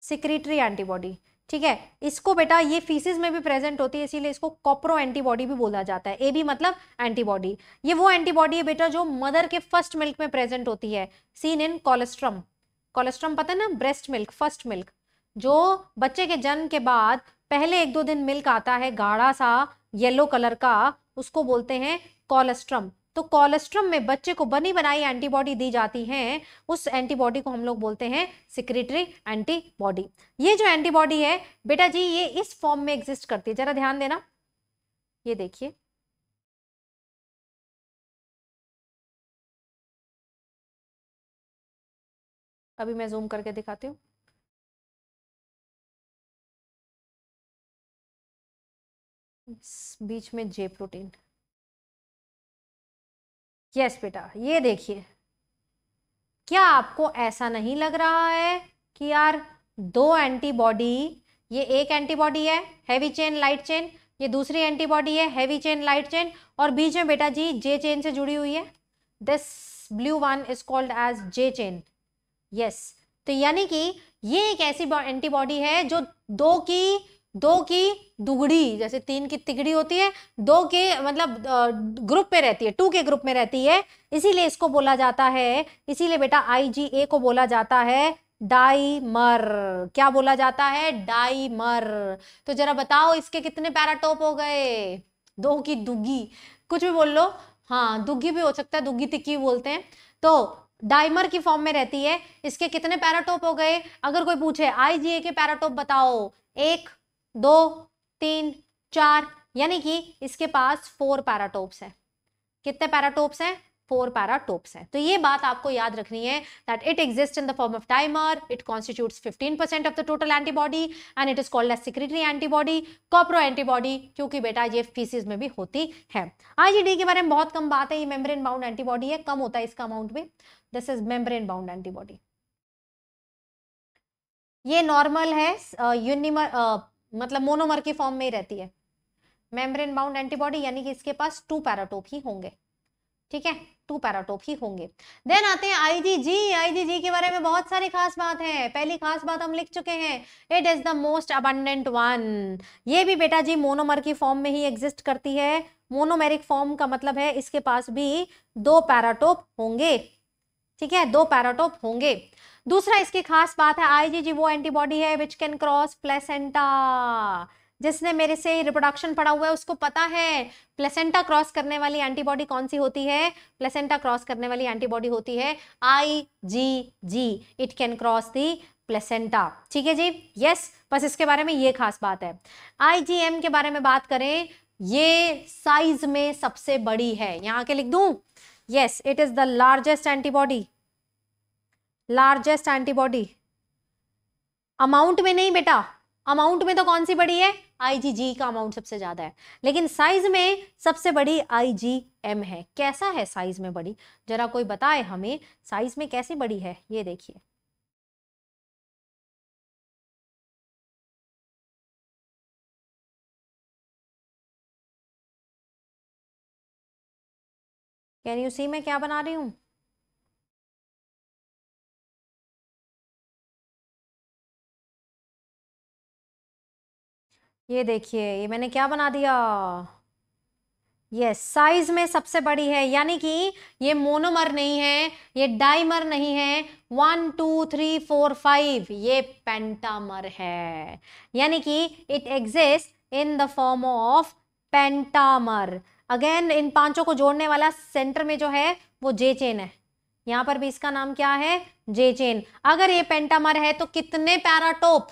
secretory antibody ठीक है इसको बेटा ये फीसिस में भी प्रेजेंट होती है इसीलिए इसको कॉप्रो एंटीबॉडी भी बोला जाता है ए भी मतलब एंटीबॉडी ये वो एंटीबॉडी है बेटा जो मदर के फर्स्ट मिल्क में प्रेजेंट होती है सीन इन कोलेस्ट्रम कोलेस्ट्रम पता है ना ब्रेस्ट मिल्क फर्स्ट मिल्क जो बच्चे के जन्म के बाद पहले एक दो दिन मिल्क आता है गाढ़ा सा येलो कलर का उसको बोलते हैं कोलेस्ट्रम तो कोलेस्ट्रम में बच्चे को बनी बनाई एंटीबॉडी दी जाती है उस एंटीबॉडी को हम लोग बोलते हैं सिक्रेटरी एंटीबॉडी ये जो एंटीबॉडी है बेटा जी ये इस फॉर्म में एग्जिस्ट करती है जरा ध्यान देना ये देखिए अभी मैं जूम करके दिखाती हूँ बीच में जे प्रोटीन यस बेटा ये देखिए क्या आपको ऐसा नहीं लग रहा है कि यार दो एंटीबॉडी ये एक एंटीबॉडी है हैवी चेन लाइट चेन ये दूसरी एंटीबॉडी है हैवी चेन लाइट चेन और बीच में बेटा जी जे चेन से जुड़ी हुई है this blue one is called as J chain yes तो यानी कि ये एक ऐसी एंटीबॉडी है जो दो की दो की दुगड़ी जैसे तीन की तिगड़ी होती है दो के मतलब ग्रुप में रहती है टू के ग्रुप में रहती है इसीलिए इसको बोला जाता है इसीलिए बेटा आई जी ए को बोला जाता है डाइमर क्या बोला जाता है डाइमर तो जरा बताओ इसके कितने पैराटोप हो गए दो की दुगी कुछ भी बोल लो हाँ दुगी भी हो सकता है दुगी तिक्की बोलते हैं तो डाइमर की फॉर्म में रहती है इसके कितने पैराटोप हो गए अगर कोई पूछे आई जी ए के पैराटोप बताओ एक दो तीन चार यानी कि इसके पास फोर पैराटोप्स हैं कितने पैराटोप्स हैं फोर पैराटोप्स हैं तो ये बात आपको याद रखनी है that it exist in the form of dimer it constitutes 15% of the total antibody and it is called as secretory antibody copro antibody क्योंकि बेटा ये फीसिस में भी होती है आईजीडी के बारे में बहुत कम बात है ये मेम्ब्रेन बाउंड एंटीबॉडी है कम होता है इसका अमाउंट भी this is membrane bound antibody ये नॉर्मल है यूनिमर मतलब मोनोमर के फॉर्म में ही रहती है मेम्ब्रेन बाउंड एंटीबॉडी यानी कि इसके पास टू पैराटोप ही होंगे ठीक है टू पैराटोप ही होंगे देन आते हैं आईजीजी आईजीजी के बारे में बहुत सारी खास बात है पहली खास बात हम लिख चुके हैं it is the most abundant one ये भी बेटा जी मोनोमर की फॉर्म में ही एग्जिस्ट करती है मोनोमेरिक फॉर्म का मतलब है इसके पास भी दो पैराटोप होंगे ठीक है दो पैराटोप होंगे दूसरा इसकी खास बात है आईजीजी वो एंटीबॉडी है विच कैन क्रॉस प्लेसेंटा जिसने मेरे से रिप्रोडक्शन पड़ा हुआ है उसको पता है प्लेसेंटा क्रॉस करने वाली एंटीबॉडी कौन सी होती है प्लेसेंटा क्रॉस करने वाली एंटीबॉडी होती है I G G it can cross the placenta ठीक है जी यस बस इसके बारे में ये खास बात है आईजीएम के बारे में बात करें ये साइज में सबसे बड़ी है यहाँ के लिख दू yes it is the largest antibody largest antibody amount में नहीं बेटा अमाउंट में तो कौन सी बड़ी है आईजीजी का अमाउंट सबसे ज्यादा है लेकिन साइज में सबसे बड़ी आईजीएम है कैसा है साइज में बड़ी जरा कोई बताए हमें साइज में कैसी बड़ी है ये देखिए कैन यू सी मैं क्या बना रही हूं ये देखिए ये मैंने क्या बना दिया यस साइज में सबसे बड़ी है यानी कि ये मोनोमर नहीं है ये डाइमर नहीं है one two three four five ये पेंटामर है यानी कि it exist in the form of pentamer again इन पांचों को जोड़ने वाला सेंटर में जो है वो जे चेन है यहां पर भी इसका नाम क्या है जे चेन अगर ये पेंटामर है तो कितने पैराटोप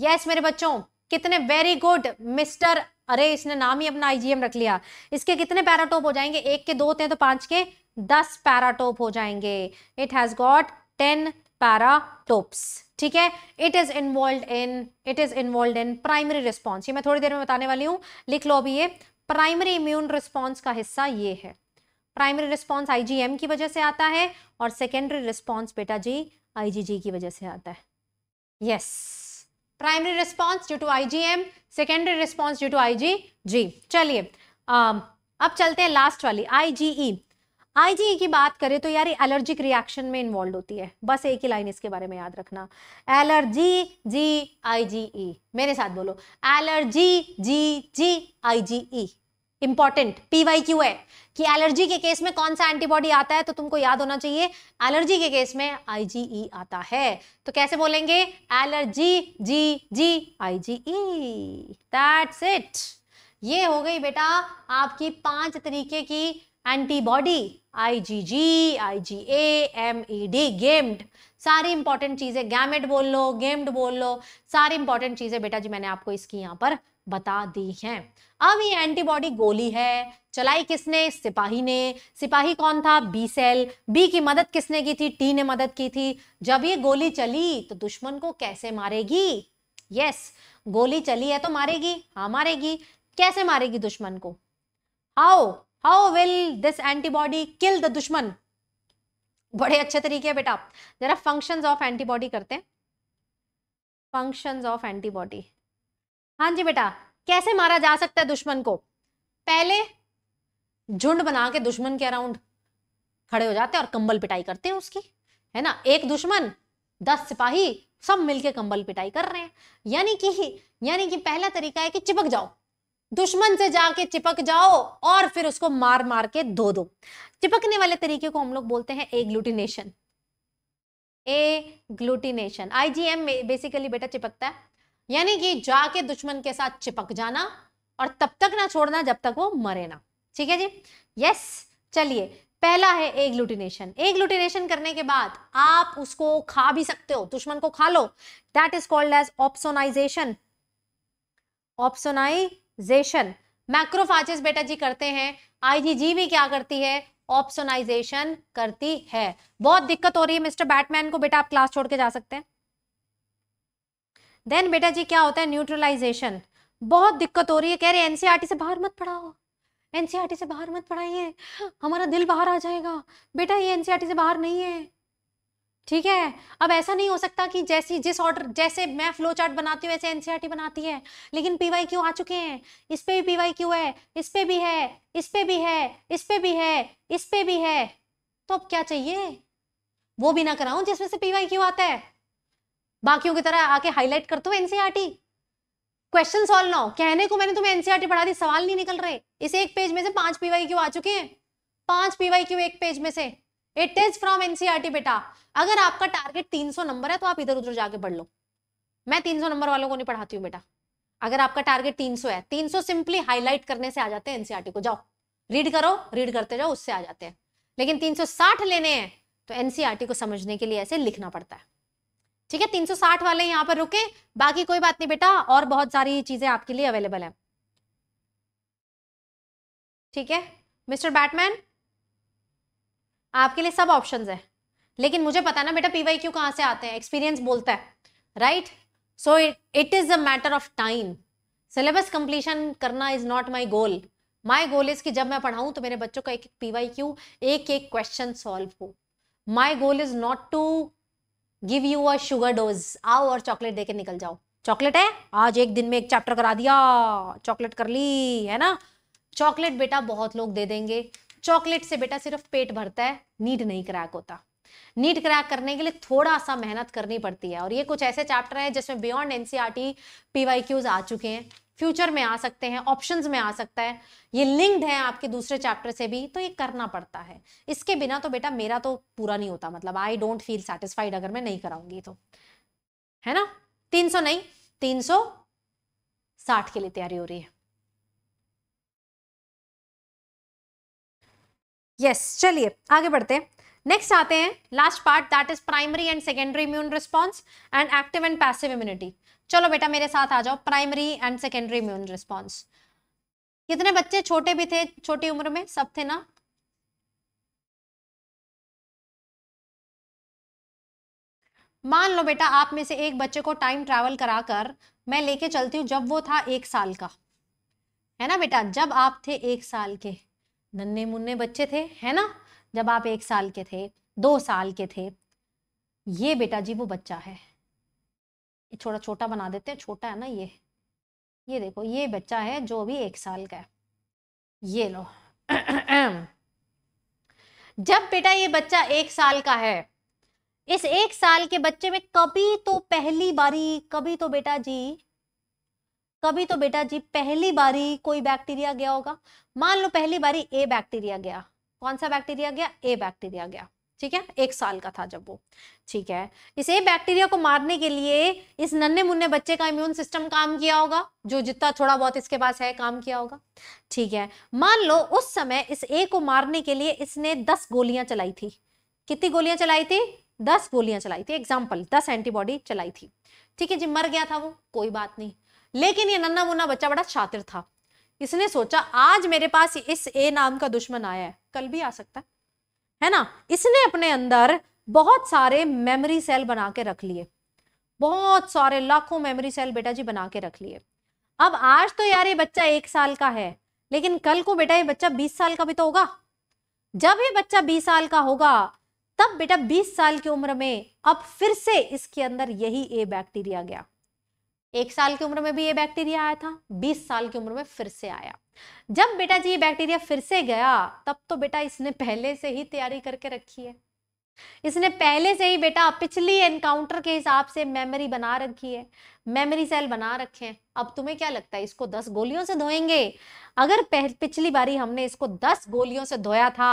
यस yes, मेरे बच्चों कितने वेरी गुड मिस्टर अरे इसने नाम ही अपना आईजीएम रख लिया इसके कितने पैराटोप हो जाएंगे एक के दो होते हैं तो पांच के दस पैराटोप हो जाएंगे it has got ten paratopes ठीक है it is involve in it is involve in primary response ये मैं थोड़ी देर में बताने वाली हूँ लिख लो अभी ये प्राइमरी इम्यून रिस्पॉन्स का हिस्सा ये है प्राइमरी रिस्पॉन्स आईजीएम की वजह से आता है और सेकेंडरी रिस्पॉन्स बेटा जी आईजीजी की वजह से आता है yes yes. Primary response due to M secondary response due to I G चलिए अब चलते हैं लास्ट वाली जी ई e. e की बात करें तो यार एलर्जिक रिएक्शन में इन्वॉल्व होती है बस एक ही लाइन इसके बारे में याद रखना एलर्जी जी आईजीई मेरे साथ बोलो एलर्जी जी जी आईजीई इंपॉर्टेंट क्यू है कि एलर्जी के केस में कौन सा एंटीबॉडी आता है तो तुमको याद होना चाहिए एलर्जी के केस में आईजीई e आता है तो कैसे बोलेंगे एलर्जी जी जी आईजीई दैट्स इट ये हो गई बेटा आपकी पांच तरीके की एंटीबॉडी आईजीजी आईजीए एमईडी गेम्ड सारी इंपॉर्टेंट चीजें गैमेट बोल लो गेम्ड बोल लो सारी इंपॉर्टेंट चीजें बेटा जी मैंने आपको इसकी यहां पर बता दी हैं अब हाँ, ये एंटीबॉडी गोली है चलाई किसने सिपाही ने सिपाही कौन था बी सेल बी की मदद किसने की थी टी ने मदद की थी जब ये गोली चली तो दुश्मन को कैसे मारेगी यस गोली चली है तो मारेगी हाँ मारेगी कैसे मारेगी दुश्मन को how how will this antibody kill the दुश्मन बड़े अच्छे तरीके है बेटा जरा फंक्शंस ऑफ एंटीबॉडी करते हैं फंक्शंस ऑफ एंटीबॉडी हाँ जी बेटा कैसे मारा जा सकता है दुश्मन को पहले झुंड बना के दुश्मन के अराउंड खड़े हो जाते हैं और कंबल पिटाई करते हैं उसकी है ना एक दुश्मन दस सिपाही सब मिलके कंबल पिटाई कर रहे हैं यानी कि यानी कि पहला तरीका है कि चिपक जाओ दुश्मन से जाके चिपक जाओ और फिर उसको मार मार के धो दो चिपकने वाले तरीके को हम लोग बोलते हैं ए आई जी आईजीएम बेसिकली बेटा चिपकता है यानी कि जाके दुश्मन के साथ चिपक जाना और तब तक ना छोड़ना जब तक वो मरे ना ठीक है जी यस चलिए पहला है एक लुटिनेशन एक लुटिनेशन करने के बाद आप उसको खा भी सकते हो दुश्मन को खा लो that is called as opsonization opsonization macrophages बेटा जी करते हैं आईजीजी भी क्या करती है ऑप्शनाइजेशन करती है बहुत दिक्कत हो रही है मिस्टर बैटमैन को बेटा आप क्लास छोड़ के जा सकते हैं देन बेटा जी क्या होता है न्यूट्रलाइजेशन बहुत दिक्कत हो रही है कह रहे एनसीईआरटी e से बाहर मत पढ़ाओ एनसीईआरटी e से बाहर मत पढ़ाइए हमारा दिल बाहर आ जाएगा बेटा ये एनसीईआरटी e से बाहर नहीं है ठीक है अब ऐसा नहीं हो सकता कि जैसी जिस ऑर्डर जैसे मैं फ्लो चार्ट बनाती हूँ वैसे एनसीईआरटी बनाती है लेकिन पीवाई क्यू आ चुके हैं इस पे भी पीवाई क्यू है इस पे भी है इस पे भी है इस पे भी है इस पे भी है तो अब क्या चाहिए वो भी ना कराऊं जिसमें से पीवाई क्यू आता है बाकियों की तरह आके हाईलाइट करते हो एनसीआरटी क्वेश्चन सॉल्व ना हो कहने को मैंने तुम्हें एनसीआरटी e पढ़ा दी सवाल नहीं निकल रहे इस एक पेज में से पांच पीवाई क्यू आ चुके हैं पांच पीवाई क्यू एक पेज में से इट इज फ्रॉम एनसीआरटी बेटा अगर आपका टारगेट सौ नंबर है तो आप इधर उधर जाके पढ़ लो मैं सौ नंबर वालों को नहीं पढ़ाती हूँ बेटा अगर आपका टारगेट सौ है सौ सिंपली हाईलाइट करने से आ जाते हैं एनसीआरटी e को जाओ रीड करो रीड करते जाओ उससे आ जाते हैं लेकिन 360 लेने हैं तो एनसीआरटी e को समझने के लिए ऐसे लिखना पड़ता है ठीक है 360 वाले यहाँ पर रुके बाकी कोई बात नहीं बेटा और बहुत सारी चीजें आपके लिए अवेलेबल है ठीक है मिस्टर बैटमैन आपके लिए सब ऑप्शन है लेकिन मुझे पता ना बेटा पीवाई क्यू कहां से आते हैं एक्सपीरियंस बोलता है right so it is a matter of time syllabus completion करना is not my goal my goal is कि जब मैं पढ़ाऊं तो मेरे बच्चों का एक एक पीवाई क्यू एक एक क्वेश्चन सॉल्व हो my goal is not to give you a sugar dose आओ और चॉकलेट देके निकल जाओ चॉकलेट है आज एक दिन में एक चैप्टर करा दिया चॉकलेट कर ली है ना चॉकलेट बेटा बहुत लोग दे देंगे चॉकलेट से बेटा सिर्फ पेट भरता है नीट नहीं क्रैक होता नीट क्रैक करने के लिए थोड़ा सा मेहनत करनी पड़ती है और ये कुछ ऐसे चैप्टर हैं जिसमें बियॉन्ड एनसीआरटी पीवाईक्यूज आ चुके हैं फ्यूचर में आ सकते हैं ऑप्शंस में आ सकता है ये लिंक्ड है आपके दूसरे चैप्टर से भी तो ये करना पड़ता है इसके बिना तो बेटा मेरा तो पूरा नहीं होता मतलब आई डोंट फील सेटिस्फाइड अगर मैं नहीं कराऊंगी तो है ना तीन सौ नहीं तीन साठ के लिए तैयारी हो रही है यस चलिए आगे बढ़ते हैं नेक्स्ट आते हैं last part that is primary and secondary immune response and active and passive immunity चलो बेटा मेरे साथ आ जाओ primary and secondary immune response कितने बच्चे छोटे भी थे छोटी उम्र में सब थे ना मान लो बेटा आप में से एक बच्चे को टाइम ट्रैवल कराकर मैं लेके चलती हूँ जब वो था एक साल का है ना बेटा जब आप थे एक साल के नन्हे मुन्ने बच्चे थे है ना जब आप एक साल के थे दो साल के थे ये बेटा जी वो बच्चा है छोटा छोटा बना देते हैं छोटा है ना ये ये देखो ये बच्चा है जो अभी एक साल का है ये लो [CLEARS THROAT] जब बेटा ये बच्चा एक साल का है इस एक साल के बच्चे में कभी तो पहली बारी कभी तो बेटा जी कभी तो बेटा जी पहली बारी कोई बैक्टीरिया गया होगा मान लो पहली बारी ए बैक्टीरिया गया कौन सा बैक्टीरिया गया ए बैक्टीरिया गया ठीक है एक साल का था जब वो ठीक है इसे बैक्टीरिया को मारने के लिए इस नन्हे मुन्ने बच्चे का इम्यून सिस्टम काम किया होगा जो जितना थोड़ा बहुत इसके पास है काम किया होगा ठीक है मान लो उस समय इस ए को मारने के लिए इसने दस गोलियां चलाई थी कितनी गोलियां चलाई थी दस गोलियां चलाई थी एग्जाम्पल दस एंटीबॉडी चलाई थी ठीक है जी मर गया था वो कोई बात नहीं लेकिन ये नन्ना मुन्ना बच्चा बड़ा शातिर था इसने सोचा आज मेरे पास इस ए नाम का दुश्मन आया है कल भी आ सकता है है ना इसने अपने अंदर बहुत सारे मेमोरी सेल बना के रख लिए बहुत सारे लाखों मेमोरी सेल बेटा जी बना के रख लिए अब आज तो यार ये बच्चा एक साल का है लेकिन कल को बेटा ये बच्चा बीस साल का भी तो होगा जब ये बच्चा बीस साल का होगा तब बेटा बीस साल की उम्र में अब फिर से इसके अंदर यही ए बैक्टीरिया गया एक साल की उम्र में भी ये बैक्टीरिया आया था बीस साल की उम्र में फिर से आया जब बेटा जी ये बैक्टीरिया फिर से गया तब तो बेटा इसने पहले से ही तैयारी करके रखी है इसने पहले से ही बेटा पिछली एनकाउंटर के हिसाब से मेमोरी बना रखी है मेमोरी सेल बना रखे हैं अब तुम्हें क्या लगता है इसको दस गोलियों से धोएंगे अगर पिछली बारी हमने इसको दस गोलियों से धोया था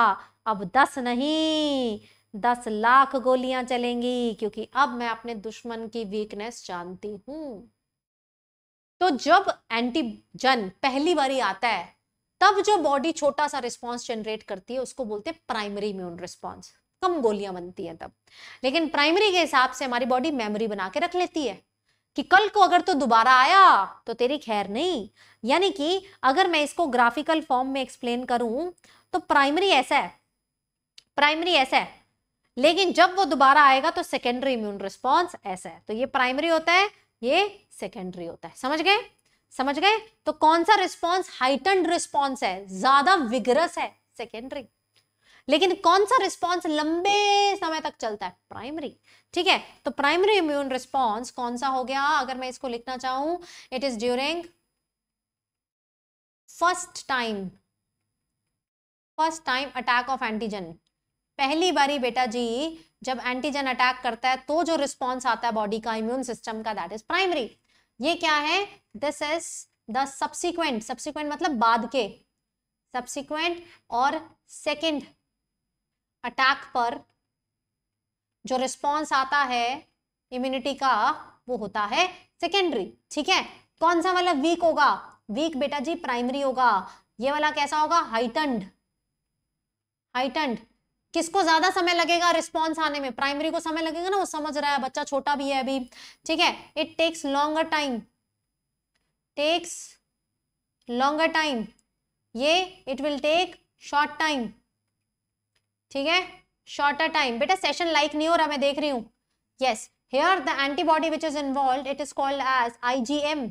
अब दस नहीं दस लाख गोलियां चलेंगी क्योंकि अब मैं अपने दुश्मन की वीकनेस जानती हूं तो जब एंटीजन पहली बारी आता है तब जो बॉडी छोटा सा रिस्पॉन्स जनरेट करती है उसको बोलते हैं प्राइमरी इम्यून रिस्पॉन्स कम गोलियां बनती हैं तब लेकिन प्राइमरी के हिसाब से हमारी बॉडी मेमोरी बना के रख लेती है कि कल को अगर तो दोबारा आया तो तेरी खैर नहीं यानी कि अगर मैं इसको ग्राफिकल फॉर्म में एक्सप्लेन करूं तो प्राइमरी ऐसा है प्राइमरी ऐसा है लेकिन जब वो दोबारा आएगा तो सेकेंडरी इम्यून रिस्पॉन्स ऐसा है तो ये प्राइमरी होता है ये सेकेंडरी होता है समझ गए समझ गए तो कौन सा रिस्पॉन्स हाइटन रिस्पॉन्स है ज्यादा विगरस है सेकेंडरी लेकिन कौन सा रिस्पॉन्स लंबे समय तक चलता है प्राइमरी ठीक है तो प्राइमरी इम्यून रिस्पॉन्स कौन सा हो गया अगर मैं इसको लिखना चाहूं it is during first time first time attack of antigen पहली बारी बेटा जी जब एंटीजन अटैक करता है तो जो रिस्पॉन्स आता है बॉडी का इम्यून सिस्टम का दैट इज प्राइमरी ये क्या है this is the subsequent subsequent मतलब बाद के सब्सिक्वेंट और सेकेंड अटैक पर जो रिस्पॉन्स आता है इम्यूनिटी का वो होता है सेकेंडरी ठीक है कौन सा वाला वीक होगा वीक बेटा जी प्राइमरी होगा ये वाला कैसा होगा हाइटंड हाइटंड किसको ज्यादा समय लगेगा रिस्पॉन्स आने में प्राइमरी को समय लगेगा ना वो समझ रहा है बच्चा छोटा भी है अभी ठीक है it takes longer time takes longer time ये it will take short time ठीक है शॉर्टर टाइम बेटा सेशन लाइक नहीं हो रहा मैं देख रही हूँ yes here the antibody which is involve it is called as M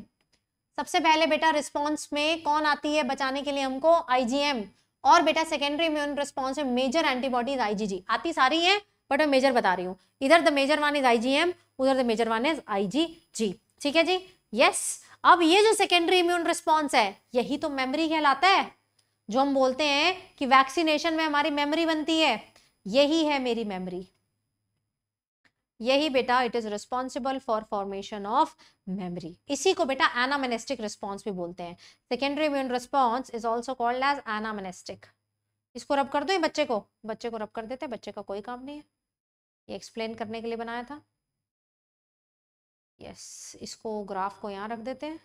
सबसे पहले बेटा रिस्पॉन्स में कौन आती है बचाने के लिए हमको एम और बेटा सेकेंडरी इम्यून रिस्पॉन्स है मेजर एंटीबॉडीज आईजीजी आती सारी हैं बट मैं मेजर बता रही हूँ इधर the major one is IgM उधर the major one is IgG ठीक है जी यस अब ये जो सेकेंडरी इम्यून रिस्पॉन्स है यही तो मेमरी कहलाता है जो हम बोलते हैं कि वैक्सीनेशन में हमारी मेमरी बनती है यही है मेरी मेमरी यही बेटा it is responsible for formation of memory इसी को बेटा एनामेनेस्टिक रिस्पॉन्स भी बोलते हैं secondary immune response is also called as anamnestic इसको रब कर दो बच्चे को बच्चे को रब कर देते हैं बच्चे का कोई काम नहीं है ये एक्सप्लेन करने के लिए बनाया था यस इसको ग्राफ को यहाँ रख देते हैं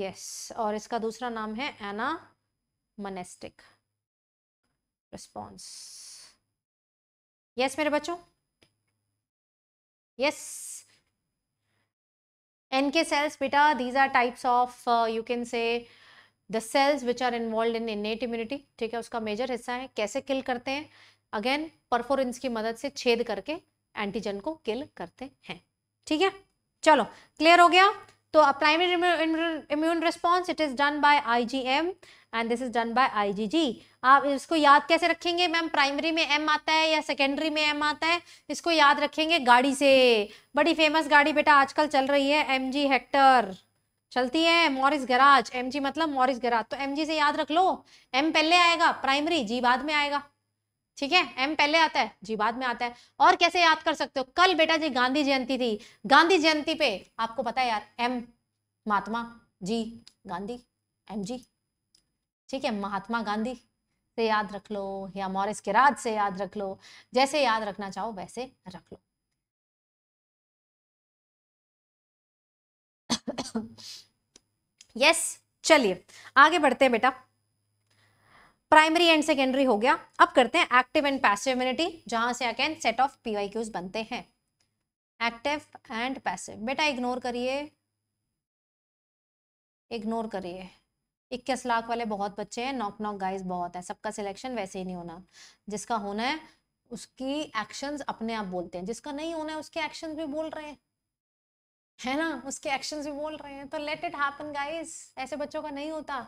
यस yes, और इसका दूसरा नाम है एना मनेस्टिक रिस्पॉन्स यस मेरे बच्चों यस एनके सेल्स बेटा these are types of you can say the cells which are involve innate immunity ठीक है उसका मेजर हिस्सा है कैसे किल करते हैं अगेन परफोरेंस की मदद से छेद करके एंटीजन को किल करते हैं ठीक है चलो क्लियर हो गया तो primary immune response it is done by IgM and this is done by IgG आप इसको याद कैसे रखेंगे मैम प्राइमरी में एम आता है या सेकेंडरी में एम आता है इसको याद रखेंगे गाड़ी से बड़ी फेमस गाड़ी बेटा आजकल चल रही है एम जी हेक्टर चलती है मॉरिस गराज एम जी मतलब मॉरिस गराज तो एम जी से याद रख लो एम पहले आएगा प्राइमरी जी बाद में आएगा ठीक है एम पहले आता है जी बाद में आता है और कैसे याद कर सकते हो कल बेटा जी गांधी जयंती थी गांधी जयंती पे आपको पता है यार M Mahatma ji Gandhi M G ठीक है महात्मा गांधी से याद रख लो या मॉरिस के राज से याद रख लो जैसे याद रखना चाहो वैसे रख लो यस [COUGHS] yes, चलिए आगे बढ़ते हैं बेटा प्राइमरी एंड सेकेंडरी हो गया अब करते हैं एक्टिव एंड पैसिव इम्यूनिटी जहां से अगेन सेट ऑफ पीवाईक्यूज बनते हैं एक्टिव एंड पैसिव बेटा इग्नोर करिए इग्नोर करिए इक्कीस लाख वाले बहुत बच्चे हैं नॉक नॉक गाइस बहुत है सबका सिलेक्शन वैसे ही नहीं होना जिसका होना है उसकी एक्शंस अपने आप बोलते हैं जिसका नहीं होना है उसके एक्शंस भी बोल रहे हैं है ना उसके एक्शंस भी बोल रहे हैं तो लेट इट हैपन गाइस ऐसे बच्चों का नहीं होता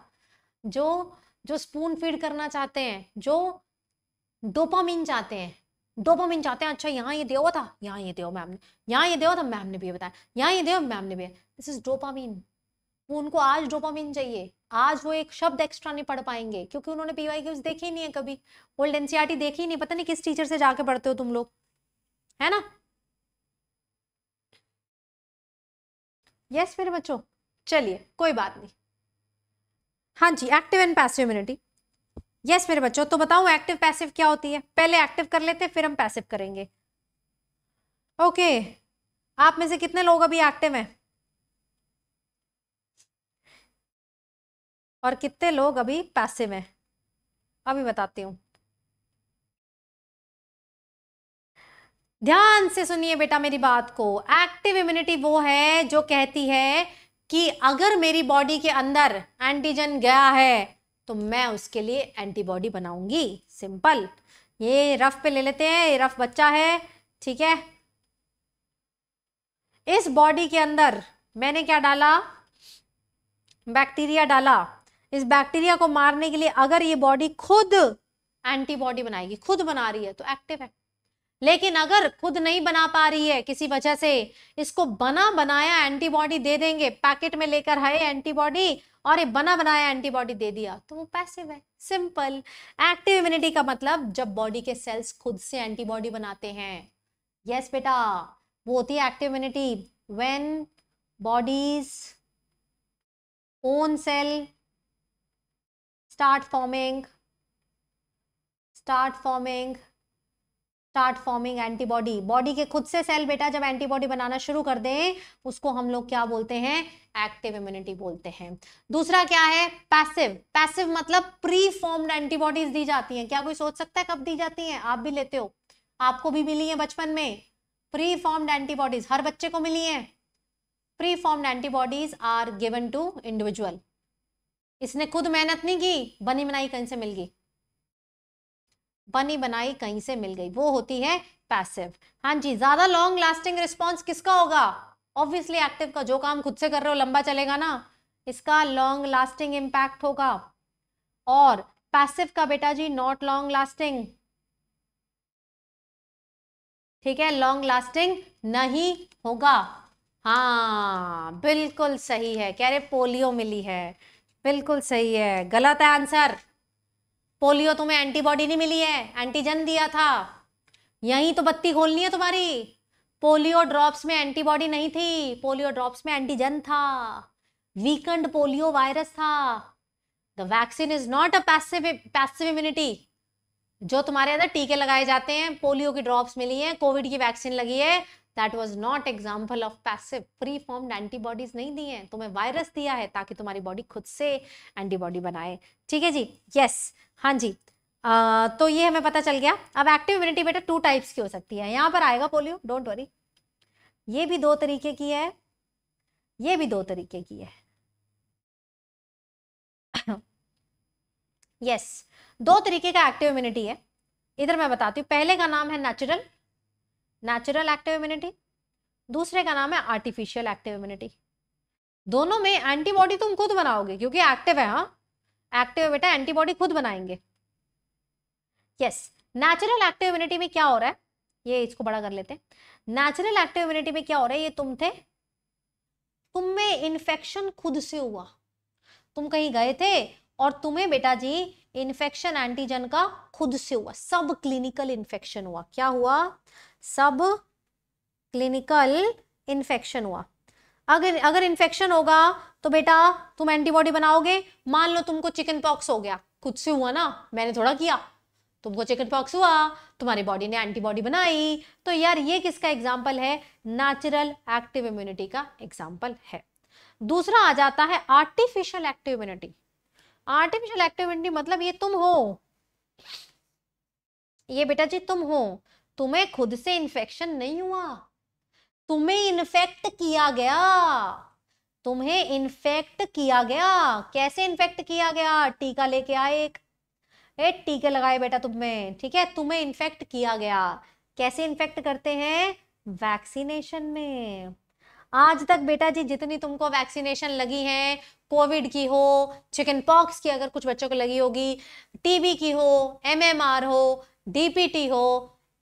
जो जो स्पून फीड करना चाहते हैं जो डोपामिन चाहते हैं डोपामिन चाहते हैं अच्छा यहाँ ये दिया था यहाँ ये दिया मैम ने यहाँ ये दिया था मैम ने भी ये बताया यहाँ ये दे मैम ने भी दिस इज डोपामिन उनको आज डोपामिन चाहिए आज वो एक शब्द एक्स्ट्रा नहीं पढ़ पाएंगे क्योंकि उन्होंने पी वाई देखी नहीं है कभी ओल्ड एनसीआरटी e देखी नहीं पता नहीं किस टीचर से जाके पढ़ते हो तुम लोग है ना यस yes, मेरे बच्चों चलिए कोई बात नहीं हाँ जी active and passive immunity yes मेरे बच्चों तो बताऊं एक्टिव पैसिव क्या होती है पहले एक्टिव कर लेते हैं फिर हम पैसिव करेंगे ओके okay. आप में से कितने लोग अभी एक्टिव हैं और कितने लोग अभी पैसिव हैं अभी बताती हूँ ध्यान से सुनिए बेटा मेरी बात को एक्टिव इम्यूनिटी वो है जो कहती है कि अगर मेरी बॉडी के अंदर एंटीजन गया है तो मैं उसके लिए एंटीबॉडी बनाऊंगी सिंपल ये रफ पे ले लेते हैं ये रफ बच्चा है ठीक है इस बॉडी के अंदर मैंने क्या डाला बैक्टीरिया डाला इस बैक्टीरिया को मारने के लिए अगर ये बॉडी खुद एंटीबॉडी बनाएगी खुद बना रही है तो एक्टिव है लेकिन अगर खुद नहीं बना पा रही है किसी वजह से इसको बना बनाया एंटीबॉडी दे देंगे पैकेट में लेकर आए एंटीबॉडी और ये बना बनाया एंटीबॉडी दे दिया तो वो पैसिव है सिंपल एक्टिव इम्यूनिटी का मतलब जब बॉडी के सेल्स खुद से एंटीबॉडी बनाते हैं यस yes, बेटा वो होती है active immunity when body's own cell start forming start forming start forming antibody body के खुद से सेल बेटा जब एंटीबॉडी बनाना शुरू कर दें उसको हम लोग क्या बोलते हैं एक्टिव इम्यूनिटी बोलते हैं दूसरा क्या है पैसिव पैसिव मतलब प्री फॉर्म्ड एंटीबॉडीज दी जाती हैं क्या कोई सोच सकता है कब दी जाती हैं आप भी लेते हो आपको भी मिली है बचपन में प्री फॉर्म्ड एंटीबॉडीज हर बच्चे को मिली है pre formed antibodies are given to individual इसने खुद मेहनत नहीं की बनी बनाई कहीं से मिल गई बनी बनाई कहीं से मिल गई वो होती है पैसिव हाँ जी ज्यादा लॉन्ग लास्टिंग रिस्पॉन्स किसका होगा ऑब्वियसली एक्टिव का जो काम खुद से कर रहे हो लंबा चलेगा ना इसका लॉन्ग लास्टिंग इम्पैक्ट होगा और पैसिव का बेटा जी नॉट लॉन्ग लास्टिंग ठीक है लॉन्ग लास्टिंग नहीं होगा हाँ बिल्कुल सही है कह रहे पोलियो मिली है बिल्कुल सही है गलत है आंसर पोलियो तुम्हें एंटीबॉडी नहीं मिली है एंटीजन दिया था यहीं तो बत्ती खोलनी है तुम्हारी पोलियो ड्रॉप्स में एंटीबॉडी नहीं थी पोलियो ड्रॉप्स में एंटीजन था वीकेंड पोलियो वायरस था the vaccine is not a passive passive immunity जो तुम्हारे अंदर टीके लगाए जाते हैं पोलियो की ड्रॉप्स मिली हैं कोविड की वैक्सीन लगी है that was not example of passive pre formed antibodies नहीं दी हैं तुम्हें वायरस दिया है ताकि तुम्हारी बॉडी खुद से एंटीबॉडी बनाए ठीक है जी यस yes, हाँ जी आ, तो ये हमें पता चल गया अब एक्टिव इम्यूनिटी बेटा टू टाइप्स की हो सकती है यहाँ पर आएगा पोलियो डोंट वरी ये भी दो तरीके की है ये भी दो तरीके की है यस [COUGHS] yes, दो तरीके का एक्टिव इम्यूनिटी है इधर मैं बताती हूँ पहले का नाम है नेचुरल नेचुरल एक्टिव इम्यूनिटी दूसरे का नाम है आर्टिफिशियल एक्टिव इम्यूनिटी दोनों में एंटीबॉडी तुम खुद बनाओगे क्योंकि एक्टिव है हाँ एक्टिव बेटा एंटीबॉडी खुद बनाएंगे यस नेचुरल एक्टिव इम्यूनिटी में क्या हो रहा है ये इसको बड़ा कर लेते हैं नेचुरल एक्टिव इम्यूनिटी में क्या हो रहा है ये तुम थे तुम में इन्फेक्शन खुद से हुआ तुम कहीं गए थे और तुम्हें बेटा जी इन्फेक्शन एंटीजन का खुद से हुआ सब क्लिनिकल इन्फेक्शन हुआ क्या हुआ सब क्लिनिकल इन्फेक्शन हुआ अगर अगर इन्फेक्शन होगा तो बेटा तुम एंटीबॉडी बनाओगे मान लो तुमको चिकन पॉक्स हो गया खुद से हुआ ना मैंने थोड़ा किया तुमको चिकन पॉक्स हुआ तुम्हारी बॉडी ने एंटीबॉडी बनाई तो यार ये किसका एग्जाम्पल है नेचुरल एक्टिव इम्यूनिटी का एग्जाम्पल है दूसरा आ जाता है artificial active immunity artificial active immunity मतलब ये तुम हो ये बेटा जी तुम हो तुम्हें खुद से इन्फेक्शन नहीं हुआ तुम्हें इन्फेक्ट किया गया तुम्हें इन्फेक्ट किया गया कैसे इन्फेक्ट किया गया टीका लेके आए एक ए टीके लगाए बेटा तुम्हें ठीक है तुम्हें इन्फेक्ट किया गया कैसे इन्फेक्ट करते हैं वैक्सीनेशन में आज तक बेटा जी जितनी तुमको वैक्सीनेशन लगी है कोविड की हो चिकन पॉक्स की अगर कुछ बच्चों को लगी होगी टीबी की हो एमएमआर हो डीपीटी हो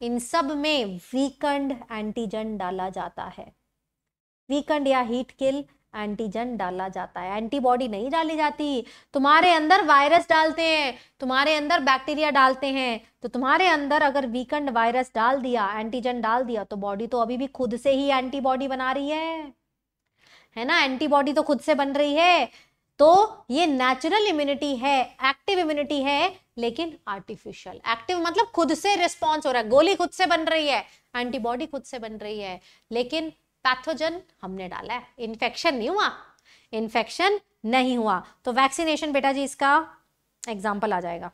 इन सब में वीकंड एंटीजन डाला जाता है वीकंड या हीट किल एंटीजन डाला जाता है एंटीबॉडी नहीं डाली जाती तुम्हारे अंदर वायरस डालते हैं तुम्हारे अंदर बैक्टीरिया डालते हैं तो तुम्हारे अंदर अगर वीकेंड वायरस डाल दिया एंटीजन डाल दिया तो बॉडी तो अभी भी खुद से ही एंटीबॉडी बना रही है है ना एंटीबॉडी तो खुद से बन रही है तो ये नेचुरल इम्यूनिटी है एक्टिव इम्यूनिटी है लेकिन आर्टिफिशियल एक्टिव मतलब खुद से रिस्पॉन्स हो रहा है गोली खुद से बन रही है एंटीबॉडी खुद से बन रही है लेकिन पैथोजन हमने डाला है इन्फेक्शन नहीं हुआ इन्फेक्शन नहीं हुआ तो वैक्सीनेशन बेटा जी इसका एग्जाम्पल आ जाएगा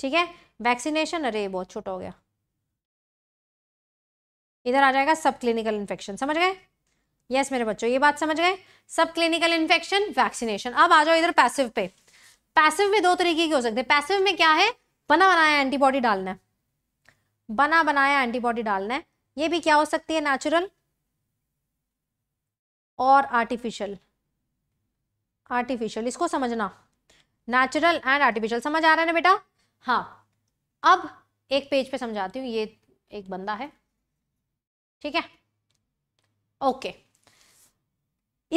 ठीक है वैक्सीनेशन अरे बहुत छोटा हो गया इधर आ जाएगा सब क्लिनिकल इन्फेक्शन समझ गए यस yes, मेरे बच्चों ये बात समझ गए सब क्लिनिकल इन्फेक्शन वैक्सीनेशन अब आ जाओ इधर पैसिव पे पैसिव में दो तरीके के हो सकते हैं पैसिव में क्या है बना बनाया एंटीबॉडी डालना है बना बनाया एंटीबॉडी डालना है ये भी क्या हो सकती है नेचुरल और आर्टिफिशियल आर्टिफिशियल इसको समझना नेचुरल एंड आर्टिफिशियल समझ आ रहा है ना बेटा हाँ अब एक पेज पे समझाती हूँ ये एक बंदा है ठीक है ओके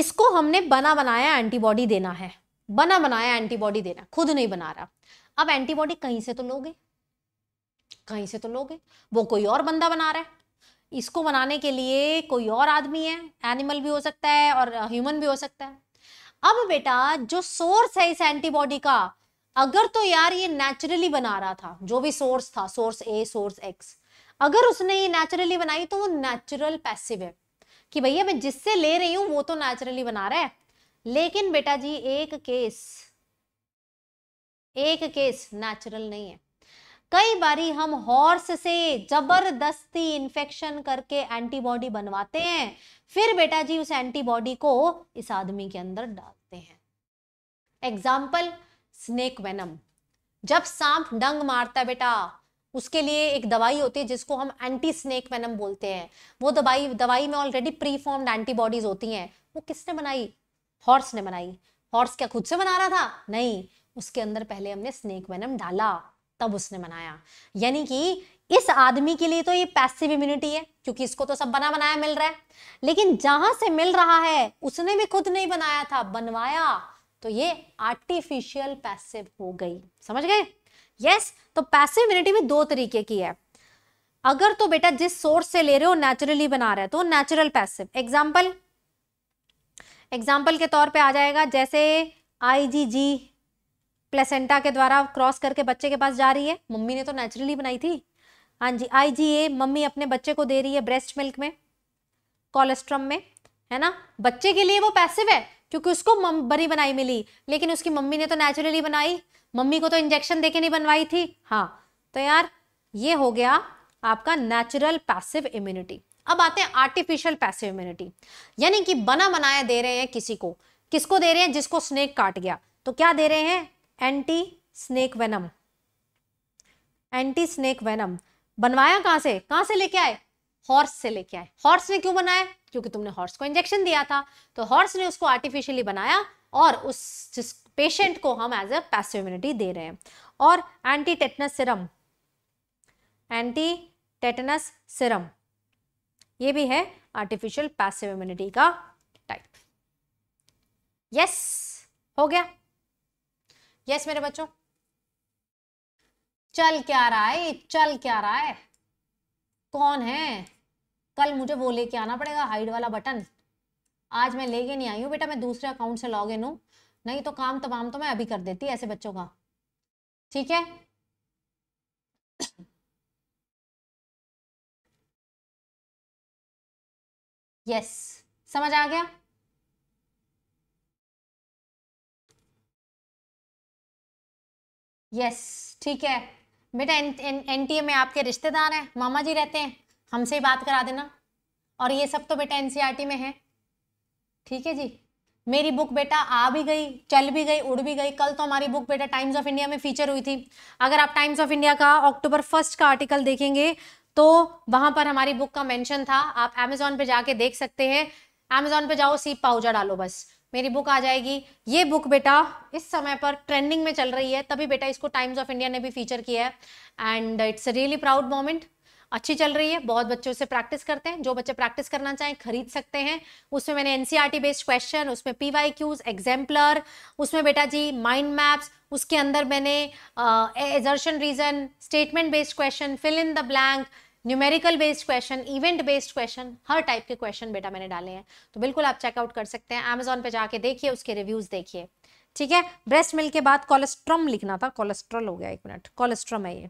इसको हमने बना बनाया एंटीबॉडी देना है बना बनाया एंटीबॉडी देना खुद नहीं बना रहा अब एंटीबॉडी कहीं से तो लोगे कहीं से तो लोगे वो कोई और बंदा बना रहा है इसको बनाने के लिए कोई और आदमी है एनिमल भी हो सकता है और ह्यूमन भी हो सकता है अब बेटा जो सोर्स है इस एंटीबॉडी का अगर तो यार ये नेचुरली बना रहा था जो भी सोर्स था सोर्स ए सोर्स एक्स अगर उसने ये नेचुरली बनाई तो वो नेचुरल पैसिव है कि भैया मैं जिससे ले रही हूं वो तो नेचुरली बना रहा है लेकिन बेटा जी एक केस एक केस नेचुरल नहीं है कई बारी हम हॉर्स से जबरदस्ती इंफेक्शन करके एंटीबॉडी बनवाते हैं फिर बेटा जी उस एंटीबॉडी को इस आदमी के अंदर डालते हैं एग्जाम्पल स्नेक वेनम जब सांप डंग मारता है बेटा उसके लिए एक दवाई होती है जिसको हम एंटी स्नेक वेनम बोलते हैं वो दवाई दवाई में ऑलरेडी प्री फॉर्म्ड एंटीबॉडीज होती हैं वो किसने बनाई हॉर्स ने बनाई हॉर्स क्या खुद से बना रहा था नहीं उसके अंदर पहले हमने स्नेक वेनम डाला तब उसने बनाया यानी कि इस आदमी के लिए तो ये पैसिव इम्यूनिटी है क्योंकि इसको तो सब बना बनाया मिल रहा है लेकिन जहां से मिल रहा है उसने भी खुद नहीं बनाया था बनवाया तो ये आर्टिफिशियल पैसिव हो गई समझ गए यस तो पैसिव इम्यूनिटी भी दो तरीके की है अगर तो बेटा जिस सोर्स से ले रहे हो नेचुरली बना रहे तो नेचुरल पैसिव एग्जाम्पल एग्जाम्पल के तौर पे आ जाएगा जैसे आईजीजी प्लेसेंटा के द्वारा क्रॉस करके बच्चे के पास जा रही है मम्मी ने तो नेचुरली बनाई थी हाँ जी आईजीए मम्मी अपने बच्चे को दे रही है ब्रेस्ट मिल्क में कोलेस्ट्रम में है ना बच्चे के लिए वो पैसिव है क्योंकि उसको बनी बनाई मिली लेकिन उसकी मम्मी ने तो नेचुरली बनाई मम्मी को तो इंजेक्शन देके नहीं बनवाई थी हाँ तो यार ये हो गया आपका नेचुरल पैसिव इम्यूनिटी अब आते हैं आर्टिफिशियल पैसिव इम्यूनिटी यानी कि बना बनाया दे रहे हैं किसी को किसको दे रहे हैं जिसको स्नेक काट गया तो क्या दे रहे हैं anti snake venom anti snake venom बनवाया कहां से कहां से लेके आए हॉर्स से लेके आए हॉर्स ने क्यों बनाया क्योंकि तुमने हॉर्स को इंजेक्शन दिया था तो हॉर्स ने उसको आर्टिफिशियली बनाया और उस जिस पेशेंट को हम एज ए पैसिव इम्यूनिटी दे रहे हैं और anti tetanus serum anti tetanus serum ये भी है आर्टिफिशियल पैसिव इम्यूनिटी का टाइप यस हो गया यस मेरे बच्चों चल क्या रहा है चल क्या रहा है कौन है कल मुझे वो लेके आना पड़ेगा हाइड वाला बटन आज मैं लेके नहीं आई हूँ बेटा मैं दूसरे अकाउंट से लॉग इन हूँ नहीं तो काम तमाम तो मैं अभी कर देती ऐसे बच्चों का ठीक है यस समझ आ गया यस ठीक है बेटा एन टी ए में आपके रिश्तेदार हैं मामा जी रहते हैं हमसे ही बात करा देना और ये सब तो बेटा एनसीईआरटी में है ठीक है जी मेरी बुक बेटा आ भी गई चल भी गई उड़ भी गई कल तो हमारी बुक बेटा टाइम्स ऑफ इंडिया में फीचर हुई थी अगर आप टाइम्स ऑफ इंडिया का अक्टूबर फर्स्ट का आर्टिकल देखेंगे तो वहां पर हमारी बुक का मेंशन था आप अमेजोन पे जाके देख सकते हैं अमेजोन पे जाओ सीप पाउजा डालो बस मेरी बुक आ जाएगी ये बुक बेटा इस समय पर ट्रेंडिंग में चल रही है तभी बेटा इसको टाइम्स ऑफ इंडिया ने भी फीचर किया है and it's really proud moment अच्छी चल रही है बहुत बच्चे से प्रैक्टिस करते हैं जो बच्चे प्रैक्टिस करना चाहें खरीद सकते हैं उसमें मैंने एनसीआरटी बेस्ड क्वेश्चन उसमें पी वाई क्यूज एग्जाम्पलर उसमें बेटा जी माइंड मैप्स उसके अंदर मैंने assertion reason statement based question fill in the blank numerical based question event based question हर टाइप के क्वेश्चन बेटा मैंने डाले हैं तो बिल्कुल आप चेकआउट कर सकते हैं अमेजोन पे जाके देखिए उसके रिव्यूज देखिए ठीक है ब्रेस्ट मिल्क के बाद कोलेस्ट्रम लिखना था कोलेस्ट्रॉल हो गया एक मिनट कोलेस्ट्रम है ये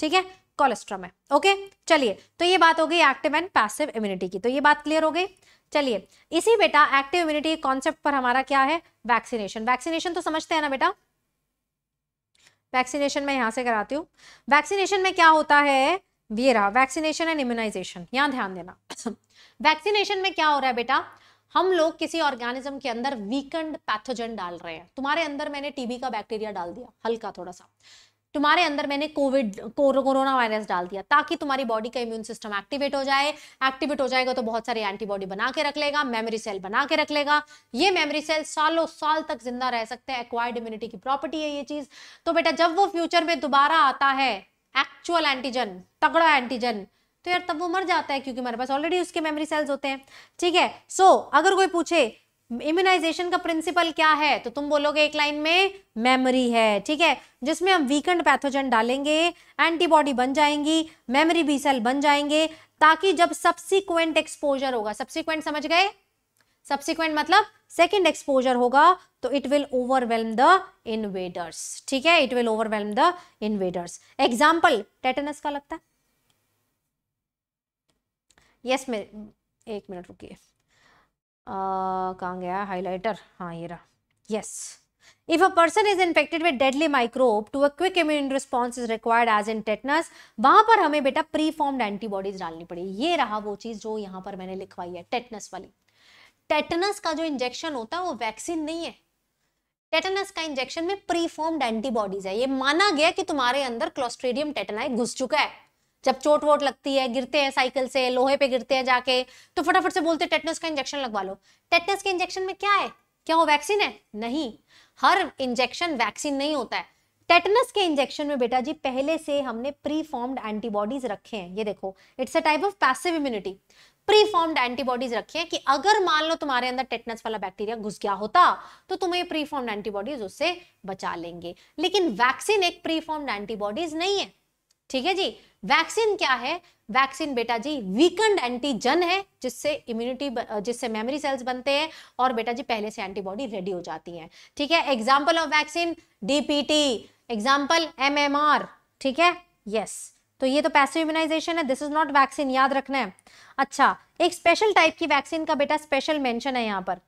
ठीक है कोलेस्ट्रम है ओके चलिए तो ये बात हो गई एक्टिव एंड पैसिव इम्यूनिटी की तो ये बात क्लियर हो गई चलिए इसी बेटा एक्टिव इम्यूनिटी कॉन्सेप्ट पर हमारा क्या है वैक्सीनेशन वैक्सीनेशन तो समझते हैं ना बेटा वैक्सीनेशन मैं यहां से कराती हूँ वैक्सीनेशन में क्या होता है ये रहा वैक्सीनेशन एंड इम्यूनाइजेशन यहाँ ध्यान देना वैक्सीनेशन [CLEARS THROAT] में क्या हो रहा है बेटा हम लोग किसी ऑर्गेनिज्म के अंदर वीकेंड पैथोजन डाल रहे हैं तुम्हारे अंदर मैंने टीबी का बैक्टीरिया डाल दिया हल्का थोड़ा सा तुम्हारे अंदर मैंने कोविड कोरोना वायरस डाल दिया ताकि तुम्हारी बॉडी का इम्यून सिस्टम एक्टिवेट हो जाए एक्टिवेट हो जाएगा तो बहुत सारे एंटीबॉडी बना के रख लेगा मेमोरी सेल बना के रख लेगा ये मेमोरी सेल सालों साल तक जिंदा रह सकते हैं एक्वायर्ड इम्यूनिटी की प्रॉपर्टी है ये चीज तो बेटा जब वो फ्यूचर में दोबारा आता है एक्चुअल एंटीजन तगड़ा एंटीजन तो यार तब वो मर जाता है क्योंकि हमारे पास ऑलरेडी उसके मेमोरी सेल्स होते हैं ठीक है सो so, अगर कोई पूछे इम्यूनाइजेशन का प्रिंसिपल क्या है तो तुम बोलोगे एक लाइन में मेमोरी है ठीक है जिसमें हम वीकेंड पैथोजन डालेंगे एंटीबॉडी बन जाएंगी मेमोरी बी सेल बन जाएंगे ताकि जब सब्सिक्वेंट एक्सपोजर होगा सब्सिक्वेंट समझ गए सब्सिक्वेंट मतलब सेकेंड एक्सपोजर होगा तो it will overwhelm the invaders ठीक है it will overwhelm the invaders example tetanus का लगता है यस yes, एक मिनट रुकिए कहाँ गया हाईलाइटर हाँ ये रहा yes if a person is infected with deadly microbe to a quick immune response is required as in tetanus वहां पर हमें बेटा प्री फॉर्म्ड एंटीबॉडीज डालनी पड़ी ये रहा वो चीज जो यहाँ पर मैंने लिखवाई है टेटनस वाली टेटनस का जो इंजेक्शन होता है वो वैक्सीन नहीं है टेटनस का इंजेक्शन में प्री फॉर्म्ड एंटीबॉडीज है ये माना गया कि तुम्हारे अंदर क्लोस्ट्रीडियम टेटनाई घुस चुका है जब चोट वोट लगती है गिरते हैं साइकिल से लोहे पे गिरते हैं जाके तो फटाफट से बोलते हैं टेटनस का इंजेक्शन लगवा लो टेटनस के इंजेक्शन में क्या है क्या वो वैक्सीन है नहीं हर इंजेक्शन वैक्सीन नहीं होता है टेटनस के इंजेक्शन में बेटा जी पहले से हमने प्री फॉर्म्ड एंटीबॉडीज रखे हैं ये देखो it's a type of passive immunity pre formed antibodies रखी हैं कि अगर मान लो तुम्हारे अंदर टेटनस वाला बैक्टीरिया घुस गया होता तो तुम्हें प्री फॉर्म्ड एंटीबॉडीज उससे बचा लेंगे लेकिन वैक्सीन एक प्री फॉर्म्ड एंटीबॉडीज नहीं है ठीक है जी वैक्सीन क्या है वैक्सीन बेटा जी वीकेंड एंटीजन है जिससे इम्यूनिटी जिससे मेमोरी सेल्स बनते हैं और बेटा जी पहले से एंटीबॉडी रेडी हो जाती हैं ठीक है example of vaccine DPT example MMR ठीक है यस तो ये तो पैसिव इम्यूनाइजेशन है दिस इज नॉट वैक्सीन याद रखना है अच्छा एक स्पेशल टाइप की वैक्सीन का बेटा स्पेशल मेंशन है यहाँ पर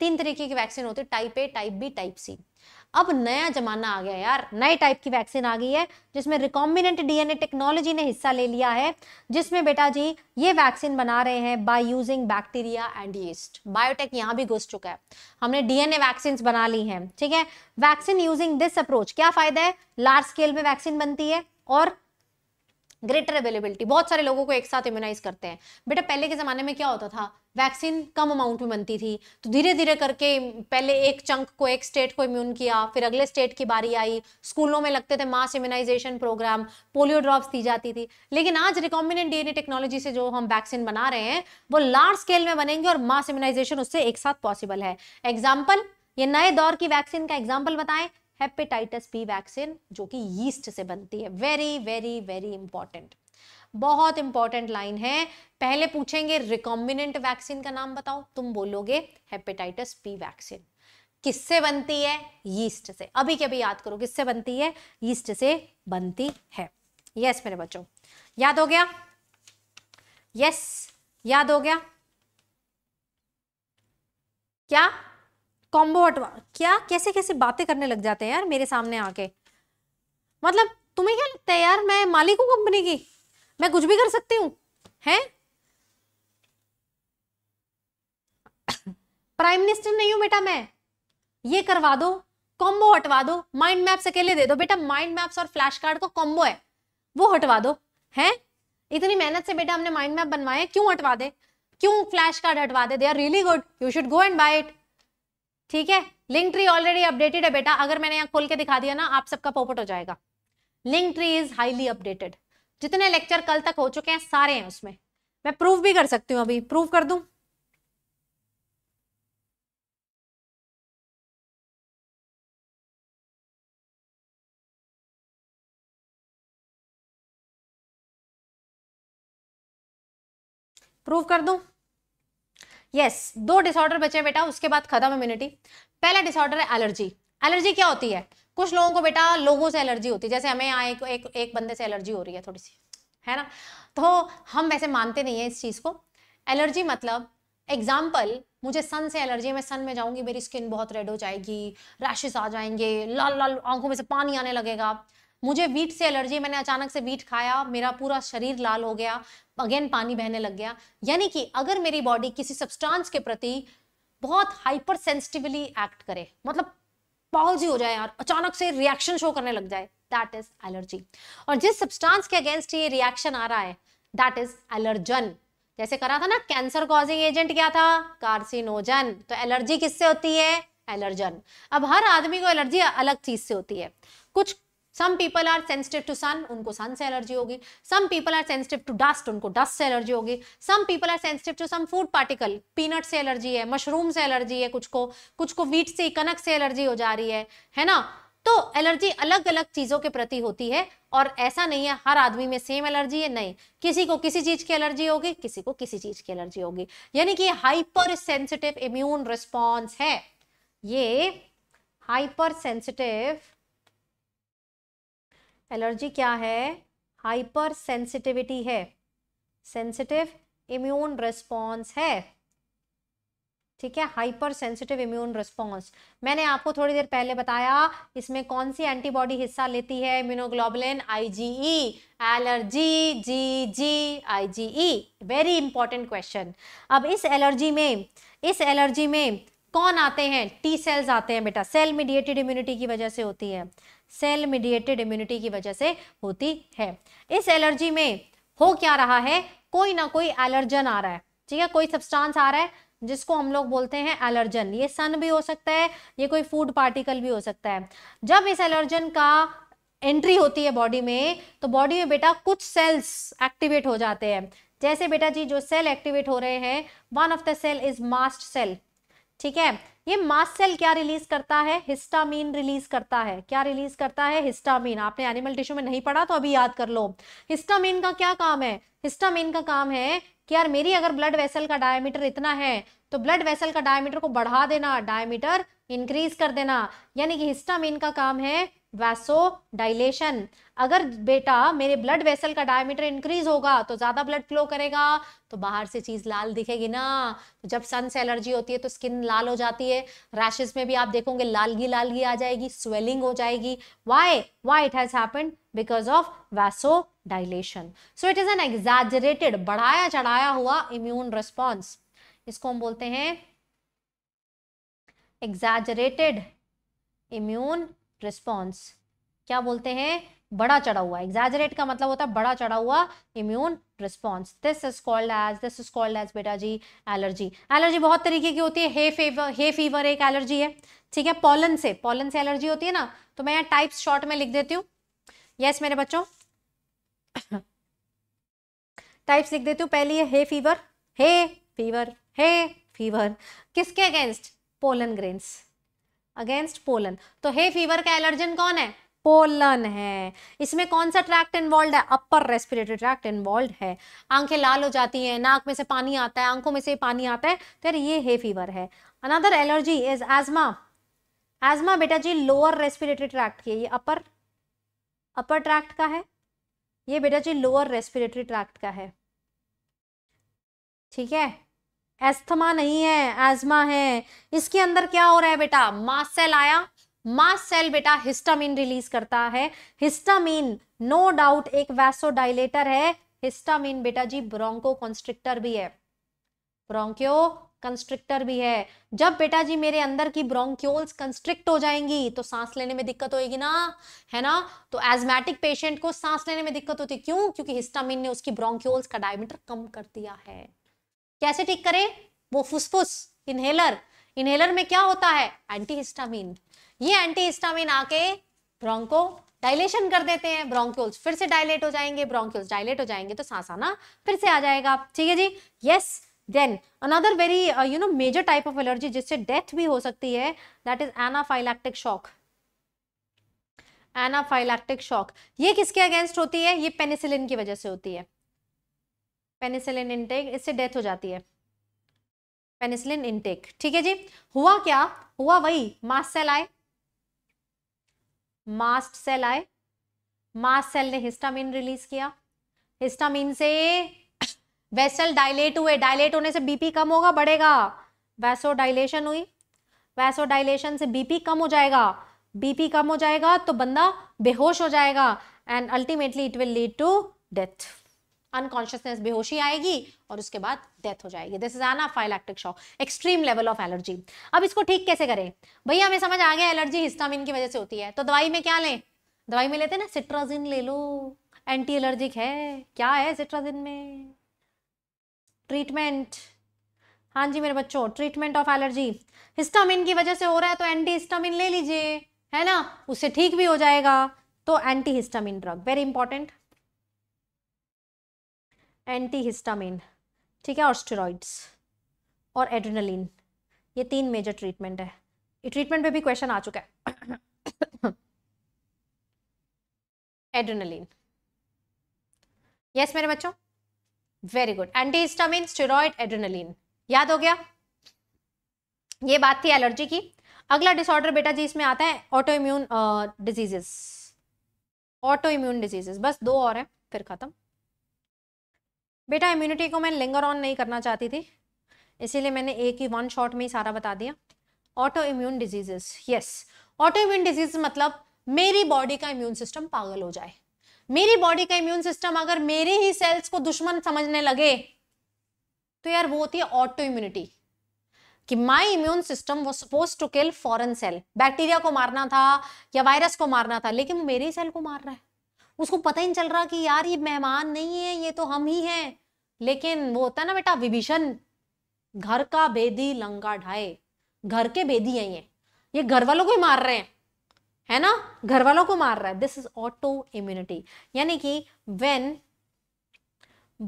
तीन तरीके की वैक्सीन होती है type A type B type C अब नया जमाना आ गया यार नए टाइप की वैक्सीन आ गई है जिसमें रिकॉम्बिनेंट डीएनए टेक्नोलॉजी ने हिस्सा ले लिया है जिसमें बेटा जी ये वैक्सीन बना रहे हैं by using bacteria and yeast biotech यहाँ भी घुस चुका है हमने डीएनए वैक्सीन बना ली हैं ठीक है वैक्सीन यूजिंग दिस अप्रोच क्या फायदा है लार्ज स्केल में वैक्सीन बनती है और ग्रेटर अवेलेबिलिटी बहुत सारे लोगों को एक साथ इम्यूनाइज करते हैं बेटा पहले के ज़माने में क्या होता था वैक्सीन कम अमाउंट में बनती थी तो धीरे धीरे करके पहले एक चंक को एक स्टेट को इम्यून किया फिर अगले स्टेट की बारी आई स्कूलों में लगते थे mass immunization program polio drops दी जाती थी लेकिन आज रिकॉम्बिनेंट डी टेक्नोलॉजी से जो हम वैक्सीन बना रहे हैं वो लार्ज स्केल में बनेंगे और मास इम्यूनाइजेशन उससे एक साथ पॉसिबल है एग्जाम्पल ये नए दौर की वैक्सीन का एग्जाम्पल बताएं हेपेटाइटिस बी वैक्सीन जो कि यीस्ट से बनती है वेरी वेरी वेरी इंपॉर्टेंट बहुत इंपॉर्टेंट लाइन है पहले पूछेंगे रिकॉम्बिनेंट वैक्सीन का नाम बताओ तुम बोलोगे हेपेटाइटिस बी वैक्सीन किससे बनती है यीस्ट से अभी के अभी याद करो किससे बनती है यीस्ट से बनती है यस yes, मेरे बच्चों याद हो गया यस yes, याद हो गया क्या कॉम्बो अटवा क्या कैसे कैसे बातें करने लग जाते हैं यार मेरे सामने आके मतलब तुम्हें क्या लगता है यार मैं मालिक हूँ कंपनी की मैं कुछ भी कर सकती हूँ है प्राइम मिनिस्टर नहीं हूं बेटा मैं ये करवा दो कॉम्बो हटवा दो माइंड मैप्स अकेले दे दो बेटा माइंड मैप्स और फ्लैश कार्ड का कॉम्बो है वो हटवा दो हैं इतनी मेहनत से बेटा हमने माइंड मैप बनवाए क्यों हटवा दे क्यों फ्लैश कार्ड हटवा दे दे are really good you should go and buy it ठीक है लिंक ट्री ऑलरेडी अपडेटेड है बेटा अगर मैंने यहाँ खोल के दिखा दिया ना आप सबका पोपट हो जाएगा link tree is highly updated जितने लेक्चर कल तक हो चुके हैं सारे हैं उसमें मैं प्रूफ भी कर सकती हूँ अभी प्रूफ कर दू प्रूफ कर दूं यस yes, दो डिसऑर्डर बचे हैं बेटा उसके बाद खत्म इम्यूनिटी पहला डिसऑर्डर है एलर्जी एलर्जी क्या होती है कुछ लोगों को बेटा लोगों से एलर्जी होती है जैसे हमें यहाँ एक, एक एक बंदे से एलर्जी हो रही है थोड़ी सी है ना तो हम वैसे मानते नहीं है इस चीज़ को एलर्जी मतलब एग्जाम्पल मुझे सन से एलर्जी है मैं सन में जाऊंगी मेरी स्किन बहुत रेड हो जाएगी रैशेस आ जाएंगे लाल लाल आंखों में से पानी आने लगेगा मुझे वीट से एलर्जी मैंने अचानक से वीट खाया मेरा पूरा शरीर लाल हो गया अगेन पानी बहने लग गया यानी कि अगर मेरी बॉडी किसी सब्सटेंस के प्रति बहुत हाइपर सेंसिटिवली एक्ट करे मतलब पॉल्जी हो जाए यार अचानक से रिएक्शन शो करने लग जाए दैट इज एलर्जी और जिस सब्सटेंस के अगेंस्ट ये रिएक्शन आ रहा है दैट इज एलर्जन जैसे करा था ना कैंसर कॉजिंग एजेंट क्या था कार्सिनोजन तो एलर्जी किससे होती है एलर्जन अब हर आदमी को एलर्जी अलग चीज से होती है कुछ some people are sensitive to sun उनको सन से एलर्जी होगी some people are sensitive to dust उनको डस्ट से एलर्जी होगी some people are sensitive to some food particle peanut से एलर्जी है मशरूम से एलर्जी है कुछ को कुछ को वीट से कनक से एलर्जी हो जा रही है है ना तो एलर्जी अलग अलग चीजों के प्रति होती है और ऐसा नहीं है हर आदमी में सेम एलर्जी है नहीं किसी को किसी चीज की एलर्जी होगी किसी को किसी चीज की एलर्जी होगी यानी कि हाइपर सेंसिटिव इम्यून रिस्पॉन्स है ये हाइपर सेंसिटिव एलर्जी क्या है हाइपर सेंसिटिविटी है सेंसिटिव इम्यून रिस्पॉन्स है ठीक है हाइपर सेंसिटिव इम्यून रिस्पॉन्स मैंने आपको थोड़ी देर पहले बताया इसमें कौन सी एंटीबॉडी हिस्सा लेती है इम्यूनोग्लोबुलिन आईजीई e, एलर्जी जी जी आईजीई वेरी इंपॉर्टेंट क्वेश्चन अब इस एलर्जी में इस एलर्जी में कौन आते हैं टी सेल्स आते हैं बेटा सेल मीडिएटेड इम्यूनिटी की वजह से होती है सेल मीडिएटेड इम्यूनिटी की वजह से होती है इस एलर्जी में हो क्या रहा है कोई ना कोई एलर्जन आ रहा है ठीक है कोई सब्सटेंस आ रहा है जिसको हम लोग बोलते हैं एलर्जन ये सन भी हो सकता है ये कोई फूड पार्टिकल भी हो सकता है जब इस एलर्जन का एंट्री होती है बॉडी में तो बॉडी में बेटा कुछ सेल्स एक्टिवेट हो जाते हैं जैसे बेटा जी जो सेल एक्टिवेट हो रहे हैं one of the cell is mast cell ठीक है ये मास सेल क्या रिलीज करता है हिस्टामीन रिलीज करता है क्या रिलीज करता है हिस्टामीन आपने एनिमल टिश्यू में नहीं पढ़ा तो अभी याद कर लो हिस्टामीन का क्या काम है हिस्टामीन का काम है कि यार मेरी अगर ब्लड वेसल का डायमीटर इतना है तो ब्लड वेसल का डायमीटर को बढ़ा देना डायमीटर इंक्रीज कर देना यानी कि हिस्टामीन का काम है वैसो डाइलेशन अगर बेटा मेरे ब्लड वेसल का डायमीटर इंक्रीज होगा तो ज़्यादा ब्लड फ्लो करेगा तो बाहर से चीज़ लाल दिखेगी ना तो जब सन से एलर्जी होती है तो स्किन लाल हो जाती है रैशेज में भी आप देखोगे लालगी लालगी आ जाएगी स्वेलिंग हो जाएगी why why it has happen because of vasodilation so it is an exaggerated बढ़ाया चढ़ाया हुआ इम्यून रिस्पॉन्स इसको हम बोलते हैं एग्जाजरेटेड इम्यून रिस्पॉन्स क्या बोलते हैं बड़ा चढ़ा हुआ एग्जैजरेट का मतलब होता है बड़ा चढ़ा हुआ immune response this is called as this is called as बेटा जी एलर्जी एलर्जी बहुत तरीके की होती है हे फीवर हे फीवर एक एलर्जी है ठीक है पॉलन से पॉलन से एलर्जी होती है ना तो मैं यहाँ टाइप्स शॉर्ट में लिख देती हूँ यस yes, मेरे बच्चों टाइप्स लिख देती हूँ पहली है hay fever hay fever hay fever किसके against pollen grains against pollen तो हे फीवर का एलर्जन कौन है पोलन है इसमें कौन सा ट्रैक्ट इन्वॉल्व है अपर रेस्पिरेटरी ट्रैक्ट इन्वॉल्व है आंखें लाल हो जाती हैं नाक में से पानी आता है आंखों में से पानी आता है तो यार ये हे फीवर है another allergy is asthma asthma बेटा जी लोअर रेस्पिरेटरी ट्रैक्ट की ये अपर अपर ट्रैक्ट का है ये बेटा जी लोअर रेस्पिरेटरी ट्रैक्ट का है ठीक है एस्थमा नहीं है एजमा है इसके अंदर क्या हो रहा है बेटा मास सेल आया मास सेल बेटा हिस्टामिन रिलीज करता है हिस्टामिन नो डाउट एक वैसोडाइलेटर है हिस्टामिन बेटा जी ब्रोंको कॉन्स्ट्रिक्टर भी है ब्रोंक्यो कंस्ट्रिक्टर भी है जब बेटा जी मेरे अंदर की ब्रोंक्योल्स कंस्ट्रिक्ट हो जाएंगी तो सांस लेने में दिक्कत होएगी ना है ना तो एजमेटिक पेशेंट को सांस लेने में दिक्कत होती क्यों क्योंकि हिस्टामिन ने उसकी ब्रोंक्योल्स का डायमीटर कम कर दिया है कैसे ठीक करें वो फुसफुस इनहेलर इनहेलर में क्या होता है एंटीहिस्टामिन ये एंटीहिस्टामिन आके ब्रोंको डायलेशन कर देते हैं ब्रोंक्यूल्स फिर से डायलेट हो जाएंगे ब्रोंक्यूल्स डायलेट हो जाएंगे तो सांस आना फिर से आ जाएगा ठीक है जी yes then another very you know major type of allergy जिससे डेथ भी हो सकती है that is anaphylactic shock anaphylactic shock ये किसके अगेंस्ट होती है ये पेनिसिलिन की वजह से होती है पेनिसिलिन इनटेक इससे डेथ हो जाती है पेनिसिलिन इनटेक ठीक है जी हुआ क्या हुआ वही मास्ट सेल आए मास्ट सेल आए मास्ट सेल ने हिस्टामिन रिलीज किया हिस्टामिन से वेसल डायलेट हुए डायलेट होने से बीपी कम होगा बढ़ेगा वैसो डायलेशन हुई वैसो डायलेशन से बीपी कम हो जाएगा बीपी कम हो जाएगा तो बंदा बेहोश हो जाएगा and ultimately it will lead to death unconsciousness बेहोशी आएगी और उसके बाद डेथ हो जाएगी this is anaphylactic shock extreme level of allergy अब इसको ठीक कैसे करें भैया हमें समझ आ गया एलर्जी हिस्टामिन की वजह से होती है तो दवाई में क्या लें दवाई में लेते ना सिट्राजिन ले लो एंटी एलर्जिक है क्या है सिट्राजिन में ट्रीटमेंट हाँ जी मेरे बच्चों ट्रीटमेंट ऑफ एलर्जी हिस्टामिन की वजह से हो रहा है तो एंटी हिस्टामिन ले लीजिए है ना उससे ठीक भी हो जाएगा तो antihistamine drug very important antihistamine ठीक है और स्टेरॉइड्स और एड्रेनलिन ये तीन मेजर ट्रीटमेंट है ये ट्रीटमेंट पे भी क्वेश्चन आ चुका है एड्रेनलिन यस yes, मेरे बच्चों very good antihistamine steroid adrenaline याद हो गया ये बात थी एलर्जी की अगला डिसऑर्डर बेटा जी इसमें आता है auto autoimmune diseases autoimmune diseases बस दो और हैं फिर खत्म बेटा इम्यूनिटी को मैं लिंगर ऑन नहीं करना चाहती थी इसीलिए मैंने एक ही वन शॉट में ही सारा बता दिया autoimmune diseases yes autoimmune disease मतलब मेरी बॉडी का इम्यून सिस्टम पागल हो जाए मेरी बॉडी का इम्यून सिस्टम अगर मेरे ही सेल्स को दुश्मन समझने लगे तो यार वो होती है ऑटो इम्यूनिटी कि माई इम्यून सिस्टम वो suppose to kill foreign cell bacteria को मारना था या वायरस को मारना था लेकिन वो मेरे ही सेल को मार रहा है उसको पता ही नहीं चल रहा कि यार ये मेहमान नहीं है ये तो हम ही हैं लेकिन वो होता है ना बेटा विभीषण घर का बेदी लंगा ढाए घर के बेदी है ये ये घर वालों को ही मार रहे हैं है ना घर वालों को मार रहा है दिस इज ऑटो इम्यूनिटी यानी कि when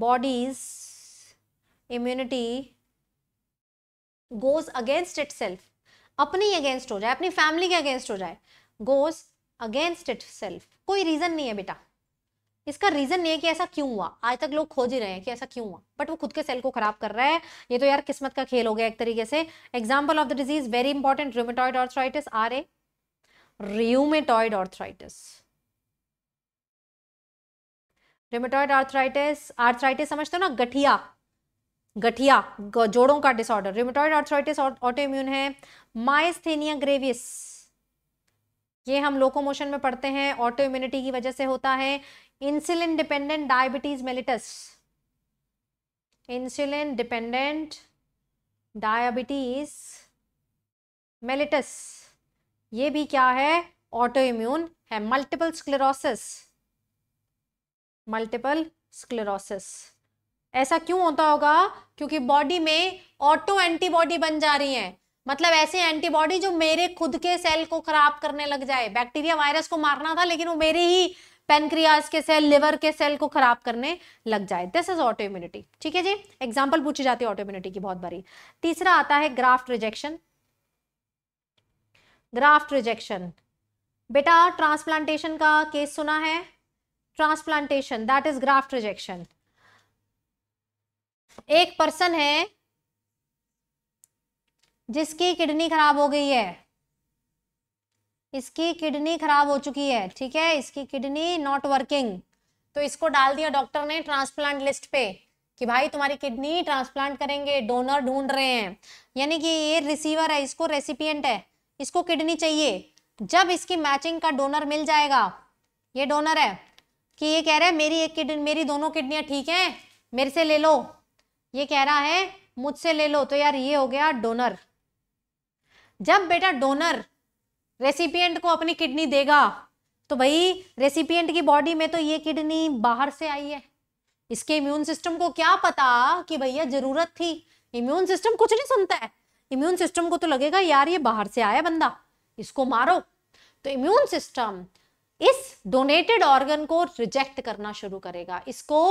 body's immunity goes against itself अपनी अगेंस्ट हो जाए अपनी फैमिली के अगेंस्ट हो जाए गोज अगेंस्ट इट सेल्फ कोई रीजन नहीं है बेटा इसका रीजन नहीं है कि ऐसा क्यों हुआ आज तक लोग खोज ही रहे हैं कि ऐसा क्यों हुआ बट वो खुद के सेल को खराब कर रहा है ये तो यार किस्मत का खेल हो गया एक तरीके से example of the disease very important rheumatoid arthritis or a rheumatoid arthritis rheumatoid arthritis arthritis समझते हो ना गठिया गठिया जोड़ों का डिसऑर्डर रूमेटॉइड ऑर्थराइटिस ऑटोइम्यून है माइस्थेनिया ग्रेविस ये हम लोकोमोशन में पढ़ते हैं ऑटो इम्यूनिटी की वजह से होता है insulin dependent diabetes mellitus insulin dependent diabetes mellitus ये भी क्या है ऑटो इम्यून है मल्टीपल स्क्लेरोसिस मल्टीपल स्क्लेरोसिस ऐसा क्यों होता होगा क्योंकि बॉडी में ऑटो एंटीबॉडी बन जा रही हैं मतलब ऐसे एंटीबॉडी जो मेरे खुद के सेल को खराब करने लग जाए बैक्टीरिया वायरस को मारना था लेकिन वो मेरे ही पेनक्रियाज के सेल लिवर के सेल को खराब करने लग जाए दिस इज ऑटो इम्यूनिटी ठीक है जी एग्जाम्पल पूछी जाती है ऑटो इम्यूनिटी की बहुत बारी तीसरा आता है ग्राफ्ट रिजेक्शन ग्राफ्ट रिजेक्शन बेटा ट्रांसप्लांटेशन का केस सुना है transplantation that is graft rejection एक पर्सन है जिसकी किडनी खराब हो गई है इसकी किडनी खराब हो चुकी है ठीक है इसकी किडनी नॉट वर्किंग तो इसको डाल दिया डॉक्टर ने ट्रांसप्लांट लिस्ट पे कि भाई तुम्हारी किडनी ट्रांसप्लांट करेंगे डोनर ढूंढ रहे हैं यानी कि ये रिसीवर है इसको रेसिपियंट है इसको किडनी चाहिए जब इसकी मैचिंग का डोनर मिल जाएगा ये डोनर है कि ये कह रहा है मेरी एक किडनी मेरी दोनों किडनियाँ ठीक हैं मेरे से ले लो ये कह रहा है मुझसे ले लो तो यार ये हो गया डोनर जब बेटा डोनर रेसिपियंट को अपनी किडनी देगा तो भाई रेसिपियंट की बॉडी में तो ये किडनी बाहर से आई है इसके इम्यून सिस्टम को क्या पता कि भैया जरूरत थी इम्यून सिस्टम कुछ नहीं सुनता है इम्यून सिस्टम को तो लगेगा यार ये बाहर से आया बंदा इसको मारो तो इम्यून सिस्टम इस डोनेटेड ऑर्गन को रिजेक्ट करना शुरू करेगा इसको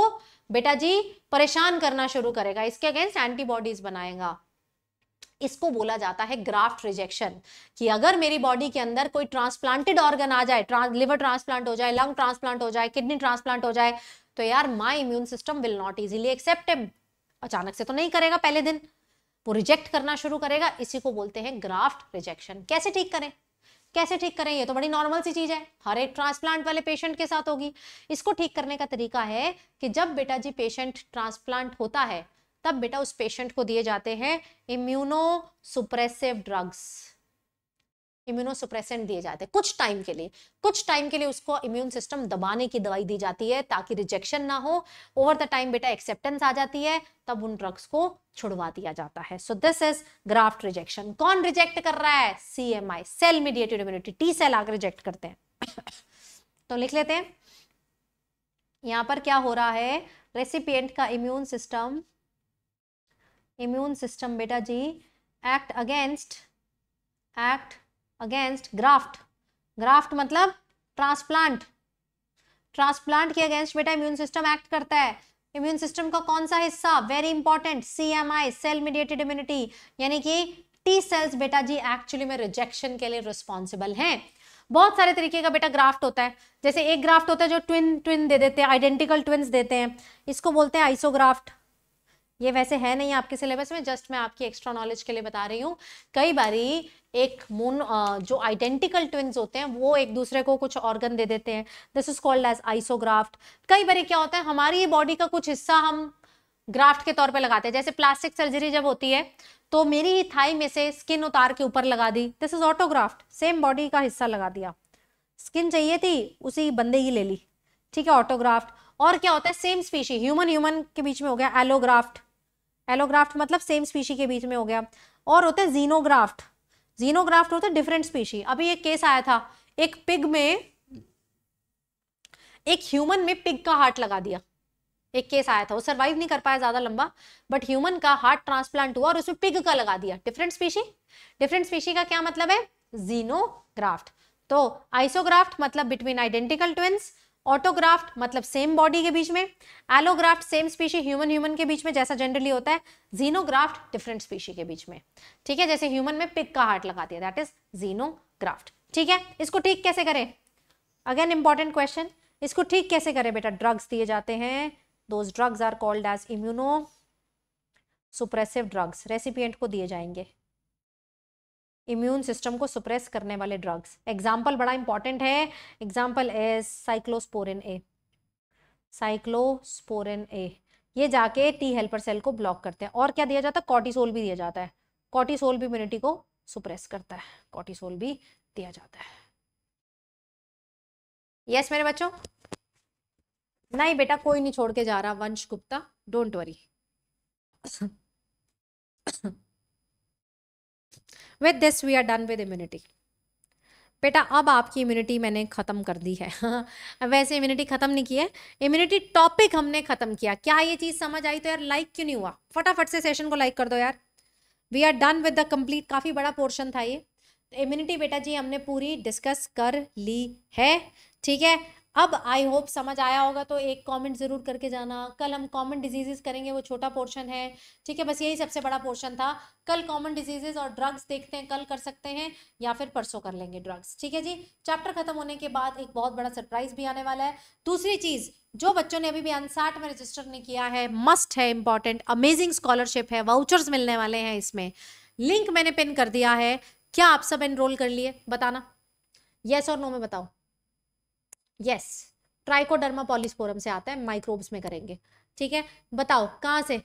बेटा जी परेशान करना शुरू करेगा इसके अगेंस्ट एंटीबॉडीज बनाएगा इसको बोला जाता है ग्राफ्ट रिजेक्शन कि अगर मेरी बॉडी के अंदर कोई ट्रांसप्लांटेड ऑर्गन आ जाए ट्रांस लिवर ट्रांसप्लांट हो जाए लंग ट्रांसप्लांट हो जाए किडनी ट्रांसप्लांट हो जाए तो यार my immune system will not easily accepted अचानक से तो नहीं करेगा पहले दिन वो रिजेक्ट करना शुरू करेगा इसी को बोलते हैं ग्राफ्ट रिजेक्शन कैसे ठीक करें कैसे ठीक करें ये तो बड़ी नॉर्मल सी चीज है हर एक ट्रांसप्लांट वाले पेशेंट के साथ होगी इसको ठीक करने का तरीका है कि जब बेटा जी पेशेंट ट्रांसप्लांट होता है तब बेटा उस पेशेंट को दिए जाते हैं इम्यूनो सुप्रेसिव ड्रग्स इम्यूनोसुप्रेसेंट दिए जाते हैं कुछ टाइम के लिए कुछ टाइम के लिए उसको इम्यून सिस्टम दबाने की दवाई दी जाती है ताकि रिजेक्शन ना हो ओवर द टाइम बेटा एक्सेप्टेंस आ जाती है तब उन ड्रग्स को छुड़वा दिया जाता है so this is graft rejection कौन रिजेक्ट कर रहा है C M I cell mediated immunity T cell आकर रिजेक्ट करते हैं [COUGHS] तो लिख लेते हैं यहाँ पर क्या हो रहा है रेसिपियंट का इम्यून सिस्टम इम्यून मतलब सिस्टम बेटा जी act against act against graft graft मतलब ट्रांसप्लांट ट्रांसप्लांट के अगेंस्ट बेटा इम्यून सिस्टम एक्ट करता है इम्यून सिस्टम का कौन सा हिस्सा very important C M I cell mediated immunity यानी कि टी सेल्स बेटा जी एक्चुअली में रिजेक्शन के लिए रिस्पॉन्सिबल है बहुत सारे तरीके का बेटा ग्राफ्ट होता है जैसे एक ग्राफ्ट होता है जो ट्विन ट्विन दे देते हैं आइडेंटिकल ट्विन देते हैं इसको बोलते हैं आइसोग्राफ्ट ये वैसे है नहीं आपके सिलेबस में जस्ट मैं आपकी एक्स्ट्रा नॉलेज के लिए बता रही हूँ कई बारी एक मून जो आइडेंटिकल ट्विन्स होते हैं वो एक दूसरे को कुछ ऑर्गन दे देते हैं this is called as isograft कई बारी क्या होता है हमारी बॉडी का कुछ हिस्सा हम ग्राफ्ट के तौर पे लगाते हैं जैसे प्लास्टिक सर्जरी जब होती है तो मेरी ही थाई में से स्किन उतार के ऊपर लगा दी this is autograft same body का हिस्सा लगा दिया स्किन चाहिए थी उसी बंदे ही ले ली ठीक है ऑटोग्राफ्ट और क्या होता है सेम स्पीशी ह्यूमन ह्यूमन के बीच में हो गया एलोग्राफ्ट एलोग्राफ्ट मतलब सेम स्पीशी के बीच में हो गया और होता है जीनोग्राफ्ट जीनोग्राफ्ट होता है डिफरेंट स्पीशी अभी एक केस आया था एक पिग में एक ह्यूमन में पिग का हार्ट लगा दिया एक केस आया था वो सर्वाइव नहीं कर पाया ज्यादा लंबा बट ह्यूमन का हार्ट ट्रांसप्लांट हुआ और उसमें पिग का लगा दिया डिफरेंट स्पीशी डिफरेंट स्पीशी का क्या मतलब है जीनोग्राफ्ट तो आइसोग्राफ्ट मतलब बिटवीन आइडेंटिकल ट्विंस ऑटोग्राफ्ट मतलब सेम बॉडी के बीच में allograft same species human human के बीच में जैसा जनरली होता है जीनोग्राफ्ट डिफरेंट स्पीशी के बीच में ठीक है जैसे ह्यूमन में पिक का हार्ट लगाती है दैट इज जीनोग्राफ्ट ठीक है इसको ठीक कैसे करें अगेन इंपॉर्टेंट क्वेश्चन इसको ठीक कैसे करें बेटा ड्रग्स दिए जाते हैं those drugs are called as immuno suppressive drugs recipient को दिए जाएंगे इम्यून सिस्टम को सुप्रेस करने वाले ड्रग्स एग्जाम्पल बड़ा इंपॉर्टेंट है example is cyclosporine A cyclosporine A ये जाके टी हेल्पर सेल को ब्लॉक करते हैं और क्या दिया जाता है कॉर्टिसोल भी दिया जाता है कॉर्टिसोल भी इम्यूनिटी को सुप्रेस करता है कॉर्टिसोल भी दिया जाता है यस yes, मेरे बच्चों नहीं बेटा कोई नहीं छोड़ के जा रहा Vansh Gupta don't worry with this we are done with immunity बेटा अब आपकी इम्यूनिटी मैंने ख़त्म कर दी है [LAUGHS] वैसे इम्यूनिटी ख़त्म नहीं की है इम्यूनिटी टॉपिक हमने ख़त्म किया क्या ये चीज़ समझ आई तो यार लाइक क्यों नहीं हुआ फटाफट से सेशन को लाइक कर दो यार we are done with the complete काफ़ी बड़ा पोर्शन था ये इम्यूनिटी बेटा जी हमने पूरी डिस्कस कर ली है ठीक है अब आई होप समझ आया होगा तो एक कमेंट ज़रूर करके जाना कल हम कॉमन डिजीजेस करेंगे वो छोटा पोर्शन है ठीक है बस यही सबसे बड़ा पोर्शन था कल कॉमन डिजीजेस और ड्रग्स देखते हैं कल कर सकते हैं या फिर परसों कर लेंगे ड्रग्स ठीक है जी चैप्टर खत्म होने के बाद एक बहुत बड़ा सरप्राइज भी आने वाला है दूसरी चीज़ जो बच्चों ने अभी भी अनसाठ में रजिस्टर नहीं किया है मस्ट है इंपॉर्टेंट अमेजिंग स्कॉलरशिप है वाउचर्स मिलने वाले हैं इसमें लिंक मैंने पिन कर दिया है क्या आप सब एनरोल कर लिए बताना येस और नो में बताओ यस ट्राइकोडर्मा पॉलिस्पोरम से आता है माइक्रोब्स में करेंगे ठीक है बताओ कहाँ से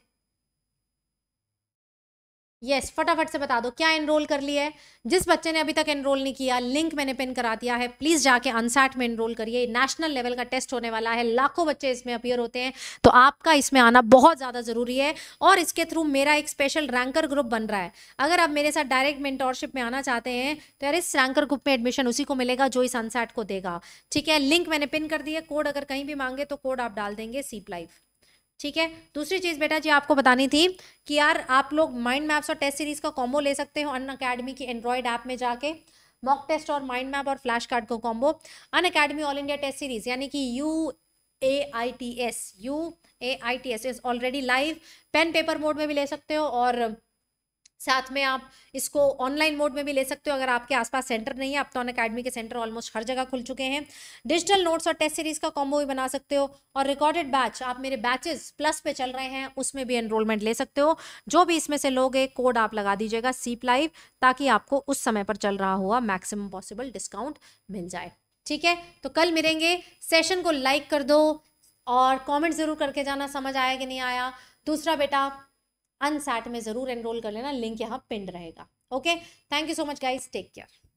यस yes, फटाफट से बता दो क्या एनरोल कर लिया है जिस बच्चे ने अभी तक एनरोल नहीं किया लिंक मैंने पिन करा दिया है प्लीज़ जाके अनसैट में एनरोल करिए नेशनल लेवल का टेस्ट होने वाला है लाखों बच्चे इसमें अपियर होते हैं तो आपका इसमें आना बहुत ज़्यादा ज़रूरी है और इसके थ्रू मेरा एक स्पेशल रैंकर ग्रुप बन रहा है अगर आप मेरे साथ डायरेक्ट मेंटोरशिप में आना चाहते हैं तो यार इस रैंकर ग्रुप में एडमिशन उसी को मिलेगा जो इस अनसैट को देगा ठीक है लिंक मैंने पिन कर दिया कोड अगर कहीं भी मांगे तो कोड आप डाल देंगे सीप लाइफ ठीक है दूसरी चीज़ बेटा जी आपको बतानी थी कि यार आप लोग माइंड मैप्स और टेस्ट सीरीज़ का कॉम्बो ले सकते हो अन अकेडमी की एंड्रॉयड ऐप में जाके मॉक टेस्ट और माइंड मैप और फ्लैश कार्ड को combo Unacademy all India test series यानी कि U A I T S U A I T S is already live pen paper mode में भी ले सकते हो और साथ में आप इसको ऑनलाइन मोड में भी ले सकते हो अगर आपके आसपास सेंटर नहीं है आप तो अकेडमी के सेंटर ऑलमोस्ट हर जगह खुल चुके हैं डिजिटल नोट्स और टेस्ट सीरीज का कॉम्बो भी बना सकते हो और रिकॉर्डेड बैच आप मेरे बैचेस प्लस पे चल रहे हैं उसमें भी एनरोलमेंट ले सकते हो जो भी इसमें से लोगे कोड आप लगा दीजिएगा सीप लाइव ताकि आपको उस समय पर चल रहा हुआ मैक्सिमम पॉसिबल डिस्काउंट मिल जाए ठीक है तो कल मिलेंगे सेशन को लाइक कर दो और कॉमेंट ज़रूर करके जाना समझ आया कि नहीं आया दूसरा बेटा अनसैट में ज़रूर एनरोल कर लेना लिंक यहाँ पिंड रहेगा okay thank you so much guys take care